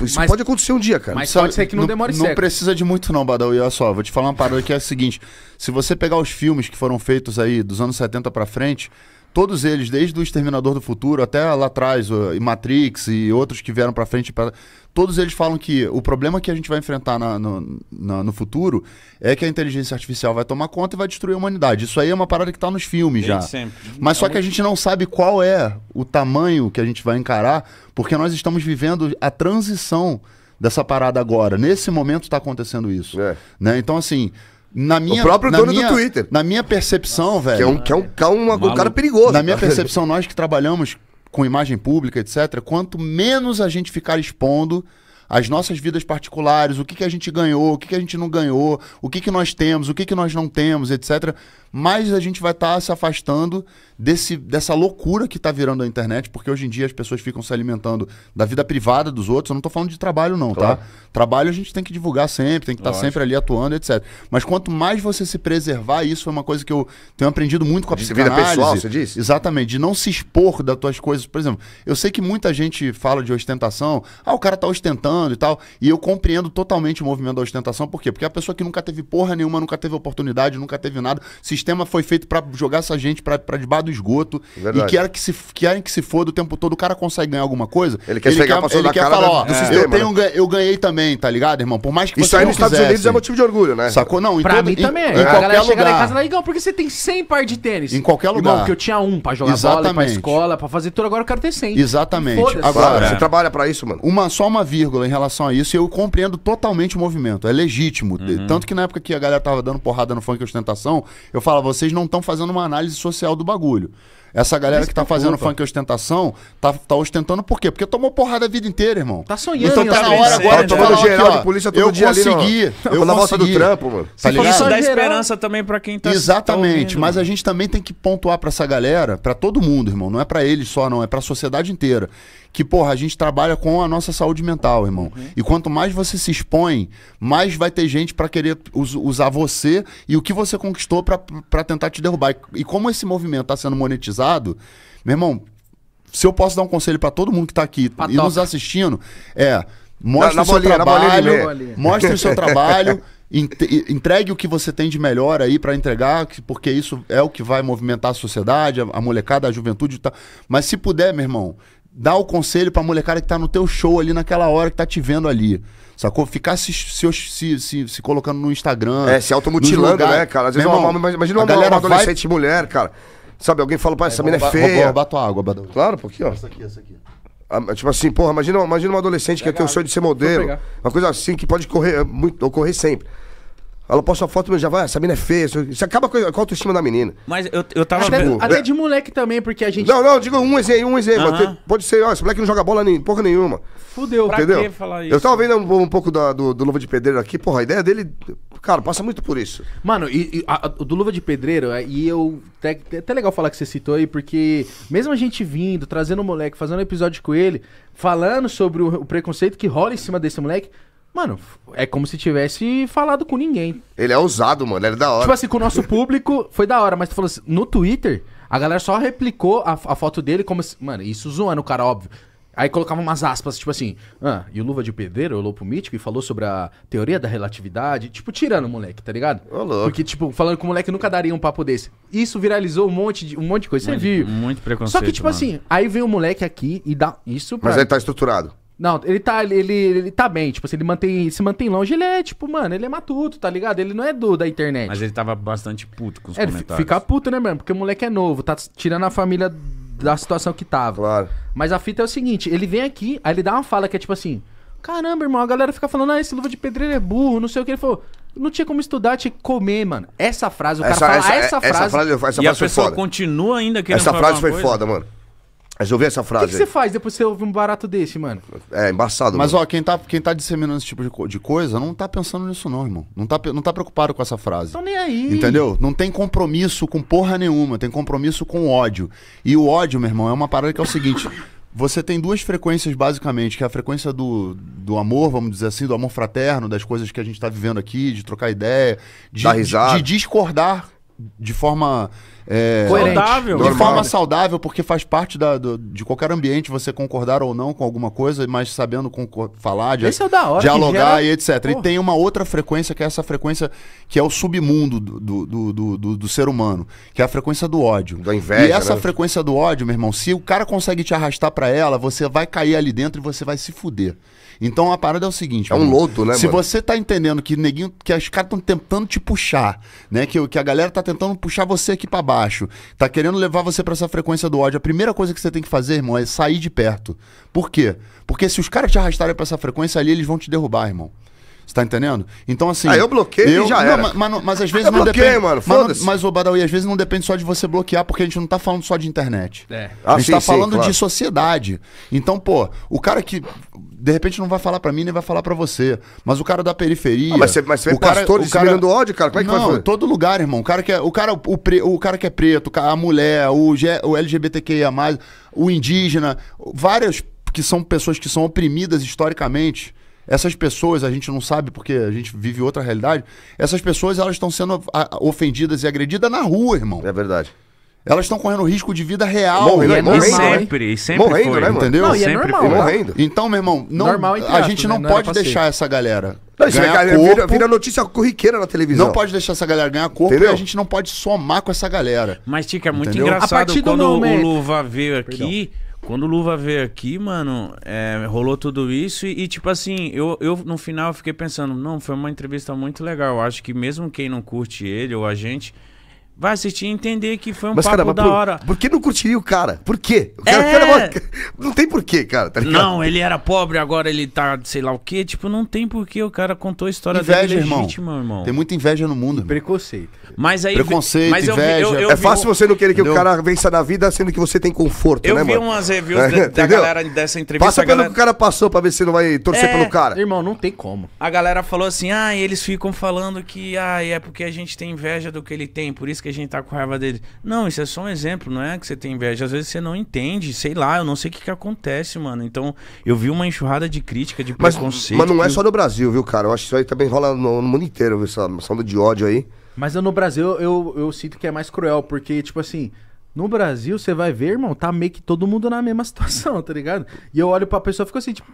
isso mas, pode acontecer um dia, cara. Mas Sabe, pode ser que não, não demore Não precisa de muito não, Badal. E olha só, vou te falar uma parada que é a seguinte. Se você pegar os filmes que foram feitos aí dos anos 70 para frente, todos eles, desde o Exterminador do Futuro até lá atrás, e Matrix e outros que vieram para frente, pra... todos eles falam que o problema que a gente vai enfrentar na, no, na, no, futuro é que a inteligência artificial vai tomar conta e vai destruir a humanidade. Isso aí é uma parada que tá nos filmes Desde já. Sempre. Mas é só que a gente não sabe qual é o tamanho que a gente vai encarar, porque nós estamos vivendo a transição dessa parada agora. Nesse momento está acontecendo isso. É. Né? Então, assim. Na minha, o próprio dono minha, do Twitter. Na minha percepção, velho. Que é um, que é um, é um, um cara perigoso. Na minha percepção, nós que trabalhamos com imagem pública, etc., quanto menos a gente ficar expondo as nossas vidas particulares, o que, que a gente ganhou, o que, que a gente não ganhou, o que, que nós temos, o que, que nós não temos, etc. Mais a gente vai estar tá se afastando desse, dessa loucura que está virando a internet, porque hoje em dia as pessoas ficam se alimentando da vida privada dos outros. Eu não estou falando de trabalho, não, tá? claro. tá? Trabalho a gente tem que divulgar sempre, tem que estar tá sempre ali atuando, etc. Mas quanto mais você se preservar, isso é uma coisa que eu tenho aprendido muito com a psicanálise. Vida pessoal, você disse? Exatamente, de não se expor das tuas coisas. Por exemplo, eu sei que muita gente fala de ostentação, ah, o cara está ostentando falando e tal. E eu compreendo totalmente o movimento da ostentação, por quê? Porque é a pessoa que nunca teve porra nenhuma, nunca teve oportunidade, nunca teve nada. O sistema foi feito para jogar essa gente para debaixo do esgoto. Verdade. E querem que, se, querem que se foda o tempo todo, o cara consegue ganhar alguma coisa. Ele quer ele chegar quer, ele quer cara falar, ó, sistema, eu, né? tenho, né? eu ganhei também, tá ligado, irmão? Por mais que Isso aí nos Estados Unidos é motivo de orgulho, né? Sacou? Não, em pra mim em, também. Em, é. a galera lugar. chega lá em casa e Igão, por que você tem 100 par de tênis? Em qualquer lugar. Irmão, porque eu tinha um pra jogar Exatamente. bola, pra escola, pra fazer tudo, agora eu quero ter 100. Exatamente. Agora, você trabalha pra isso, mano? Uma, só uma vírgula em relação a isso e eu compreendo totalmente o movimento. É legítimo. Uhum. Tanto que na época que a galera tava dando porrada no funk ostentação, eu falava, vocês não estão fazendo uma análise social do bagulho. Essa galera Mas que tá fazendo funk ostentação, tá, tá ostentando por quê? Porque tomou porrada a vida inteira, irmão. Tá sonhando, Então tá na hora né? agora tá de falar geral, aqui, ó, polícia todo eu dia consegui, ali, ó, tá eu na volta do trampo, mano. Tá ligado? Isso dá esperança também para quem tá Exatamente, tá mas a gente também tem que pontuar para essa galera, para todo mundo, irmão, não é para eles só não, é para a sociedade inteira que, porra, a gente trabalha com a nossa saúde mental, irmão. Uhum. E quanto mais você se expõe, mais vai ter gente para querer us usar você e o que você conquistou para tentar te derrubar. E, e como esse movimento está sendo monetizado, meu irmão, se eu posso dar um conselho para todo mundo que tá aqui e nos assistindo, é mostre o seu bolinha, <laughs> trabalho, mostre o seu trabalho, entregue o que você tem de melhor aí para entregar, porque isso é o que vai movimentar a sociedade, a, molecada, a juventude, tá. Mas se puder, meu irmão, dá o conselho pra molecada que tá no teu show ali naquela hora que tá te vendo ali. Sacou? Ficar se, se, se, se, se colocando no Instagram. É, se automutilando, né, cara? Às vezes irmão, uma, uma, imagina uma, uma adolescente vai... mulher, cara. Sabe, alguém fala, pá, essa é, mina é feia. Vou roubar tua água, Badão. Claro, porque, ó. Essa aqui, essa aqui. Ah, tipo assim, porra, imagina, imagina uma adolescente que que ter o sonho de ser modelo. Uma coisa assim que pode correr, é muito, ocorrer sempre. Ela posta uma foto, já vai, essa mina é feia. Isso acaba com a autoestima da menina. Mas eu, eu tava até, vendo. Até de moleque também, porque a gente. Não, não, digo um exemplo, um exemplo. Uh -huh. Pode ser, ó, esse moleque não joga bola nem, porra nenhuma. Fudeu, pra entendeu? Eu tava vendo um, um pouco da, do, do Luva de Pedreiro aqui, porra, a ideia dele, cara, passa muito por isso. Mano, e, e a, do Luva de Pedreiro, é, e eu. Até, até legal falar que você citou aí, porque mesmo a gente vindo, trazendo o moleque, fazendo um episódio com ele, falando sobre o, o preconceito que rola em cima desse moleque, Mano, é como se tivesse falado com ninguém. Ele é ousado, mano. Ele é da hora. Tipo assim, com o nosso público foi da hora, mas tu falou assim, no Twitter, a galera só replicou a, a foto dele como se. Mano, isso zoando o cara, óbvio. Aí colocava umas aspas, tipo assim, ah, e o Luva de Pedreiro olhou pro Mítico e falou sobre a teoria da relatividade, tipo, tirando o moleque, tá ligado? Ô, louco. Porque, tipo, falando que o moleque nunca daria um papo desse. Isso viralizou um monte de, um monte de coisa, você viu? Muito preconceito. Só que, tipo mano. assim, aí vem o moleque aqui e dá isso pra... Mas ele tá estruturado. Não, ele tá, ele, ele tá bem, tipo assim, ele mantém, se mantém longe, ele é, tipo, mano, ele é matuto, tá ligado? Ele não é do da internet. Mas ele tava bastante puto com os é, comentários. Fica puto, né, mano? Porque o moleque é novo, tá tirando a família da situação que tava. Claro. Mas a fita é o seguinte, ele vem aqui, aí ele dá uma fala que é tipo assim, caramba, irmão, a galera fica falando, ah, esse luva de pedreiro é burro, não sei o que. Ele falou, não tinha como estudar, tinha que comer, mano. Essa frase, o essa, cara fala, essa, essa frase... Essa frase, essa frase e a pessoa foda. continua ainda querendo Essa frase foi coisa. foda, mano. Mas eu vi essa frase. O que, que você faz depois que você ouve um barato desse, mano? É, embaçado. Mas, mano. ó, quem tá, quem tá disseminando esse tipo de, co de, coisa não tá pensando nisso, não, irmão. Não tá, não tá preocupado com essa frase. Tô então nem aí. Entendeu? Não tem compromisso com porra nenhuma. Tem compromisso com ódio. E o ódio, meu irmão, é uma parada que é o seguinte. <laughs> Você tem duas frequências, basicamente, que é a frequência do, do amor, vamos dizer assim, do amor fraterno, das coisas que a gente tá vivendo aqui, de trocar ideia, de, de, de discordar de forma é, Saudável. De forma saudável, porque faz parte da, do, de qualquer ambiente você concordar ou não com alguma coisa, mas sabendo falar, de, é hora, dialogar gera... e etc. Porra. E tem uma outra frequência, que é essa frequência que é o submundo do, do, do, do ser humano, que é a frequência do ódio. Da inveja. E essa né? frequência do ódio, meu irmão, se o cara consegue te arrastar para ela, você vai cair ali dentro e você vai se fuder. Então a parada é o seguinte. É um loto, né? Se mano? você tá entendendo que neguinho, que os caras estão tentando te puxar, né? Que, que a galera tá tentando puxar você aqui para baixo, tá querendo levar você para essa frequência do ódio, a primeira coisa que você tem que fazer, irmão, é sair de perto. Por quê? Porque se os caras te arrastarem para essa frequência ali, eles vão te derrubar, irmão. Você tá entendendo? Então, assim. Ah, eu bloqueio eu, e já não, era. Mas, mas, mas, às <laughs> vezes eu não bloqueio, depende. mano. Mas, mas, ô Badawi, às vezes não depende só de você bloquear, porque a gente não tá falando só de internet. É. Ah, a gente sim, ah, tá sim, falando claro. de sociedade. Então, pô, o cara que de repente não vai falar para mim nem vai falar para você. Mas o cara da periferia. Ah, mas você, o pastor o ódio, cara? Como é que não, vai fazer? todo lugar, irmão. O cara que é, o cara, o, pre, o cara que é preto, a mulher, o, o LGBTQIA, o indígena, várias que são pessoas que são oprimidas historicamente. Essas pessoas, a gente não sabe porque a gente vive outra realidade. Essas pessoas, elas estão sendo ofendidas e agredidas na rua, irmão. É verdade elas estão correndo risco de vida real. Morrendo, e é né? morrendo, né? Né? sempre, sempre morrendo, foi, né, Entendeu? Não, e é sempre normal, foi. morrendo. Então, meu irmão, não, normal, a gente não, pode deixar ser. essa galera não, isso é ganhar é, vira, vira, notícia corriqueira na televisão. Não pode deixar essa galera ganhar corpo Entendeu? e a gente não pode somar com essa galera. Mas, Tica, é muito Entendeu? engraçado quando nome... o Luva veio aqui... Perdão. Quando o Luva veio aqui, mano, é, rolou tudo isso e, e, tipo assim, eu, eu no final eu fiquei pensando, não, foi uma entrevista muito legal. Eu acho que mesmo quem não curte ele ou a gente Vai assistir e entender que foi um mas, papo cara, da por, hora. Por que não curtiria o cara? Por quê? O cara, é... cara, não tem porquê, cara, tá Não, ele era pobre, agora ele tá sei lá o quê. Tipo, não tem porquê. O cara contou a história inveja, dele legítima, irmão. irmão. Tem muita inveja no mundo. Irmão. Preconceito. Mas aí, Preconceito, mas inveja. Eu eu, eu, é fácil você não querer que o cara vença na vida sendo que você tem conforto, eu né, mano? Eu vi umas <laughs> reviews é, da, da galera dessa entrevista. Passa pelo que o cara passou pra ver se não vai torcer é... pelo cara. Irmão, não tem como. A galera falou assim, ah, eles ficam falando que ah, é porque a gente tem inveja do que ele tem, por isso que que a gente tá com raiva dele. Não, isso é só um exemplo, não é que você tem inveja. Às vezes você não entende, sei lá, eu não sei o que, que acontece, mano. Então, eu vi uma enxurrada de crítica, de mas, preconceito. Mas não é só no Brasil, viu, cara? Eu acho que isso aí também rola no, no mundo inteiro, Essa noção de ódio aí. Mas no Brasil eu, eu sinto que é mais cruel, porque, tipo assim, no Brasil, você vai ver, irmão, tá meio que todo mundo na mesma <laughs> situação, tá ligado? E eu olho pra pessoa e fico assim, tipo.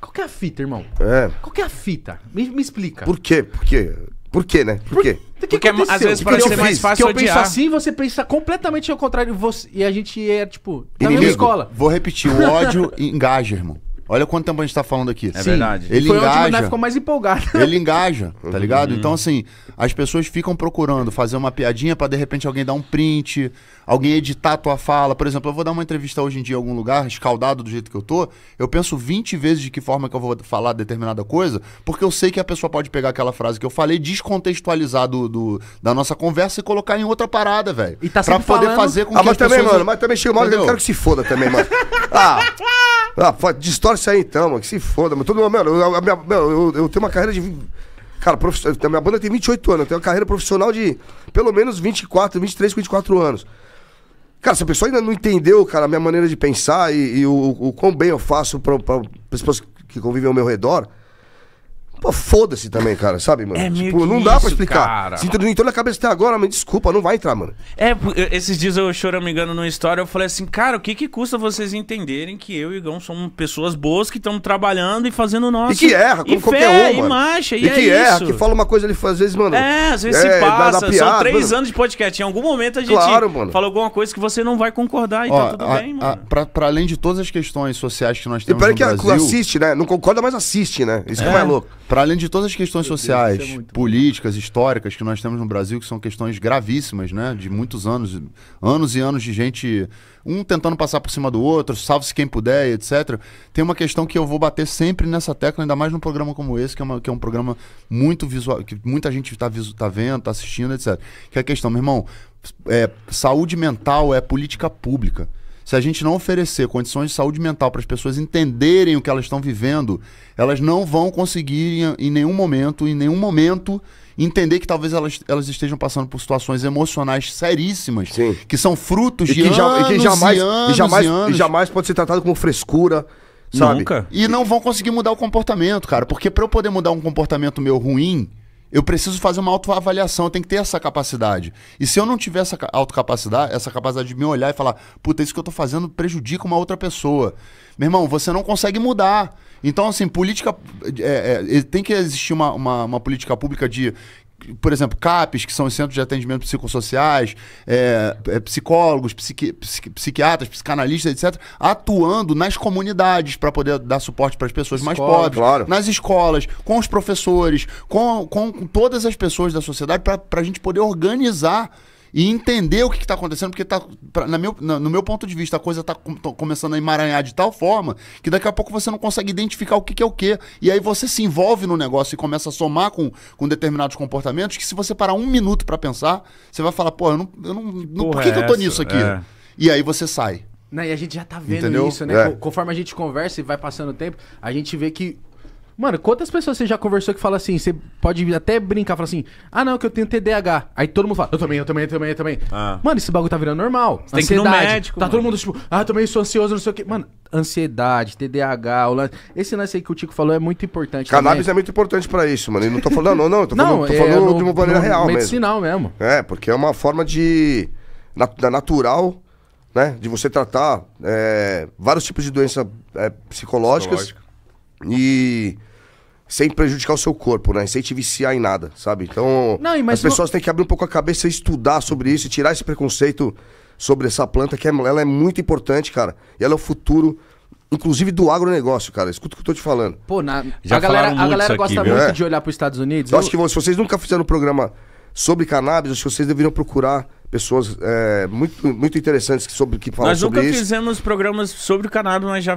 Qual que é a fita, irmão? É. Qual que é a fita? Me, me explica. Por quê? Por quê? Por quê, né? Por, Por quê? Que Porque aconteceu? às vezes parece ser mais fácil que eu penso assim, você pensa completamente ao contrário. Você, e a gente é, tipo, na mesma escola. Vou repetir, o ódio <laughs> engaja, irmão. Olha quanto tempo a gente tá falando aqui. É Sim. verdade. Ele Foi engaja. Onde o ficou mais empolgado. <laughs> Ele engaja, tá uhum. ligado? Uhum. Então, assim, as pessoas ficam procurando fazer uma piadinha para de repente alguém dar um print, alguém editar a tua fala. Por exemplo, eu vou dar uma entrevista hoje em dia em algum lugar, escaldado do jeito que eu tô. Eu penso 20 vezes de que forma que eu vou falar determinada coisa, porque eu sei que a pessoa pode pegar aquela frase que eu falei, descontextualizar do, do da nossa conversa e colocar em outra parada, velho. E tá pra poder falando... fazer com ah, que mas as também, pessoas... mano, mas também chega uma hora que eu quero que se foda também, mano. <laughs> Ah! ah. Ah, distorce aí então, mano. Que se foda, mano. Todo mundo, meu, eu, eu, eu, tenho uma carreira de. Cara, prof... minha banda tem 28 anos, eu tenho uma carreira profissional de pelo menos 24, 23, 24 anos. Cara, se a pessoa ainda não entendeu, cara, a minha maneira de pensar e, e o, o, o quão bem eu faço para as pessoas que convivem ao meu redor, Pô, foda-se também, cara, sabe, mano? É meio tipo, não dá pra explicar. cara. Se não entrou na cabeça até agora, mas desculpa, não vai entrar, mano. É, esses dias eu choro me engano, numa história, eu falei assim, cara, o que que custa vocês entenderem que eu e o Igão somos pessoas boas que estamos trabalhando e fazendo o nosso... E que erra, como e qualquer fé, um, mano. E marcha, e, é que erra, isso. que fala uma coisa, ele faz, às vezes, mano... É, às vezes é, se passa. São três mano. anos de podcast. Em algum momento a gente Claro, mano. fala alguma coisa que você não vai concordar e tá Ó, tá tudo a- bem, a- mano. pra, pra além de todas as questões sociais que nós temos no peraí que Brasil... assiste, né? Não concorda, mas assiste, né? Isso que é, é. louco. Para além de todas as questões é sociais, políticas, históricas que nós temos no Brasil, que são questões gravíssimas, né? De muitos anos, anos e anos de gente um tentando passar por cima do outro, salve-se quem puder, etc. Tem uma questão que eu vou bater sempre nessa tecla, ainda mais num programa como esse, que é, uma, que é um programa muito visual, que muita gente está tá vendo, está assistindo, etc. Que é a questão, meu irmão, é, saúde mental é política pública. Se a gente não oferecer condições de saúde mental para as pessoas entenderem o que elas estão vivendo, elas não vão conseguir em, nenhum momento, em nenhum momento, entender que talvez elas, elas estejam passando por situações emocionais seríssimas, Sim. que são frutos de anos, e que jamais, e anos, e anos. E jamais pode ser tratado como frescura. Sabe? Nunca. E não vão conseguir mudar o comportamento, cara. Porque para eu poder mudar um comportamento meu ruim, eu preciso fazer uma autoavaliação, eu tenho que ter essa capacidade. E se eu não tiver essa autocapacidade, essa capacidade de me olhar e falar, puta, isso que eu tô fazendo prejudica uma outra pessoa. Meu irmão, você não consegue mudar. Então, assim, política. É, é, tem que existir uma, uma, uma política pública de por exemplo, CAPs, que são os centros de atendimento psicossociais, é, é, psicólogos, psiqui, psiqui, psiquiatras, psicanalistas, etc., atuando nas comunidades para poder dar suporte para as pessoas Escola, mais pobres, claro. nas escolas, com os professores, com, com, com todas as pessoas da sociedade, para a gente poder organizar e entender o que está acontecendo, porque tá, pra, na meu, na, no meu ponto de vista, a coisa está com, começando a emaranhar de tal forma que daqui a pouco você não consegue identificar o que, que, é o que. E aí você se envolve no negócio e começa a somar com, com determinados comportamentos que, se você parar um minuto para pensar, você vai falar, pô, eu não. Eu não, não por que, é que eu tô é nisso aqui? É. E aí você sai. Não, e a gente já tá vendo Entendeu? isso, né? É. Conforme a gente conversa e vai passando o tempo, a gente vê que Mano, quantas pessoas você já conversou que fala assim, você pode até brincar, fala assim, ah não, que eu tenho TDAH. Aí todo mundo fala, eu também, eu também, eu também, eu também. Ah. Mano, esse bagulho tá virando normal. Você ansiedade. Tem que ir no médico, tá mano. todo mundo tipo, ah, eu também sou ansioso, não sei o quê. Mano, ansiedade, TDAH, o lance... esse lance aí que o Tico falou é muito importante. Cannabis também. é muito importante pra isso, mano. E não tô falando, não, não, tô falando, não, tô é, falando é, no, de uma maneira no, real medicinal mesmo. mesmo. É, porque é uma forma de. Na, da natural, né? De você tratar é, vários tipos de doenças é, psicológicas. E sem prejudicar o seu corpo, né? Sem te viciar em nada, sabe? Então, não, as pessoas não... têm que abrir um pouco a cabeça e estudar sobre isso, e tirar esse preconceito sobre essa planta, que é, ela é muito importante, cara. E ela é o futuro, inclusive do agronegócio, cara. Escuta o que eu tô te falando. Pô, na... Já a galera, a galera gosta aqui, muito é. de olhar para os Estados Unidos. Eu, eu acho que se vocês nunca fizeram um programa sobre cannabis, acho que vocês deveriam procurar pessoas é, muito, muito interessantes sobre que falam sobre isso. Nós nunca fizemos programas sobre cannabis, mas já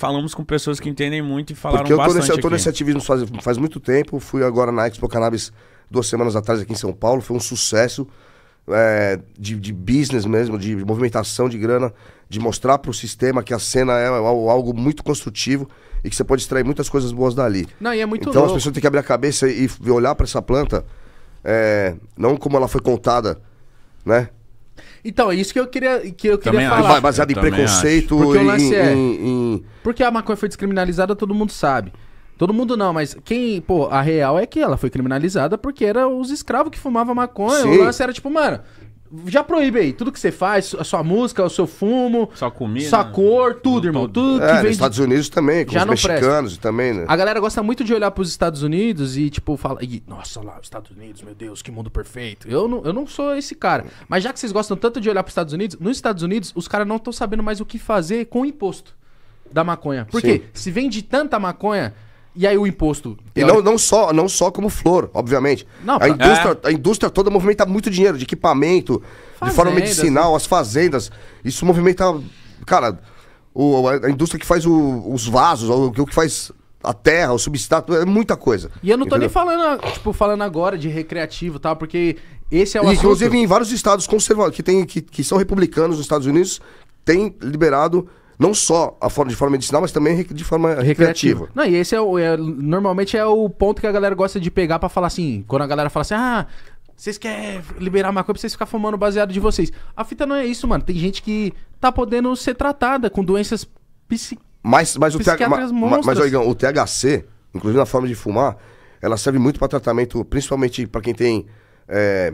falamos com pessoas que entendem muito e falaram Porque eu bastante. Nesse, eu estou nesse ativismo faz, faz muito tempo, fui agora na Expo Cannabis duas semanas atrás aqui em São Paulo, foi um sucesso. É, de, de, business mesmo, de, movimentação de grana, de mostrar para o sistema que a cena é, é algo muito construtivo e que você pode extrair muitas coisas boas dali. Não, e é muito Então louco. as pessoas têm que abrir a cabeça e, e olhar para essa planta, é, não como ela foi contada, né? Então, é isso que eu queria, que eu queria Também falar. Baseado em preconceito, Porque o lance é. em- em- Porque a maconha foi descriminalizada, todo mundo sabe. Todo mundo não, mas quem, pô, a real é que ela foi criminalizada porque era os escravos que fumavam maconha. Sim. O lance era tipo, mano, já proíbe aí. Tudo que você faz, a sua música, o seu fumo, sua comida, sua cor, tudo, irmão. Tudo que é, vem. Nos Estados Unidos também, com já os mexicanos presta. também, né? A galera gosta muito de olhar pros Estados Unidos e, tipo, fala. Nossa lá, os Estados Unidos, meu Deus, que mundo perfeito. Eu não, eu não sou esse cara. Mas já que vocês gostam tanto de olhar pros Estados Unidos, nos Estados Unidos, os caras não estão sabendo mais o que fazer com o imposto da maconha. Por Sim. quê? Se vende tanta maconha e aí o imposto. E não, não, só, não só como flor, obviamente. Não, a, indústria, é. a indústria toda movimenta muito dinheiro, de equipamento, fazendas, de forma medicinal, né? as fazendas. Isso movimenta. Cara, o, a indústria que faz o, os vasos, o, o que faz a terra, o substrato, é muita coisa. E eu não tô nem falando, tipo, falando agora de recreativo e tal, porque esse é o e, assunto... Inclusive, em vários estados conservadores, que, tem, que, que são republicanos nos Estados Unidos, tem liberado não só a forma, de forma medicinal, mas também de forma recreativa. Não, e esse é, o, é normalmente é o ponto que a galera gosta de pegar para falar assim, quando a galera fala assim, ah, vocês querem liberar maconha pra vocês ficarem fumando baseado de vocês. A fita não é isso, mano. Tem gente que tá podendo ser tratada com doenças psiqui... mas, mas o mas, mas, o THC, inclusive na forma de fumar, ela serve muito para tratamento, principalmente para quem tem... É,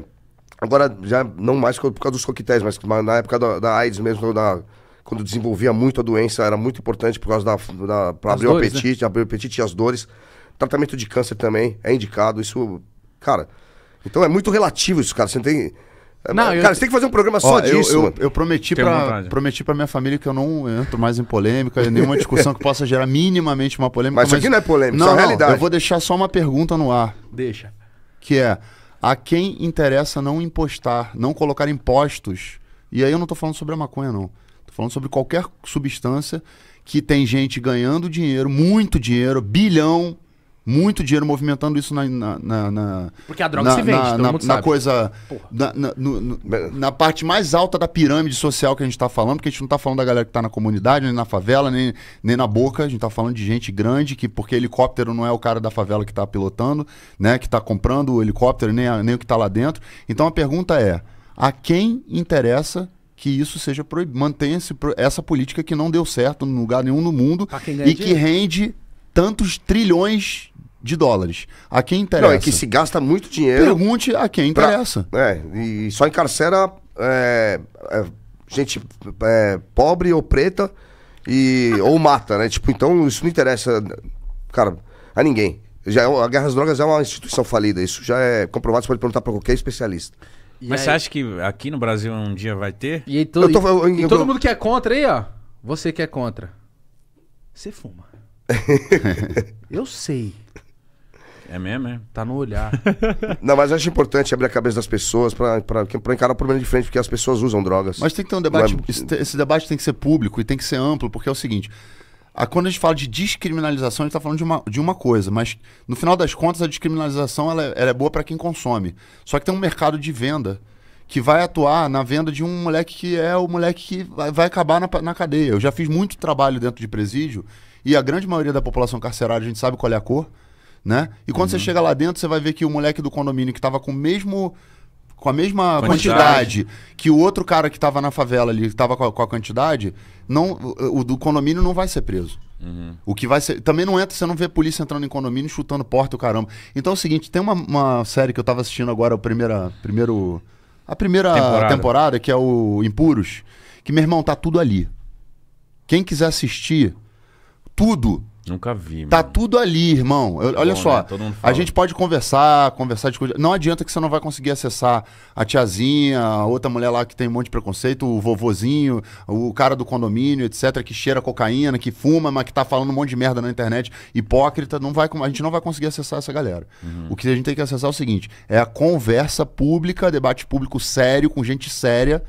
agora, já não mais por causa dos coquetéis, mas na época da, da AIDS mesmo, da quando desenvolvia muito a doença, era muito importante por causa da. da para abrir dores, o né? apetite, né? abrir o apetite e as dores. Tratamento de câncer também é indicado. Isso, cara. Então é muito relativo isso, cara. Você tem. É, não, cara, eu... você tem que fazer um programa só Ó, disso. Eu, eu, eu prometi, para pra, prometi pra minha família que eu não entro mais em polêmica, nenhuma discussão que possa gerar minimamente uma polêmica. Mas, mas... isso aqui não é polêmica, não, isso é realidade. eu vou deixar só uma pergunta no ar. Deixa. Que é: a quem interessa não impostar, não colocar impostos? E aí eu não tô falando sobre a maconha, não. Falando sobre qualquer substância que tem gente ganhando dinheiro, muito dinheiro, bilhão, muito dinheiro movimentando isso na. na, na, na Porque a droga na, se vende, na, na, na coisa. No, na, parte mais alta da pirâmide social que a gente está falando, porque a gente não está falando da galera que está na comunidade, nem na favela, nem, nem na boca. A gente está falando de gente grande, que porque helicóptero não é o cara da favela que está pilotando, né? Que está comprando o helicóptero, nem, a, nem o que está lá dentro. Então a pergunta é: a quem interessa que isso seja proibido. Mantenha essa política que não deu certo em lugar nenhum no mundo e que rende tantos trilhões de dólares. A quem interessa. Não, é que se gasta muito dinheiro. Pergunte a quem interessa. Pra, é, e só encarcera é, é, gente é, pobre ou preta e ou mata, né? Tipo, então isso não interessa, cara, a ninguém. Já é a guerra às drogas é uma instituição falida, isso já é comprovado, você pode perguntar para qualquer especialista. Mas aí... você acha que aqui no Brasil um dia vai ter? E, aí, todo, tô, e todo mundo que é contra aí, ó. Você que é contra. Você fuma. <laughs> eu sei. É mesmo, é? Tá no olhar. <laughs> Não, mas eu acho importante abrir a cabeça das pessoas pra, pra, pra encarar o problema de frente, porque as pessoas usam drogas. Mas tem que ter um debate. Mas... É- esse debate tem que ser público e tem que ser amplo, porque é o seguinte: a, ah, quando a gente fala de descriminalização, a gente está falando de uma, de uma coisa, mas no final das contas, a descriminalização ela, é, ela é boa para quem consome. Só que tem um mercado de venda que vai atuar na venda de um moleque que é o moleque que vai, vai acabar na, na cadeia. Eu já fiz muito trabalho dentro de presídio e a grande maioria da população carcerária a gente sabe qual é a cor. Né? E quando uhum. você chega lá dentro, você vai ver que o moleque do condomínio que estava com o mesmo com a mesma quantidade. quantidade, que o outro cara que estava na favela ali, estava com, com, a quantidade, não, o, o, do condomínio não vai ser preso. Uhum. O que vai ser. Também não entra, você não vê polícia entrando em condomínio chutando porta o caramba. Então é o seguinte: tem uma, uma série que eu estava assistindo agora, a primeira, primeiro, a primeira temporada. temporada, que é o Impuros, que meu irmão tá tudo ali. Quem quiser assistir, tudo Nunca vi, tá mano. Tá tudo ali, irmão. Eu, tá olha Bom, só, né? a gente pode conversar, conversar, coisa. Não adianta que você não vai conseguir acessar a tiazinha, a outra mulher lá que tem um monte de preconceito, o vovozinho, o cara do condomínio, etc, que cheira cocaína, que fuma, mas que tá falando um monte de merda na internet, hipócrita, não vai, a gente não vai conseguir acessar essa galera. Uhum. O que a gente tem que acessar é o seguinte, é a conversa pública, debate público sério com gente séria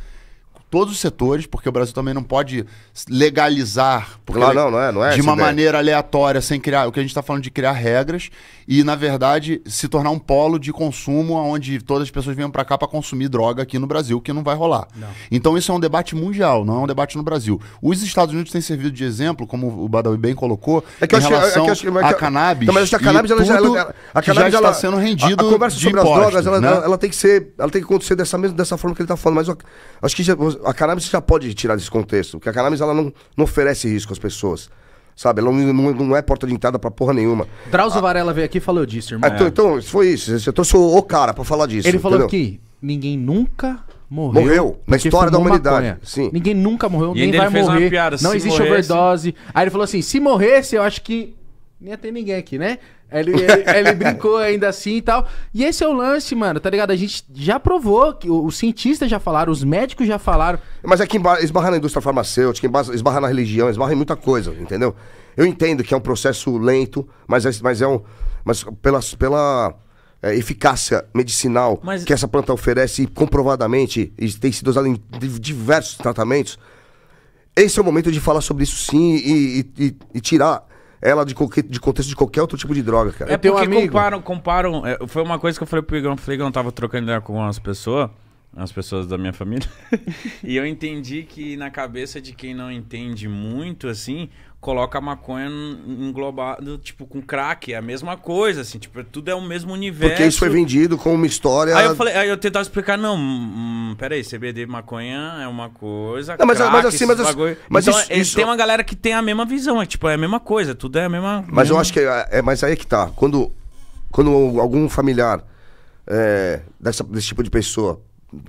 todos os setores, porque o Brasil também não pode legalizar claro, não, não é, não é de uma ideia. maneira aleatória, sem criar. O que a gente está falando de criar regras e, na verdade, se tornar um polo de consumo onde todas as pessoas venham para cá para consumir droga aqui no Brasil, que não vai rolar. Não. Então, isso é um debate mundial, não é um debate no Brasil. Os Estados Unidos têm servido de exemplo, como o Badawi bem colocou, é que em é- é relação à é cannabis. mas a cannabis, ela, ela, a cannabis já está sendo rendido. A, a conversa sobre imposto, as drogas, né? ela, tem que ser, ela tem que acontecer dessa, mesma, dessa forma que ele está falando, mas eu, acho que já, a cannabis já pode tirar desse contexto, porque a cannabis ela não, não oferece risco às pessoas. Sabe, ela não, não, não é porta de entrada pra porra nenhuma. Drauzio a... Ah, Varela veio aqui e falou disso, irmão. É, então, é. então, foi isso. Você trouxe o cara pra falar disso. Ele falou que ninguém nunca morreu. Morreu, na história da humanidade. Sim. Ninguém nunca morreu, e nem vai morrer. Piada, não existe morresse... overdose. Aí ele falou assim: se morresse, eu acho que. Nem ia ter ninguém aqui, né? Ele, ele, ele, brincou ainda assim e tal. E esse é o lance, mano, tá ligado? A gente já provou, que os cientistas já falaram, os médicos já falaram. Mas é que esbarra na indústria farmacêutica, esbarra na religião, esbarra em muita coisa, entendeu? Eu entendo que é um processo lento, mas é, mas é um. Mas pela, pela é, eficácia medicinal mas... que essa planta oferece comprovadamente, e tem sido usada em diversos tratamentos. Esse é o momento de falar sobre isso sim e, e, e, e tirar ela de, qualquer, de contexto de qualquer outro tipo de droga, cara. É porque um amigo... comparam, comparam. É, foi uma coisa que eu falei pro Igão, falei que eu tava trocando ideia com umas pessoas, umas pessoas da minha família. <laughs> e eu entendi que na cabeça de quem não entende muito, assim, coloca a maconha englobado, tipo, com crack, é a mesma coisa, assim, tipo, tudo é o mesmo universo. Porque isso foi vendido com uma história. Aí eu falei, aí eu tentava explicar, não, hum, hum peraí, CBD maconha é uma coisa. Não, mas, crack, mas assim, mas, bagulho... mas então, isso, é, isso, tem uma galera que tem a mesma visão, é tipo, é a mesma coisa, tudo é a mesma. Mas mesma... eu acho que é, é, mas aí é que tá. Quando, quando algum familiar é, dessa, desse tipo de pessoa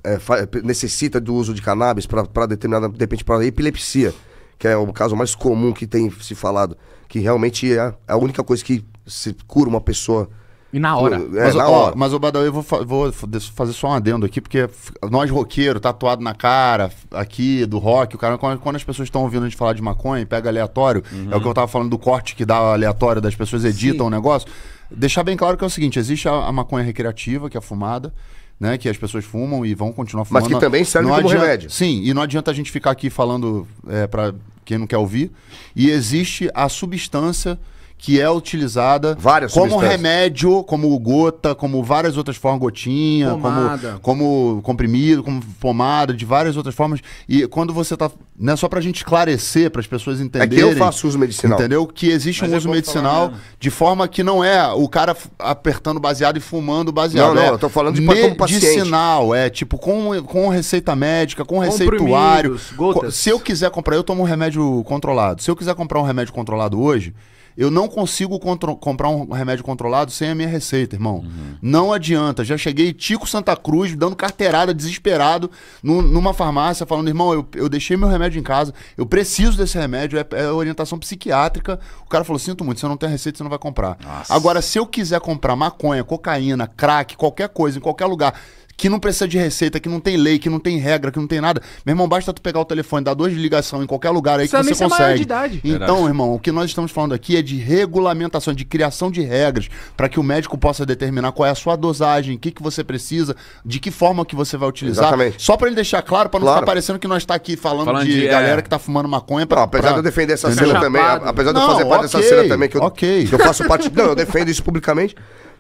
é, necessita do uso de cannabis para determinada, de repente, para epilepsia que é o caso mais comum que tem se falado, que realmente é, é a única coisa que se cura uma pessoa. E na hora. É, mas, na ó, hora. mas, o Badawi, eu vou, fa vou, fazer só um adendo aqui, porque nós roqueiro, tatuado na cara, aqui, do rock, o cara, quando, quando as pessoas estão ouvindo a gente falar de maconha e pega aleatório, uhum. é o que eu tava falando do corte que dá aleatório das pessoas editam o negócio. Deixar bem claro que é o seguinte: existe a, a maconha recreativa, que é a fumada, né, que as pessoas fumam e vão continuar fumando. Mas que também serve não como adianta, remédio. Sim, e não adianta a gente ficar aqui falando é, para quem não quer ouvir. E existe a substância que é utilizada várias como remédio, como gota, como várias outras formas, gotinha, como, como comprimido, como pomada, de várias outras formas. E quando você tá. é só pra gente esclarecer, para as pessoas entenderem. É que eu faço uso medicinal. Entendeu? Que existe Mas um é uso medicinal de forma que não é o cara apertando baseado e fumando baseado. Não, não, é eu tô falando de tipo, medicinal, é como Medicinal, é tipo com, com receita médica, com receituário. Gotas. Se eu quiser comprar, eu tomo um remédio controlado. Se eu quiser comprar um remédio controlado hoje. Eu não consigo comprar um remédio controlado sem a minha receita, irmão. Uhum. Não adianta. Já cheguei Tico Santa Cruz, dando carteirada, desesperado, no, numa farmácia, falando: irmão, eu, eu, deixei meu remédio em casa, eu preciso desse remédio, é, é, orientação psiquiátrica. O cara falou: sinto muito, você não tem receita, você não vai comprar. Nossa. Agora, se eu quiser comprar maconha, cocaína, crack, qualquer coisa, em qualquer lugar, que não precisa de receita, que não tem lei, que não tem regra, que não tem nada. Meu irmão, basta tu pegar o telefone, dar duas ligações em qualquer lugar aí que é você consegue. Então, Verdade. irmão, o que nós estamos falando aqui é de regulamentação, de criação de regras, para que o médico possa determinar qual é a sua dosagem, o que, que você precisa, de que forma que você vai utilizar. Exatamente. Só para ele deixar claro, para não claro. ficar parecendo que nós está aqui falando, falando de, de é... galera que tá fumando maconha. Pra, não, apesar pra... de eu defender essa cena também, apesar de eu fazer okay, parte dessa cena também, que eu, okay. que eu faço parte. não, eu defendo isso publicamente.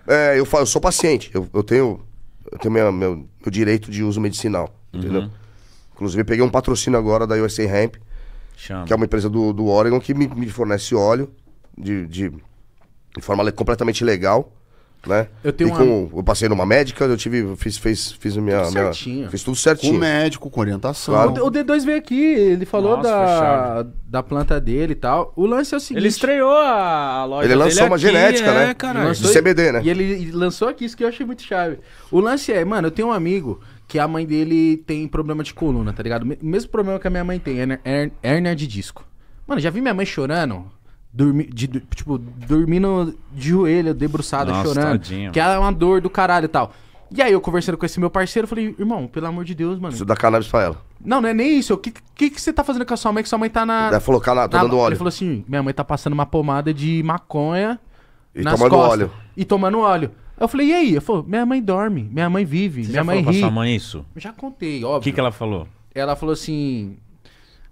É, eu, eu sou paciente, eu, eu tenho eu tenho minha, meu, meu direito de uso medicinal, uhum. entendeu? Inclusive, peguei um patrocínio agora da USA Hemp, Chama. que é uma empresa do, do Oregon que me, me fornece óleo de, de, de forma completamente legal né? Eu tenho e uma... eu passei numa médica, eu tive fiz fiz fiz a minha, minha fiz tudo certinho. Com médico, com orientação. Claro. O D2 veio aqui, ele falou Nossa, da da planta dele e tal. O lance é o seguinte, ele estreou a loja Ele lançou uma aqui, genética, é, né? Caralho. de CBD, né? E ele lançou aqui isso que eu achei muito chave. O lance é, mano, eu tenho um amigo que a mãe dele tem problema de coluna, tá ligado? O mesmo problema que a minha mãe tem, é, é, é hérnia de disco. Mano, já vi minha mãe chorando dormir, de, tipo, dormindo de joelho, debruçado, Nossa, chorando. Tadinho, que é uma dor do caralho e tal. E aí eu conversando com esse meu parceiro, falei, irmão, pelo amor de Deus, mano. Isso dá cannabis pra ela. Não, não é nem isso. O que, que, que você tá fazendo com a sua mãe? Que sua mãe tá na. Ela falou, cala, tô na, tá dando óleo. Ele falou assim: minha mãe tá passando uma pomada de maconha. E nas tomando costas, óleo. E tomando óleo. Eu falei, e aí? Eu falei, minha mãe dorme, minha mãe vive, você minha já mãe falou ri. Pra sua mãe isso? Eu já contei, óbvio. O que, que ela falou? Ela falou assim.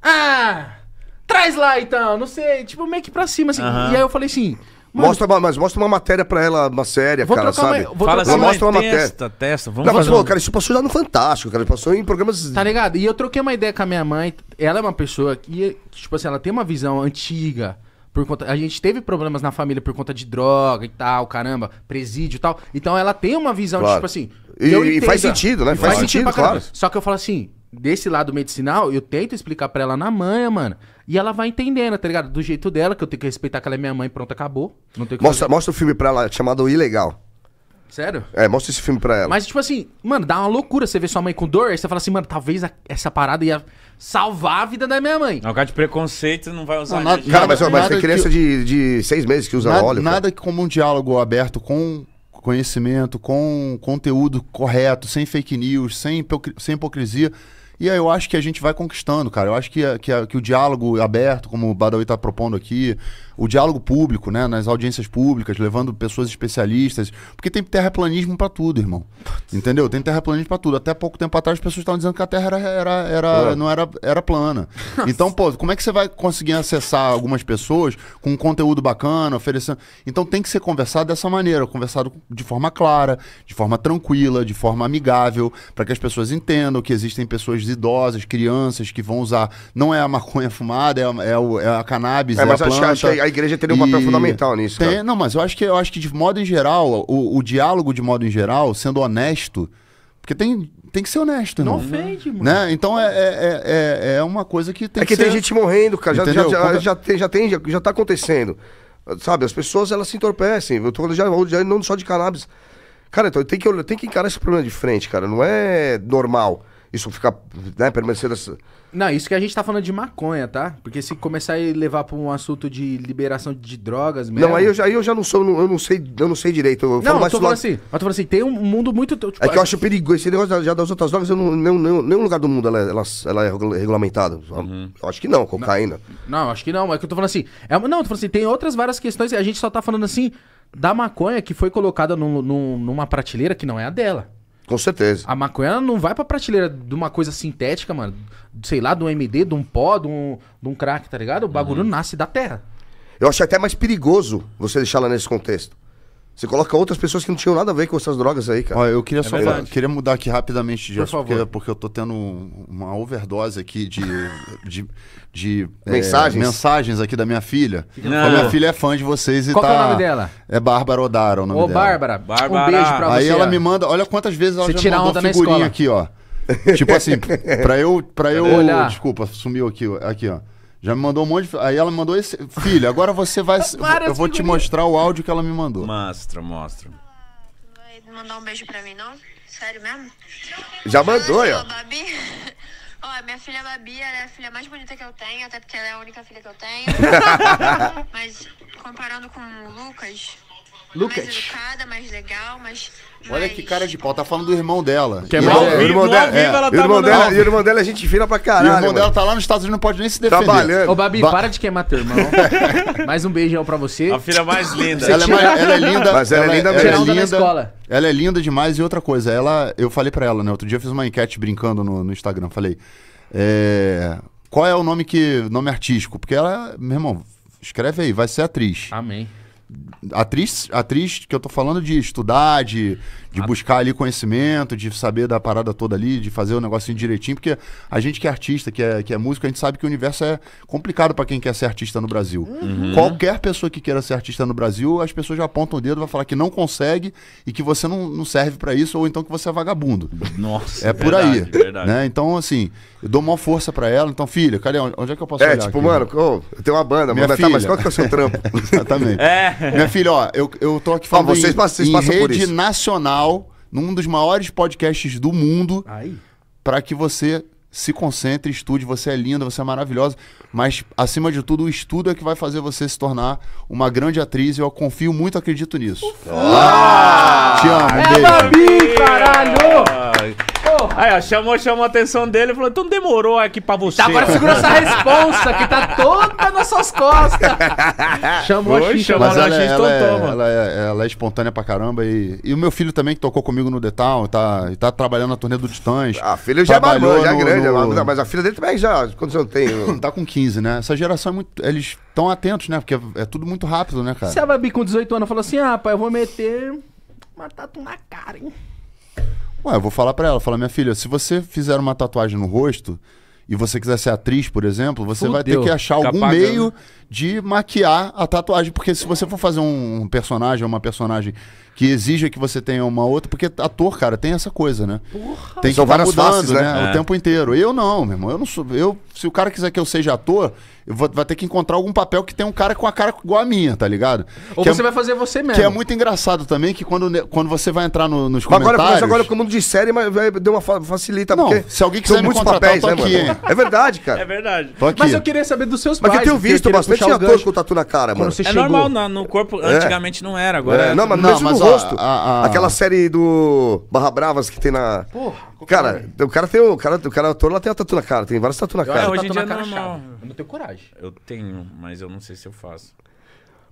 Ah! Traz lá então, não sei. Tipo, meio que pra cima, assim. E aí eu falei assim. Mostra, uma- mas mostra uma matéria pra ela, uma séria, Vou cara, uma- sabe? vou Fala assim, mostra uma matéria. testa, testa, vamos Não, mas, fazer um- cara, isso passou já no Fantástico, cara. passou em programas. Tá ligado? E eu troquei uma ideia com a minha mãe. Ela é uma pessoa que, tipo assim, ela tem uma visão antiga. Por conta, a gente teve problemas na família por conta de droga e tal, caramba, presídio e tal. Então ela tem uma visão de, tipo assim. E- eu né? e faz sentido, né? Faz sentido, claro. Só que eu falo assim, desse lado medicinal, eu tento explicar pra ela na manha, mano. E ela vai entendendo, tá ligado? Do jeito dela, que eu tenho que respeitar que ela é minha mãe, pronto, acabou. Não tem mostra, fazer. mostra o filme pra ela, chamado Ilegal. Sério? É, mostra esse filme pra ela. Mas, tipo assim, mano, dá uma loucura você ver sua mãe com dor, aí você fala assim, mano, talvez a, essa parada ia salvar a vida da minha mãe. Não, cara de preconceito não vai usar. Não, nada, cara, mas, ó, mas tem criança que... de, de seis meses que usa nada, óleo. Nada cara. que como um diálogo aberto com conhecimento, com conteúdo correto, sem fake news, sem, sem hipocrisia, e aí eu acho que a gente vai conquistando, cara. Eu acho que, que, que o diálogo aberto, como o Badawi está propondo aqui, o diálogo público, né? Nas audiências públicas, levando pessoas especialistas. Porque tem terraplanismo para tudo, irmão. Entendeu? Tem terraplanismo para tudo. Até pouco tempo atrás as pessoas estavam dizendo que a Terra era, era, era é. não era, era plana. Então, pô, como é que você vai conseguir acessar algumas pessoas com um conteúdo bacana, oferecendo. Então tem que ser conversado dessa maneira, conversado de forma clara, de forma tranquila, de forma amigável, para que as pessoas entendam que existem pessoas idosas, crianças que vão usar. Não é a maconha fumada, é, a, é, o, é a cannabis, é, é a planta. Acho, acho, a igreja teria um papel e... fundamental nisso. Tem, não, mas eu acho que eu acho que de modo em geral, o, o diálogo de modo em geral, sendo honesto, porque tem, tem que ser honesto, Não ofende, mano. Né? Então é, é, é, é, uma coisa que tem é que, que ser... tem gente morrendo, cara. Já, já, já, já, tem, já, tem, já, já tá acontecendo. Sabe, as pessoas elas se entorpecem. Eu tô falando já, já não só de cannabis. Cara, então tem que, tem que encarar esse problema de frente, cara. Não é normal isso ficar, né, permanecer essa... Não, isso que a gente tá falando de maconha, tá? Porque se começar a levar pra um assunto de liberação de drogas mesmo... Não, aí eu já, aí eu já não sou, eu não sei, eu não sei direito. Eu não, eu tô falando assim, mas tô falando assim, tem um mundo muito... Tipo, é que eu acho perigoso, esse negócio já das outras drogas, eu não, nenhum, nenhum, lugar do mundo ela, ela, ela é regulamentada. Uhum. Acho que não, cocaína. Não, não, acho que não, é que eu tô falando assim, é, não, eu tô falando assim, tem outras várias questões, a gente só tá falando assim da maconha que foi colocada numa prateleira que não é a dela. Com certeza. A maconha não vai pra prateleira de uma coisa sintética, mano. Sei lá, de um MD, de um pó, de um, de um crack, tá ligado? O bagulho uhum. nasce da terra. Eu acho até mais perigoso você deixar ela nesse contexto. Você coloca outras pessoas que não tinham nada a ver com essas drogas aí, cara. Olha, eu queria é só queria mudar aqui rapidamente, Jess, Por porque, porque, eu tô tendo uma overdose aqui de, de, de é, mensagens. É, mensagens aqui da minha filha. A minha filha é fã de vocês e Qual tá. Qual é o tá- nome dela? É Bárbara Odaro, é o nome Ô, dela. Ô, Bárbara, Bárbara. Um beijo pra aí você. Aí ela me manda, olha quantas vezes ela você já tira mandou figurinha aqui, ó. <laughs> tipo assim, pra eu, para eu, Olhar. desculpa, sumiu aqui, aqui, ó. Já me mandou um monte de... Aí ela me mandou esse. Filho, agora você vai. <laughs> eu vou te mostrar o áudio que ela me mandou. Mostra, mostra. Vai mandar um beijo pra mim, não? Sério mesmo? Já mandou, ó. Babi. <laughs> Ó, minha filha Babi, ela é a filha mais bonita que eu tenho, até porque ela é a única filha que eu tenho. <laughs> Mas comparando com o Lucas, Lucas. Mais educada, mais legal, mas. Olha que cara de pau, tá falando do irmão dela. Que é mais irmão dela. É. Ela tá irmão dela e o irmão dela a gente vira pra caralho. E o irmão dela tá lá nos Estados Unidos, não pode nem se defender. Trabalhando. Ô, Babi, ba... para de queimar teu irmão. <laughs> mais um beijão pra você. A filha mais linda. Ela é, mais, ela é linda. Mas ela, é ela é linda mesmo. Ela é linda. Escola. Ela é linda demais e outra coisa, ela. Eu falei pra ela, né? Outro dia eu fiz uma enquete brincando no, no Instagram. Falei. É, qual é o nome que. nome artístico? Porque ela, meu irmão, escreve aí, vai ser atriz. Amém. Atriz, atriz que eu tô falando de estudar, de, de a... Ah. buscar ali conhecimento, de saber da parada toda ali, de fazer o negocinho assim direitinho, porque a gente que é artista, que é, que é músico, a gente sabe que o universo é complicado para quem quer ser artista no Brasil. Uhum. Qualquer pessoa que queira ser artista no Brasil, as pessoas já apontam o dedo, vai falar que não consegue e que você não, não serve para isso, ou então que você é vagabundo. Nossa, é por verdade, aí. Verdade. Né? Então, assim, eu dou uma força para ela. Então, filha, cadê? Onde é que eu posso É, tipo, aqui? mano, eu tenho uma banda, Minha manda, filha... tá, mas qual que é o seu trampo? <laughs> Exatamente. É. Minha filha, ó, eu, eu tô aqui falando ah, vocês, em, vocês em rede por isso. nacional canal, num dos maiores podcasts do mundo, para que você se concentre, estude. Você é linda, você é maravilhosa, mas acima de tudo, o estudo é que vai fazer você se tornar uma grande atriz. Eu confio muito, acredito nisso. Te amo, um é, beijo. É, Babi, caralho! Aí, ó, chamou, chamou a atenção dele e falou: então demorou aqui pra você. Tá, agora segura essa responsa que tá toda nas suas costas. <laughs> chamou Foi, a mas ela, a ela, então é, ela, é, ela é espontânea pra caramba. E, e o meu filho também, que tocou comigo no Detal, tá, tá trabalhando na turnê do Titãs. A ah, filha já é já é grande. No, Mas a filha dele também já, você não tem? tá com 15, né? Essa geração é muito. Eles estão atentos, né? Porque é, é, tudo muito rápido, né, cara? Se a Babi com 18 anos falou assim: ah, pai, eu vou meter uma tatu na cara, hein? Ué, eu vou falar para ela, falar, minha filha, se você fizer uma tatuagem no rosto e você quiser ser atriz, por exemplo, você Fudeu. vai ter que achar algum pagando. meio de maquiar a tatuagem. Porque se você for fazer um personagem uma personagem que exija que você tenha uma outra, porque ator, cara, tem essa coisa, né? Porra, tem que estar tá mudando, faces, né? né? É. O tempo inteiro. Eu não, meu irmão. Eu não sou. Eu, se o cara quiser que eu seja ator, eu vou, vai ter que encontrar algum papel que tenha um cara com a cara igual a minha, tá ligado? Ou que é você é, vai fazer você mesmo. Que é muito engraçado também que quando, né, quando você vai entrar no, nos mas comentários. Agora, agora que o mundo de série mas, deu uma facilita, não, se alguém quiser me contratar, papéis, né, aqui, É verdade, cara. É verdade. Mas eu queria saber dos seus mas pais. Mas eu tenho visto bastante puxar tinha o gancho. ator com o tatu na cara, mano. é chegou. normal na, no corpo, é. antigamente não era, agora é. é. Não, mas não, mesmo mas no ó, rosto. A, a... Aquela série do Barra Bravas que tem na... Porra. É cara, o cara tem o cara, o cara ator lá tem a tatu na cara, tem várias tatu na cara. É, hoje em dia é normal. Eu não tenho coragem. Eu tenho, mas eu não sei se eu faço.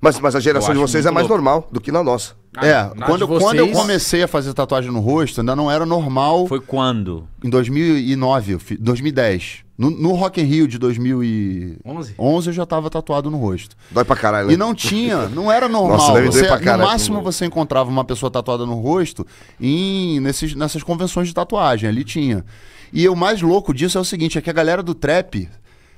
Mas, mas a geração de vocês é mais louco. normal do que na nossa. Ah, é, quando, vocês... quando eu comecei a fazer tatuagem no rosto, ainda não era normal. Foi quando? Em 2009, 2010. No, no Rock in Rio de 2011 11? eu já tava tatuado no rosto. Dói pra caralho. Né? E não tinha, não era normal. Nossa, deve você, pra caralho. No máximo você encontrava uma pessoa tatuada no rosto em, nesses, nessas convenções de tatuagem, ali tinha. E o mais louco disso é o seguinte, é que a galera do trap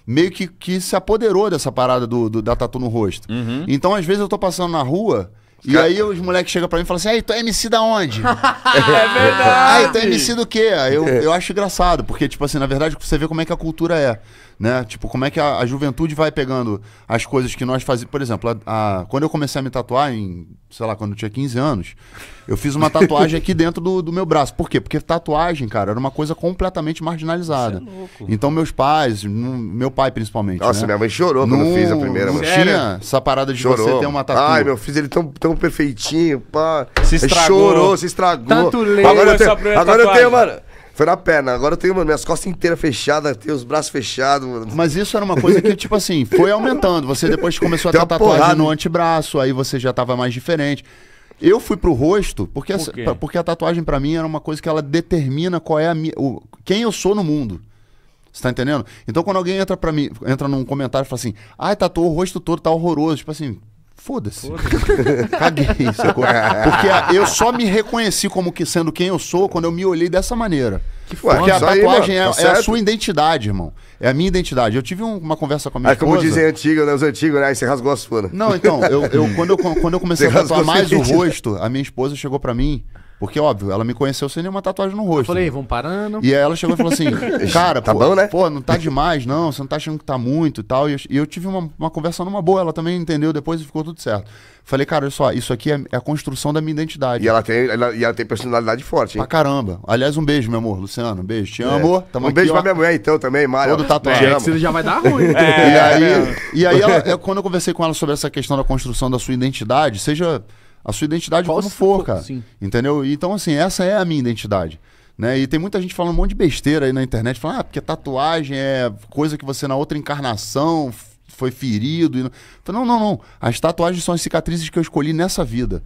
meio que, que se apoderou dessa parada do, do da tatu no rosto. Uhum. Então às vezes eu tô passando na rua... E aí os moleques chegam pra mim e falam assim: aí, tu é MC da onde? <laughs> é verdade. Aí, tu é MC do quê? Eu, é. eu acho engraçado, porque, tipo assim, na verdade, você vê como é que a cultura é né? Tipo, como é que a, a juventude vai pegando as coisas que nós fazemos. Por exemplo, a, a, quando eu comecei a me tatuar, em, sei lá, quando eu tinha 15 anos, eu fiz uma tatuagem aqui dentro do, do meu braço. Por quê? Porque tatuagem, cara, era uma coisa completamente marginalizada. Isso é louco. Então, meus pais, meu pai principalmente. Nossa, né? minha mãe chorou quando eu fiz a primeira. Não tinha essa parada de chorou. você ter uma tatuagem. Ai, meu filho, ele tão, tão perfeitinho, pá. Se estragou. Chorou, se estragou. Tanto lembra agora eu tenho, agora eu tenho, mano. Foi na perna. Agora eu tenho, mano, minhas costas inteiras fechadas, tenho os braços fechados, mano. Mas isso era uma coisa que, tipo assim, foi aumentando. Você depois <laughs> começou a ter tatuagem porrada. no antebraço, aí você já tava mais diferente. Eu fui pro rosto porque, Por essa, porque a tatuagem para mim era uma coisa que ela determina qual é a minha, o, quem eu sou no mundo. Você tá entendendo? Então quando alguém entra para mim, entra num comentário e fala assim: "Ai, tatuou o rosto todo, tá horroroso". Tipo assim, Foda-se. Foda <laughs> Caguei, sacou? Porque eu só me reconheci como que sendo quem eu sou quando eu me olhei dessa maneira. Que foda. Porque a tatuagem aí, é, tá é, a sua identidade, irmão. É a minha identidade. Eu tive um, uma conversa com a minha é, esposa. como dizem antigo, né? Os antigos, né? Aí você rasgou as fonas. Não, então, eu, eu, quando, eu, quando eu <laughs> comecei você a tatuar mais o rosto, a minha esposa chegou para mim porque, óbvio, ela me conheceu sem nenhuma tatuagem no rosto. Eu falei, né? parando. E aí ela chegou e falou assim: <laughs> tá Cara, tá pô, bom, né? pô, não tá demais, não. Você não tá achando que tá muito e tal. E eu, e eu tive uma, uma, conversa numa boa. Ela também entendeu depois e ficou tudo certo. Falei, cara, olha só, isso aqui é, é a construção da minha identidade. E ela tem, ela, e ela tem personalidade forte, hein? Pra caramba. Aliás, um beijo, meu amor, Luciano. Um beijo. Te é. amo. É. um beijo aqui, pra minha mulher, então, também, Mário. Todo tatuagem. É, é já vai dar ruim. Né? <laughs> é, e aí, e aí ela, quando eu conversei com ela sobre essa questão da construção da sua identidade, seja a sua identidade Qual como for, for, cara. Sim. Entendeu? Então, assim, essa é a minha identidade. Né? E tem muita gente falando um monte de besteira aí na internet, falando, ah, porque tatuagem é coisa que você na outra encarnação foi ferido. E... Não... Falo, então, não, não, não. As tatuagens são as cicatrizes que eu escolhi nessa vida.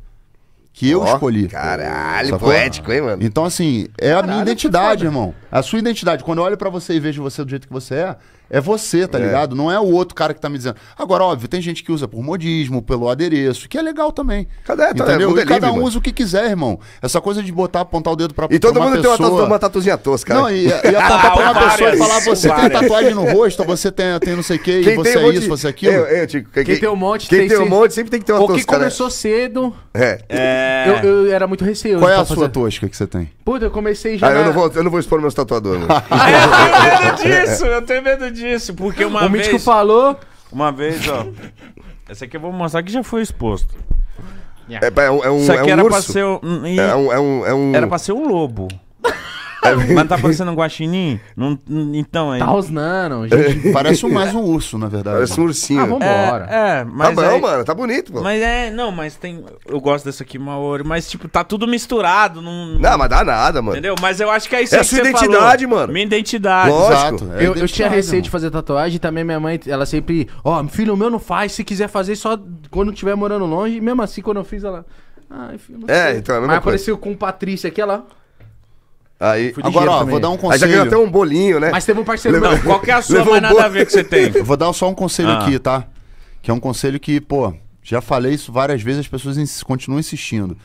Que eu oh, escolhi. Caralho, Sacou? poético, hein, mano? Então, assim, é caralho, a minha é identidade, irmão. A sua identidade. Quando eu olho para você e vejo você do jeito que você é, é você, tá é. ligado? Não é o outro cara que tá me dizendo. Agora, óbvio, tem gente que usa por modismo, pelo adereço, que é legal também. Cadê? É, tá, é entendeu? É, e cada um usa o que quiser, irmão. Essa coisa de botar, apontar o dedo pra E todo pra uma mundo tem uma, tatu, uma tatuzinha tosca. Não, né? e, e <laughs> apontar pra uma ah, pessoa e falar, você tem tatuagem no rosto, você tem, tem não sei o quê, quem é você é isso, de... você é aquilo. Eu, eu, tipo, quem, quem, tem um monte Quem tem, tem um monte sempre tem que ter uma tosca. Porque né? começou né? cedo. É. Eu, eu, era muito receoso. Qual é a sua tosca que você tem? Puta, eu comecei já. Ah, eu não vou expor meus tatuadores. <laughs> Ah, eu tenho medo <laughs> disso, eu tenho medo disso disso, porque uma o vez. O Mítico falou. Uma vez, ó. <laughs> Essa aqui eu vou mostrar que já foi exposto. É, é um, Isso aqui é um é era urso? pra ser um, é é um, é um, Era pra ser um lobo. <laughs> Mas tá parecendo um guaxinim? Não, então, aí Tá os gente. É, parece mais um urso, na verdade. Parece um ursinho. Ah, vambora. É, é tá mas... Tá bom, mano. Tá bonito, mano. Mas é... Não, mas tem... Eu gosto desse aqui, Maori. Mas, tipo, tá tudo misturado. não. Não, mas dá nada, mano. Entendeu? Mas eu acho que é isso é que você É sua identidade, falou. mano. Minha identidade. Lógico. É eu, eu tinha receio de fazer tatuagem e também minha mãe, ela sempre... Ó, oh, filho meu não faz. Se quiser fazer, só quando estiver morando longe. E mesmo assim, quando eu fiz, ela... ai ah, filho, não É, sei. então é a mesma Mas coisa. apareceu com o Patrícia aqui, ela... Aí, agora, ó, também. vou dar um conselho. Aí já ganhou até um bolinho, né? Mas teve um parceiro. Levou, não, qual que é a sua, mas um nada a ver que você tem? Eu vou dar só um conselho ah. aqui, tá? Que é um conselho que, pô, já falei isso várias vezes, as pessoas ins continuam insistindo.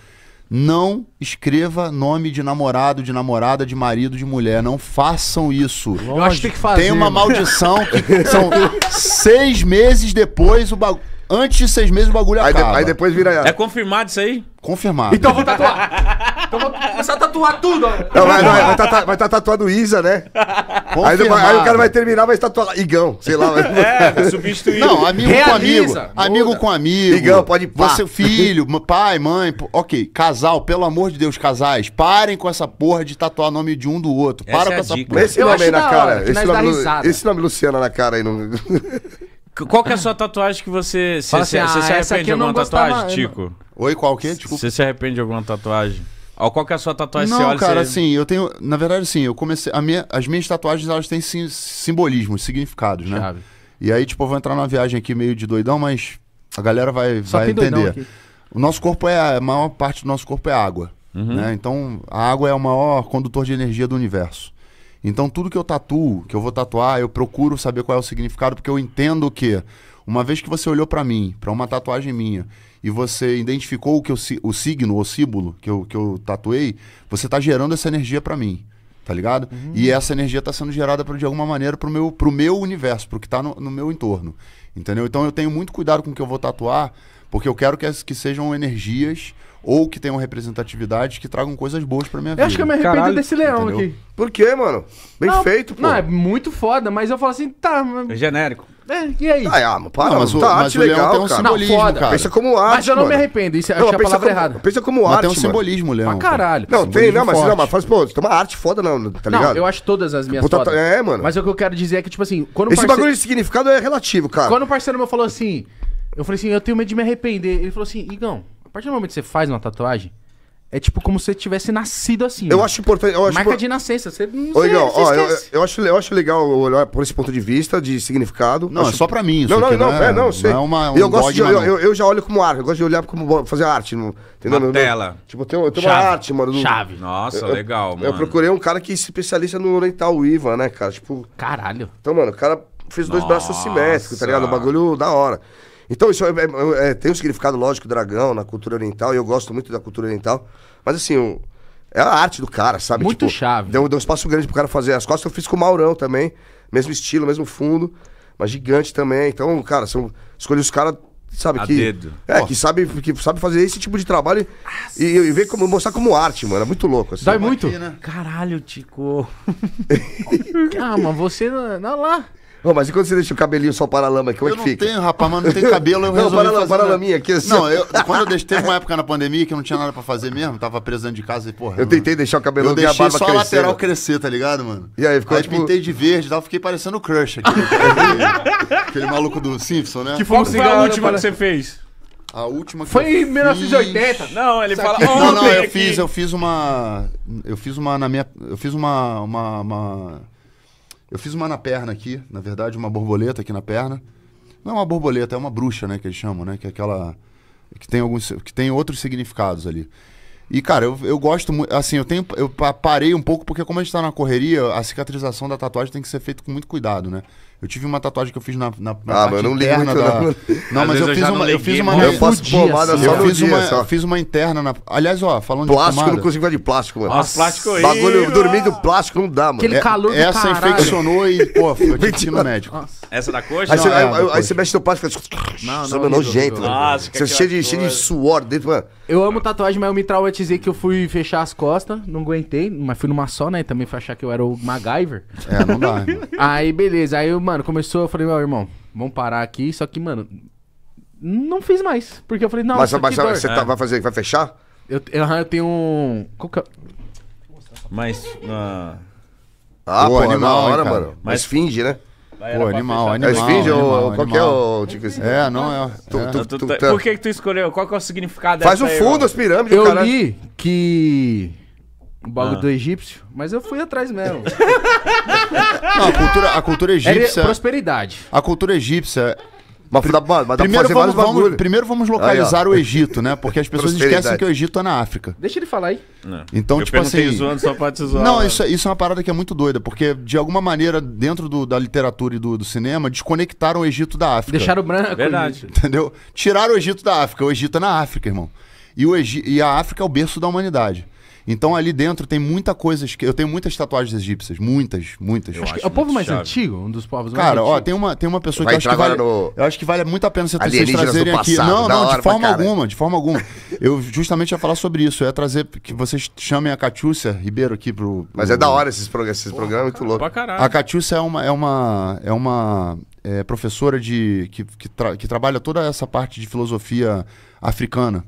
Não escreva nome de namorado, de namorada, de marido, de mulher. Não façam isso. Eu acho que tem que fazer. Tem uma maldição que são seis meses depois o bagulho. Antes de seis meses o bagulho aí acaba. De, aí depois vira. É confirmado isso aí? Confirmado. Então vou tatuar. <laughs> então vou começar a tatuar tudo. Não, vai, vai, vai, tatuar, vai tá Isa, né? Aí, aí, o cara vai terminar, vai tatuar Igão, sei lá. Vai... É, substituir. Não, amigo Realiza, com amigo. Amigo com amigo. Igão, pode pá. Você, filho, <laughs> pai, mãe. Ok, casal, pelo amor de Deus, casais, parem com essa porra de tatuar o nome de um do outro. Essa Para é com essa dica. porra. Esse nome aí na cara. Hora, esse, nome, esse nome Luciana na cara aí. Não... <laughs> Qual que é a sua tatuagem que você. Você assim, ah, se arrepende de alguma tatuagem, Tico? Oi, qual que? É, você se arrepende de alguma tatuagem? Ou qual que é a sua tatuagem? Não, olha, cara, você... assim, eu tenho... Na verdade, sim, eu comecei... Minha, as minhas tatuagens, elas têm sim, simbolismo, significados, né? Chave. E aí, tipo, eu vou entrar numa viagem aqui meio de doidão, mas a galera vai, Só vai entender. O nosso corpo é... A maior parte do nosso corpo é água, uhum. né? Então, a água é o maior condutor de energia do universo. Então tudo que eu tatuo, que eu vou tatuar, eu procuro saber qual é o significado, porque eu entendo que uma vez que você olhou para mim, para uma tatuagem minha, e você identificou o que eu, o signo, o símbolo que eu, que eu tatuei, você tá gerando essa energia para mim tá ligado? Uhum. E essa energia está sendo gerada pra, de alguma maneira pro meu, pro meu universo, pro que tá no, no, meu entorno, entendeu? Então eu tenho muito cuidado com o que eu vou tatuar, porque eu quero que, as, que sejam energias ou que tenham representatividade que tragam coisas boas pra minha eu vida. Eu acho que eu me arrependo Caralho. desse leão Entendeu? aqui. Por quê, mano? Bem não, feito, pô. Não, é muito foda, mas eu falo assim, tá. Mas... É genérico. É, e aí? Ah, é, mano, mas para, não, mas tá, o, tá mas o legal, legal, tem um cara. simbolismo, não, foda. cara. Pensa como arte, Mas eu não mano. me arrependo, isso é não, acho a palavra errada. Pensa como mas arte, tem um simbolismo, Leão. Pra caralho. Não, tem, não, mas, não, mas faz, assim, pô, tem uma arte foda, não, tá ligado? Não, eu acho todas as minhas Puta, tipo, tá- É, mano. Mas o que eu quero dizer é que, tipo assim, quando Esse bagulho de significado é relativo, cara. Quando o parceiro meu falou assim, eu falei assim, eu tenho medo de me arrepender. Ele falou assim, Igão, partir do momento que você faz uma tatuagem, é tipo como se você tivesse nascido assim. Eu né? acho importante. Marca por... de nascença. Você não legal, ó, eu, eu, acho, eu acho legal olhar por esse ponto de vista, de significado. Não, é acho... é só pra mim. não, não, não, não, né? é, não, sei. Não é uma, um eu, gosto de, eu, eu, eu, já olho como arte. Eu gosto de olhar como fazer arte. Entendeu? Uma tela. Tipo, tem, tem uma arte, mano. Chave. Nossa, legal, mano. Eu procurei um cara que se especialista no oriental Iva né, cara? Tipo. Caralho. Então, mano, o cara fez dois Nossa. braços assimétricos, tá ligado? Um bagulho da hora. Então, isso é, é, é, tem um significado lógico, dragão, na cultura oriental, e eu gosto muito da cultura oriental. Mas assim, o, é a arte do cara, sabe? Muito tipo, chave. Deu, deu um espaço grande pro cara fazer as costas. Eu fiz com o Maurão também. Mesmo estilo, mesmo fundo. Mas gigante também. Então, cara, são, escolhi os caras sabe a que dedo. é que sabe que sabe fazer esse tipo de trabalho e, e ver como mostrar como arte mano é muito louco assim. dói muito Caralho, Tico. <laughs> Calma, você não é, é lá. Oh, mas quando você deixa o cabelinho só para a lama, como é eu é que fica? Eu não tenho, rapaz, mas não tem cabelo, eu <laughs> não, para fazer... Para laminha, aqui assim. Não, eu, quando eu deixei, teve uma época na pandemia que eu não tinha nada pra fazer mesmo, tava preso dentro de casa e, porra... Eu tentei deixar o cabelo e a barba crescer. Eu deixei só a lateral né? crescer, tá ligado, mano? E aí ficou aí, tipo... pintei de verde e tal, fiquei parecendo o Crush, aqui. Né, aquele, maluco do Simpson, né? Que foi, foi a última para... que você fez? A última que Foi em 1980. Fiz... Não, ele fala. Não, não, eu fiz, eu fiz uma. Eu fiz uma na minha. Eu fiz uma. uma, uma eu fiz uma na perna aqui, na verdade, uma borboleta aqui na perna. Não é uma borboleta, é uma bruxa, né, que eles chamam, né? Que é aquela. Que tem, alguns, que tem outros significados ali. E, cara, eu, eu gosto muito. Assim, eu tenho. Eu parei um pouco, porque como a gente tá na correria, a cicatrização da tatuagem tem que ser feita com muito cuidado, né? Eu tive uma tatuagem que eu fiz na, na, na ah, parte não interna da... Não, não mas eu, eu, fiz uma, eu fiz uma... Eu posso pomada assim, só eu fiz dia, uma, só. Eu fiz uma interna na... Aliás, ó, falando plástico, de Plástico, não consigo falar de plástico, mano. Nossa, plástico aí, é Bagulho, dormindo plástico não dá, mano. Aquele é, calor do Essa caralho. infeccionou e, pô, foi tive no médico. Nossa. Essa da coxa? Aí, não, você, é, aí, da aí coxa. você mexe teu plástico e não, não, é nojento, mano. Você cheio de, cheio de suor dentro, mano. Eu amo tatuagem, mas eu me traumatizei que eu fui fechar as costas, não aguentei, mas fui numa só, né? Também foi achar que eu era o MacGyver. É, não dá. Aí, beleza. Aí eu mano, começou, eu falei, meu irmão, vamos parar aqui. Só que, mano, não fiz mais. Porque eu falei, não, mas, mas você tá- é. vai fazer, vai fechar? eu, eu, eu tenho um. Qual que é? Mas. ah, Ah, Pô, animal, na hora, hein, mano. Mas- Mas finge, né? Pô, pra animal, fechar. É animal. esfinge ou qualquer qual que é animal. tipo assim? É, não é. Tu- é. tu- Tu- tu- tu- é. Por que, que tu escolheu? Qual que é o significado Faz o dessa aí, fundo das pirâmides, Eu li que o bagulho ah. do egípcio, mas eu fui atrás mesmo. Não, a cultura, a cultura egípcia. Era prosperidade. A cultura egípcia mas dá, mas dá primeiro, vamos, vamos, primeiro vamos localizar aí, o Egito, né? Porque as pessoas esquecem que o Egito é na África. Deixa ele falar aí. Não. Então, eu tipo assim. Zoando só pra te zoar, não, isso, é, isso, é uma parada que é muito doida, porque de alguma maneira, dentro do, da literatura e do, do, cinema, desconectaram o Egito da África. Deixaram branco. Verdade. Né? Entendeu? Tiraram o Egito da África. O Egito é na África, irmão. E, o Egi e a África é o berço da humanidade. Então ali dentro tem muita coisa. Eu tenho muitas tatuagens egípcias, muitas, muitas. é o povo mais chave. antigo, um dos povos mais Cara, antigos. ó, tem uma, tem uma pessoa Vai que eu acho que, vale, no... eu acho que vale muito a pena vocês trazerem aqui. não, não, de forma alguma, de forma alguma. eu justamente ia falar sobre isso. Eu ia trazer que vocês chamem a Catiúcia Ribeiro aqui pro. pro... Mas é da hora esses, prog esses Pô, é muito louco. A Catiúcia é uma. É uma, é uma é, professora de que, que, tra que trabalha toda essa parte de filosofia africana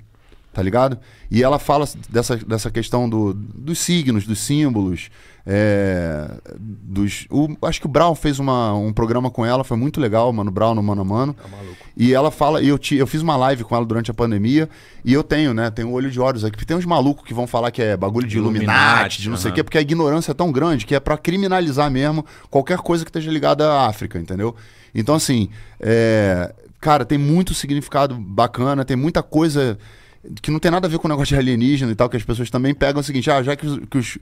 tá ligado? E ela fala dessa, dessa questão do, dos signos, dos símbolos, é, dos... O, acho que o Brown fez uma, um programa com ela, foi muito legal, mano, Brown no Mano a Mano. É maluco. E ela fala, e eu, te, eu fiz uma live com ela durante a pandemia, e eu tenho, né, tenho olho de olhos aqui, porque tem uns malucos que vão falar que é bagulho de Illuminati, de não uhum. sei o quê, porque a ignorância é tão grande que é para criminalizar mesmo qualquer coisa que esteja ligada à África, entendeu? Então, assim, é, cara, tem muito significado bacana, tem muita coisa que não tem nada a ver com o negócio de alienígena e tal, que as pessoas também pegam o seguinte, ah, já que os, que, os,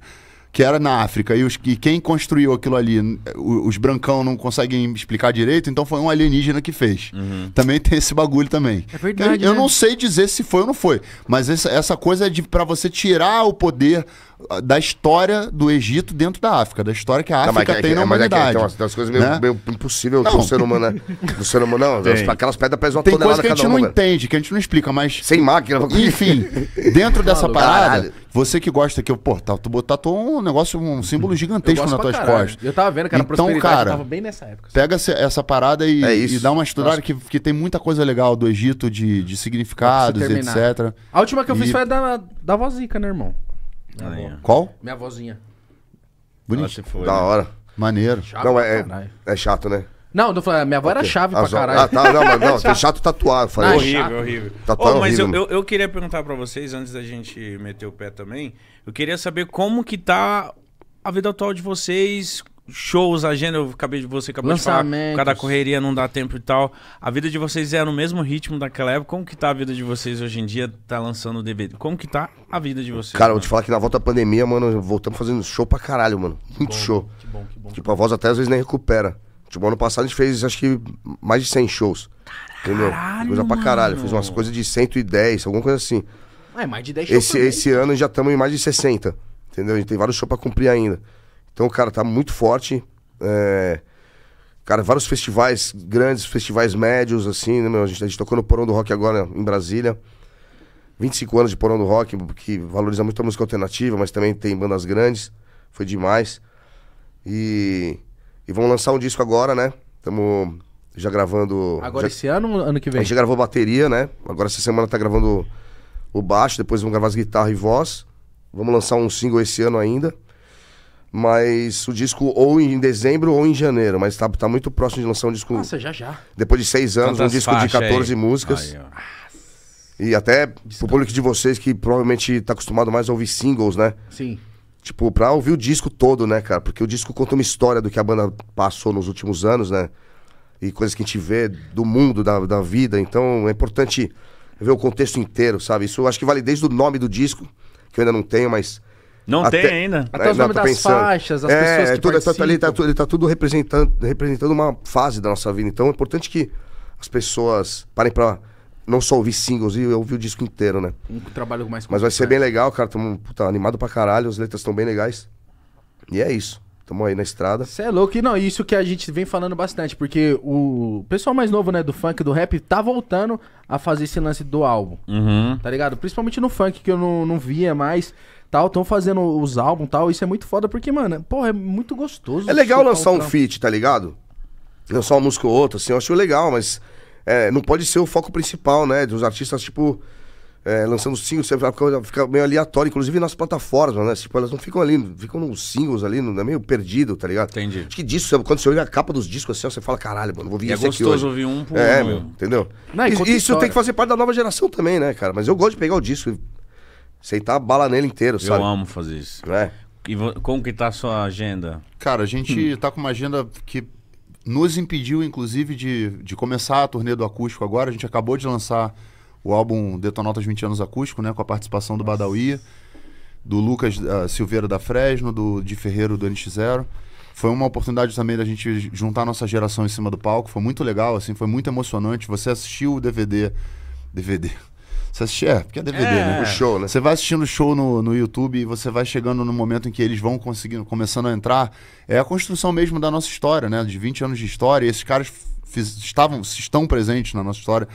que era na África e, os, e quem construiu aquilo ali, os, os, brancão não conseguem explicar direito, então foi um alienígena que fez. Uhum. Também tem esse bagulho também. É verdade. Eu, né? eu, não sei dizer se foi ou não foi, mas essa, essa coisa é de para você tirar o poder da história do Egito dentro da África, da história que a África não, mas, tem é, na humanidade. É, tem, umas, tem umas coisas meio, né? meio impossíveis do ser humano, né? Do ser humano, não. Tem. Tipo, aquelas pedras pesam uma tem tonelada coisa que a gente não entende, que a gente não explica, mas... Sem máquina. Enfim, dentro <laughs> dessa parada, caralho. você que gosta que, pô, tá, tu tatuou é um negócio, um símbolo gigantesco nas tuas costas. Eu tava vendo, cara, então, cara, tava bem nessa época. Pega essa parada e, é e dá uma estudada que, que tem muita coisa legal do Egito, de, de significados, etc. A última que eu fiz foi a da, da vozica, né, irmão? Minha avó. Qual? Minha vozinha. Bonito. Foi, da né? hora. Maneiro. Chato não, é, é-, é, chato, né? Não, eu falando minha avó era chave As pra caralho. Ah, tá, não, mas não, <laughs> tem chato tatuado. Falei, não, é horrível, chato. horrível. Tatuado tá, tá oh, mas horrível, eu, eu, eu, queria perguntar pra vocês, antes da gente meter o pé também, eu queria saber como que tá a vida atual de vocês, shows, agenda, eu acabei de você acabou de falar, cada correria não dá tempo e tal. A vida de vocês é no mesmo ritmo daquela época. Como que tá a vida de vocês hoje em dia? Tá lançando o DVD. Como que tá a vida de vocês? Cara, mano? vou te falar que na volta da pandemia, mano, voltamos fazendo show pra caralho, mano. Muito bom, show. Que bom, que bom. Tipo, a voz até às vezes nem recupera. Tipo, ano passado a gente fez acho que mais de 100 shows. Caralho, entendeu? Coisa mano. pra caralho. Fiz umas coisas de 110, alguma coisa assim. Ah, é, mais de 10 shows. Esse, esse ano já estamos em mais de 60. Entendeu? A gente tem vários shows pra cumprir ainda. Então, cara, tá muito forte. É... Cara, vários festivais grandes, festivais médios, assim, né, meu? A gente, a gente tocou no Porão do Rock agora em Brasília. 25 anos de Porão do Rock, que valoriza muito a música alternativa, mas também tem bandas grandes. Foi demais. E, e vamos lançar um disco agora, né? Estamos já gravando. Agora já... esse ano ano que vem? A gente gravou bateria, né? Agora essa semana tá gravando o baixo, depois vamos gravar as guitarras e voz. Vamos lançar um single esse ano ainda. Mas o disco ou em dezembro ou em janeiro, mas tá, tá muito próximo de lançar um disco. Nossa, já já. Depois de seis anos, Quantas um disco de 14 aí? músicas. Aí, e até Distante. pro público de vocês que provavelmente tá acostumado mais a ouvir singles, né? Sim. Tipo, pra ouvir o disco todo, né, cara? Porque o disco conta uma história do que a banda passou nos últimos anos, né? E coisas que a gente vê do mundo, da, da vida. Então é importante ver o contexto inteiro, sabe? Isso eu acho que vale desde o nome do disco, que eu ainda não tenho, mas não até, tem ainda. Até os nomes tá das pensando. faixas, as é, pessoas que é, tudo, é, tá, tá participam. Ele tá, ele tá tudo representando, representando uma fase da nossa vida. Então é importante que as pessoas parem pra não só ouvir singles e ouvir o disco inteiro, né? Um trabalho mais Mas vai ser bem legal, cara. Tamo puta, animado pra caralho, as letras estão bem legais. E é isso. Tamo aí na estrada. Você é louco. E não, isso que a gente vem falando bastante, porque o pessoal mais novo, né, do funk, do rap, tá voltando a fazer esse lance do álbum. Uhum. Tá ligado? Principalmente no funk, que eu não, não via mais tal, estão fazendo os álbuns tal. Isso é muito foda, porque, mano, porra, é muito gostoso. É legal lançar um feat, tá ligado? Lançar uma música ou outra, assim, eu acho legal, mas é, não pode ser o foco principal, né? Dos artistas, tipo, é, lançando singles, fica, meio aleatório, inclusive nas plataformas, né? Tipo, elas não ficam ali, ficam nos singles ali, não, é meio perdido, tá ligado? Entendi. Acho que disso, quando você olha a capa dos discos assim, você fala, caralho, mano, vou ouvir é esse é aqui hoje. É gostoso ouvir um por é, um. É, meu, entendeu? Não, e, isso tem que fazer parte da nova geração também, né, cara? Mas eu gosto de pegar o disco e Sentar a bala nele inteiro, sabe? Eu amo fazer isso. É. E como que tá a sua agenda? Cara, a gente hum. tá com uma agenda que nos impediu, inclusive, de, de começar a turnê do acústico agora. A gente acabou de lançar o álbum Detonautas 20 Anos Acústico, né? Com a participação do Badawi, do Lucas uh, Silveira da Fresno, do de Ferreiro do NX0. Foi uma oportunidade também da gente juntar nossa geração em cima do palco. Foi muito legal, assim, foi muito emocionante. Você assistiu o DVD. DVD. Você assistir, é, porque é DVD, né? é, né? O show, né? Você vai assistindo o show no, no YouTube e você vai chegando no momento em que eles vão conseguindo, começando a entrar. É a construção mesmo da nossa história, né? De 20 anos de história, e esses caras fiz, estavam, estão presentes na nossa história.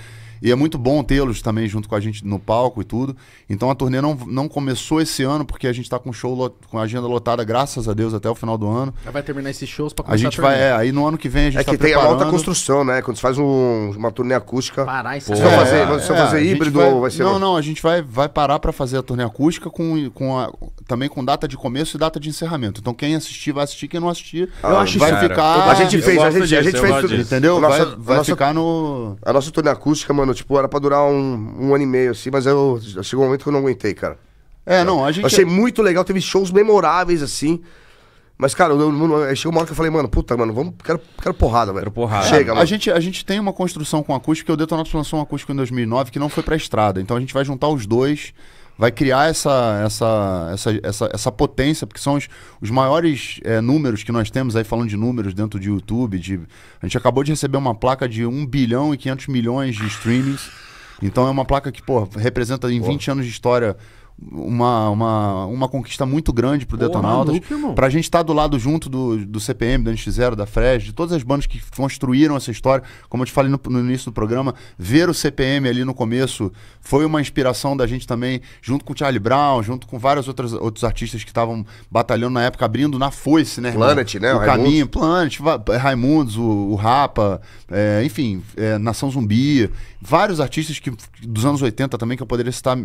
E é muito bom tê-los também junto com a gente no palco e tudo. Então a turnê não, não começou esse ano, porque a gente está com show lot, com a agenda lotada, graças a Deus, até o final do ano. vai terminar esses shows para começar a gente a vai, é, aí no ano que vem a gente É tá que tem a alta construção, né? Quando você faz um, uma turnê acústica. Parar isso. fazer, é, vocês vão é, fazer é, híbrido vai, ou vai ser. Não, não, a gente vai, vai parar para fazer a turnê acústica com, com a, também com data de começo e data de encerramento. Então quem assistir vai assistir, quem não assistir ah, eu vai cara, ficar. A gente fez, a gente, disso, a gente fez tudo. Entendeu? Nossa, vai, vai nossa, ficar no. A nossa turnê acústica, mano ano, tipo, era pra durar um, um ano e meio, assim, mas eu chegou um momento que eu não aguentei, cara. É, não, a gente. Eu achei muito legal, teve shows memoráveis, assim. Mas, cara, eu, eu, eu, chegou uma hora que eu falei, mano, puta, mano, vamos, quero, quero porrada, velho. Quero porrada. Chega, é, mano. A gente, a gente tem uma construção com acústico, porque o Detonatos lançou um acústico em 2009 que não foi pra estrada. Então a gente vai juntar os dois vai criar essa, essa, essa, essa, essa potência, porque são os, os maiores é, números que nós temos aí, falando de números dentro do de YouTube. De, a gente acabou de receber uma placa de 1 bilhão e 500 milhões de streamings. Então é uma placa que, pô, representa em pô. 20 anos de história uma, uma, uma conquista muito grande pro Detonautas. Pra gente estar tá do lado junto do, do CPM, do NX0, da Fresh, de todas as bandas que construíram essa história. Como eu te falei no, no, início do programa, ver o CPM ali no começo foi uma inspiração da gente também, junto com o Charlie Brown, junto com vários outros, outros artistas que estavam batalhando na época, abrindo na foice, né? Planet, irmão? né? O, o caminho, Planet, Raimundos, o, o Rapa, é, enfim, é, Nação Zumbi, vários artistas que, dos anos 80 também que eu poderia citar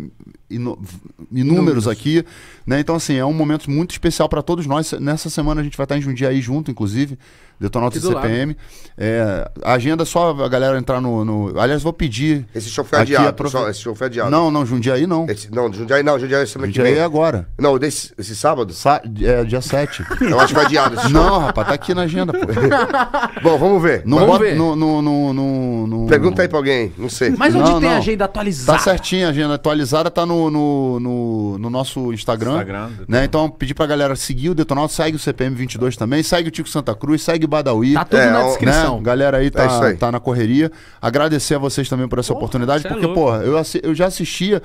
inúmeros, aqui. Né? Então, assim, é um momento muito especial para todos nós. Nessa semana a gente vai estar em Jundiaí junto, inclusive. Detonautas e CPM. É, a agenda é só a galera entrar no. no... Aliás, vou pedir. Esse show foi adiado. Prof... Só, esse show foi adiado. Não, não, Jundiaí não. Esse, não, Jundiaí não, Jundiaí é semana Jundiaí que vem. é agora. Não, desse, esse sábado? Sa é, dia 7. <laughs> Eu acho que foi adiado esse show. Não, rapaz, tá aqui na agenda, pô. <laughs> Bom, vamos ver. vamos ver. No, no, no, Pergunta aí pra alguém, não sei. Mas onde não, tem não. agenda atualizada? Tá certinho, a agenda atualizada tá no, no, no, nosso Instagram. Instagram né? Então, pedir pra galera seguir o Detonautas, segue o CPM22 também, segue o Tico Santa Cruz, segue Badawi. Tá tudo é, na descrição. Né? Galera aí é tá, é aí tá, na correria. Agradecer a vocês também por essa porra, oportunidade, é porque, é porra, eu, eu já assistia,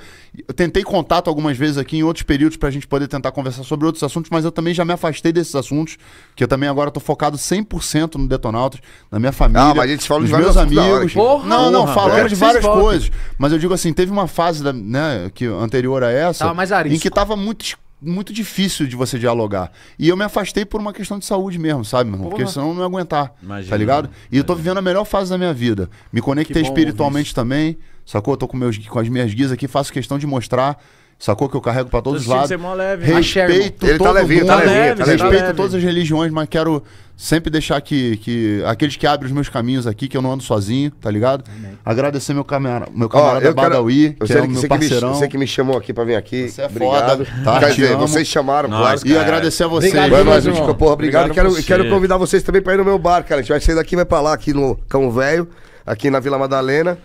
eu tentei contato algumas vezes aqui em outros períodos pra gente poder tentar conversar sobre outros assuntos, mas eu também já me afastei desses assuntos, que eu também agora tô focado 100% no Detonautas, na minha ah, família, não, mas a gente fala nos meus amigos. Porra, não, não, porra, falamos é, de várias coisas. Mas eu digo assim, teve uma fase da, né, que, anterior a essa, tava mais em que tava muito muito difícil de você dialogar. E eu me afastei por uma questão de saúde mesmo, sabe, meu irmão? Porque senão eu não ia aguentar, tá Imagina, tá ligado? E imagina. eu tô vivendo a melhor fase da minha vida. Me conectei espiritualmente também, sacou? Eu tô com, meus, com as minhas guias aqui, faço questão de mostrar Sacou que eu carrego para todos os lados. Leve, né? respeito ele tá todo tá, tá levinho, mundo, tá levinho, tá respeito leve. todas as religiões, mas quero sempre deixar que, que aqueles que abrem os meus caminhos aqui, que eu não ando sozinho, tá ligado? Amém. Agradecer meu, camarada é meu camarada oh, Badawi, quero... que é o meu parceirão. Que me, você que me chamou aqui para vir aqui. Você é obrigado. foda. Tá, Quer dizer, vocês chamaram, claro. E agradecer a vocês. Obrigado, mais um porra, obrigado. obrigado quero, quero convidar vocês também para ir no meu bar, cara. A gente vai sair daqui, vai pra lá, aqui no Cão Velho, aqui na Vila Madalena.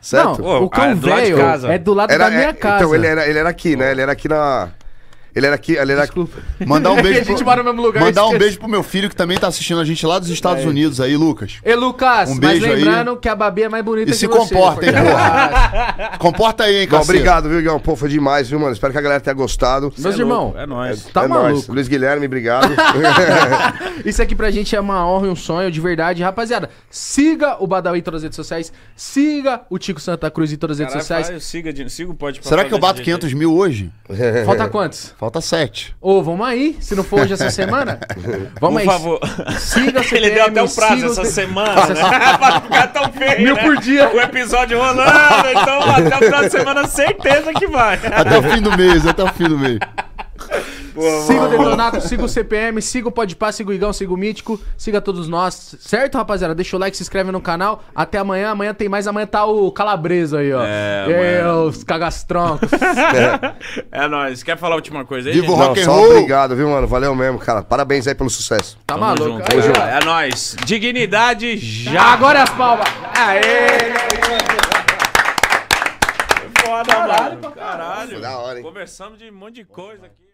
Certo? Não, o cão é do lado de velho casa. é do lado era, da minha é, então, casa. Então ele era, ele era aqui, né? Ele era aqui na. Ele era aqui, ele era Desculpa. Mandar um <laughs> beijo. a gente pro... mora no mesmo lugar. Mandar um beijo pro meu filho que também tá assistindo a gente lá dos Estados é. Unidos aí, Lucas. E Lucas, um beijo mas lembrando aí. que a Babi é mais bonita e que se comporta, hein, porra. <laughs> comporta aí, hein, cara. Obrigado, viu, Guilherme? Pô, foi demais, viu, mano? Espero que a galera tenha gostado. Meus é irmãos, é nóis. Tá é maluco. Nóis. Luiz Guilherme, obrigado. <laughs> Isso aqui pra gente é uma honra e um sonho de verdade. Rapaziada, siga o Badawi em todas as redes sociais, siga o Tico Santa Cruz em todas as redes Caraca, sociais. Siga, siga, pode Será que eu bato 500 mil hoje? Falta quantos? Falta sete. Ô, vamos aí. Se não for hoje essa semana, <laughs> vamos Por aí. favor. Siga o CPM, <laughs> Ele deu até um prazo essa CPM. semana. né? pra <laughs> ficar tão feio. Mil né? por dia. O episódio rolando. Então, até o final de semana, certeza que vai. Até o fim do mês, até o fim do mês siga o Detonato, siga o CPM, siga o Podpah, siga o Igão, siga o Mítico, siga todos nós, certo, rapaziada? Deixa o like, se inscreve no canal. Até amanhã, amanhã tem mais, amanhã tá o Calabreso aí, ó. É, e os cagastroncos. <laughs> É. é nóis. Quer falar a última coisa aí? Vivo gente? Rock Não, and Roll. Obrigado, viu, mano? Valeu mesmo, cara. Parabéns aí pelo sucesso. Tá Tamo maluco. Junto. Junto. É, é, nóis. Dignidade já. Agora é as palmas. Aê! foda, Caralho, mano. Caralho. Da hora, hein? Conversamos de um monte de coisa aqui.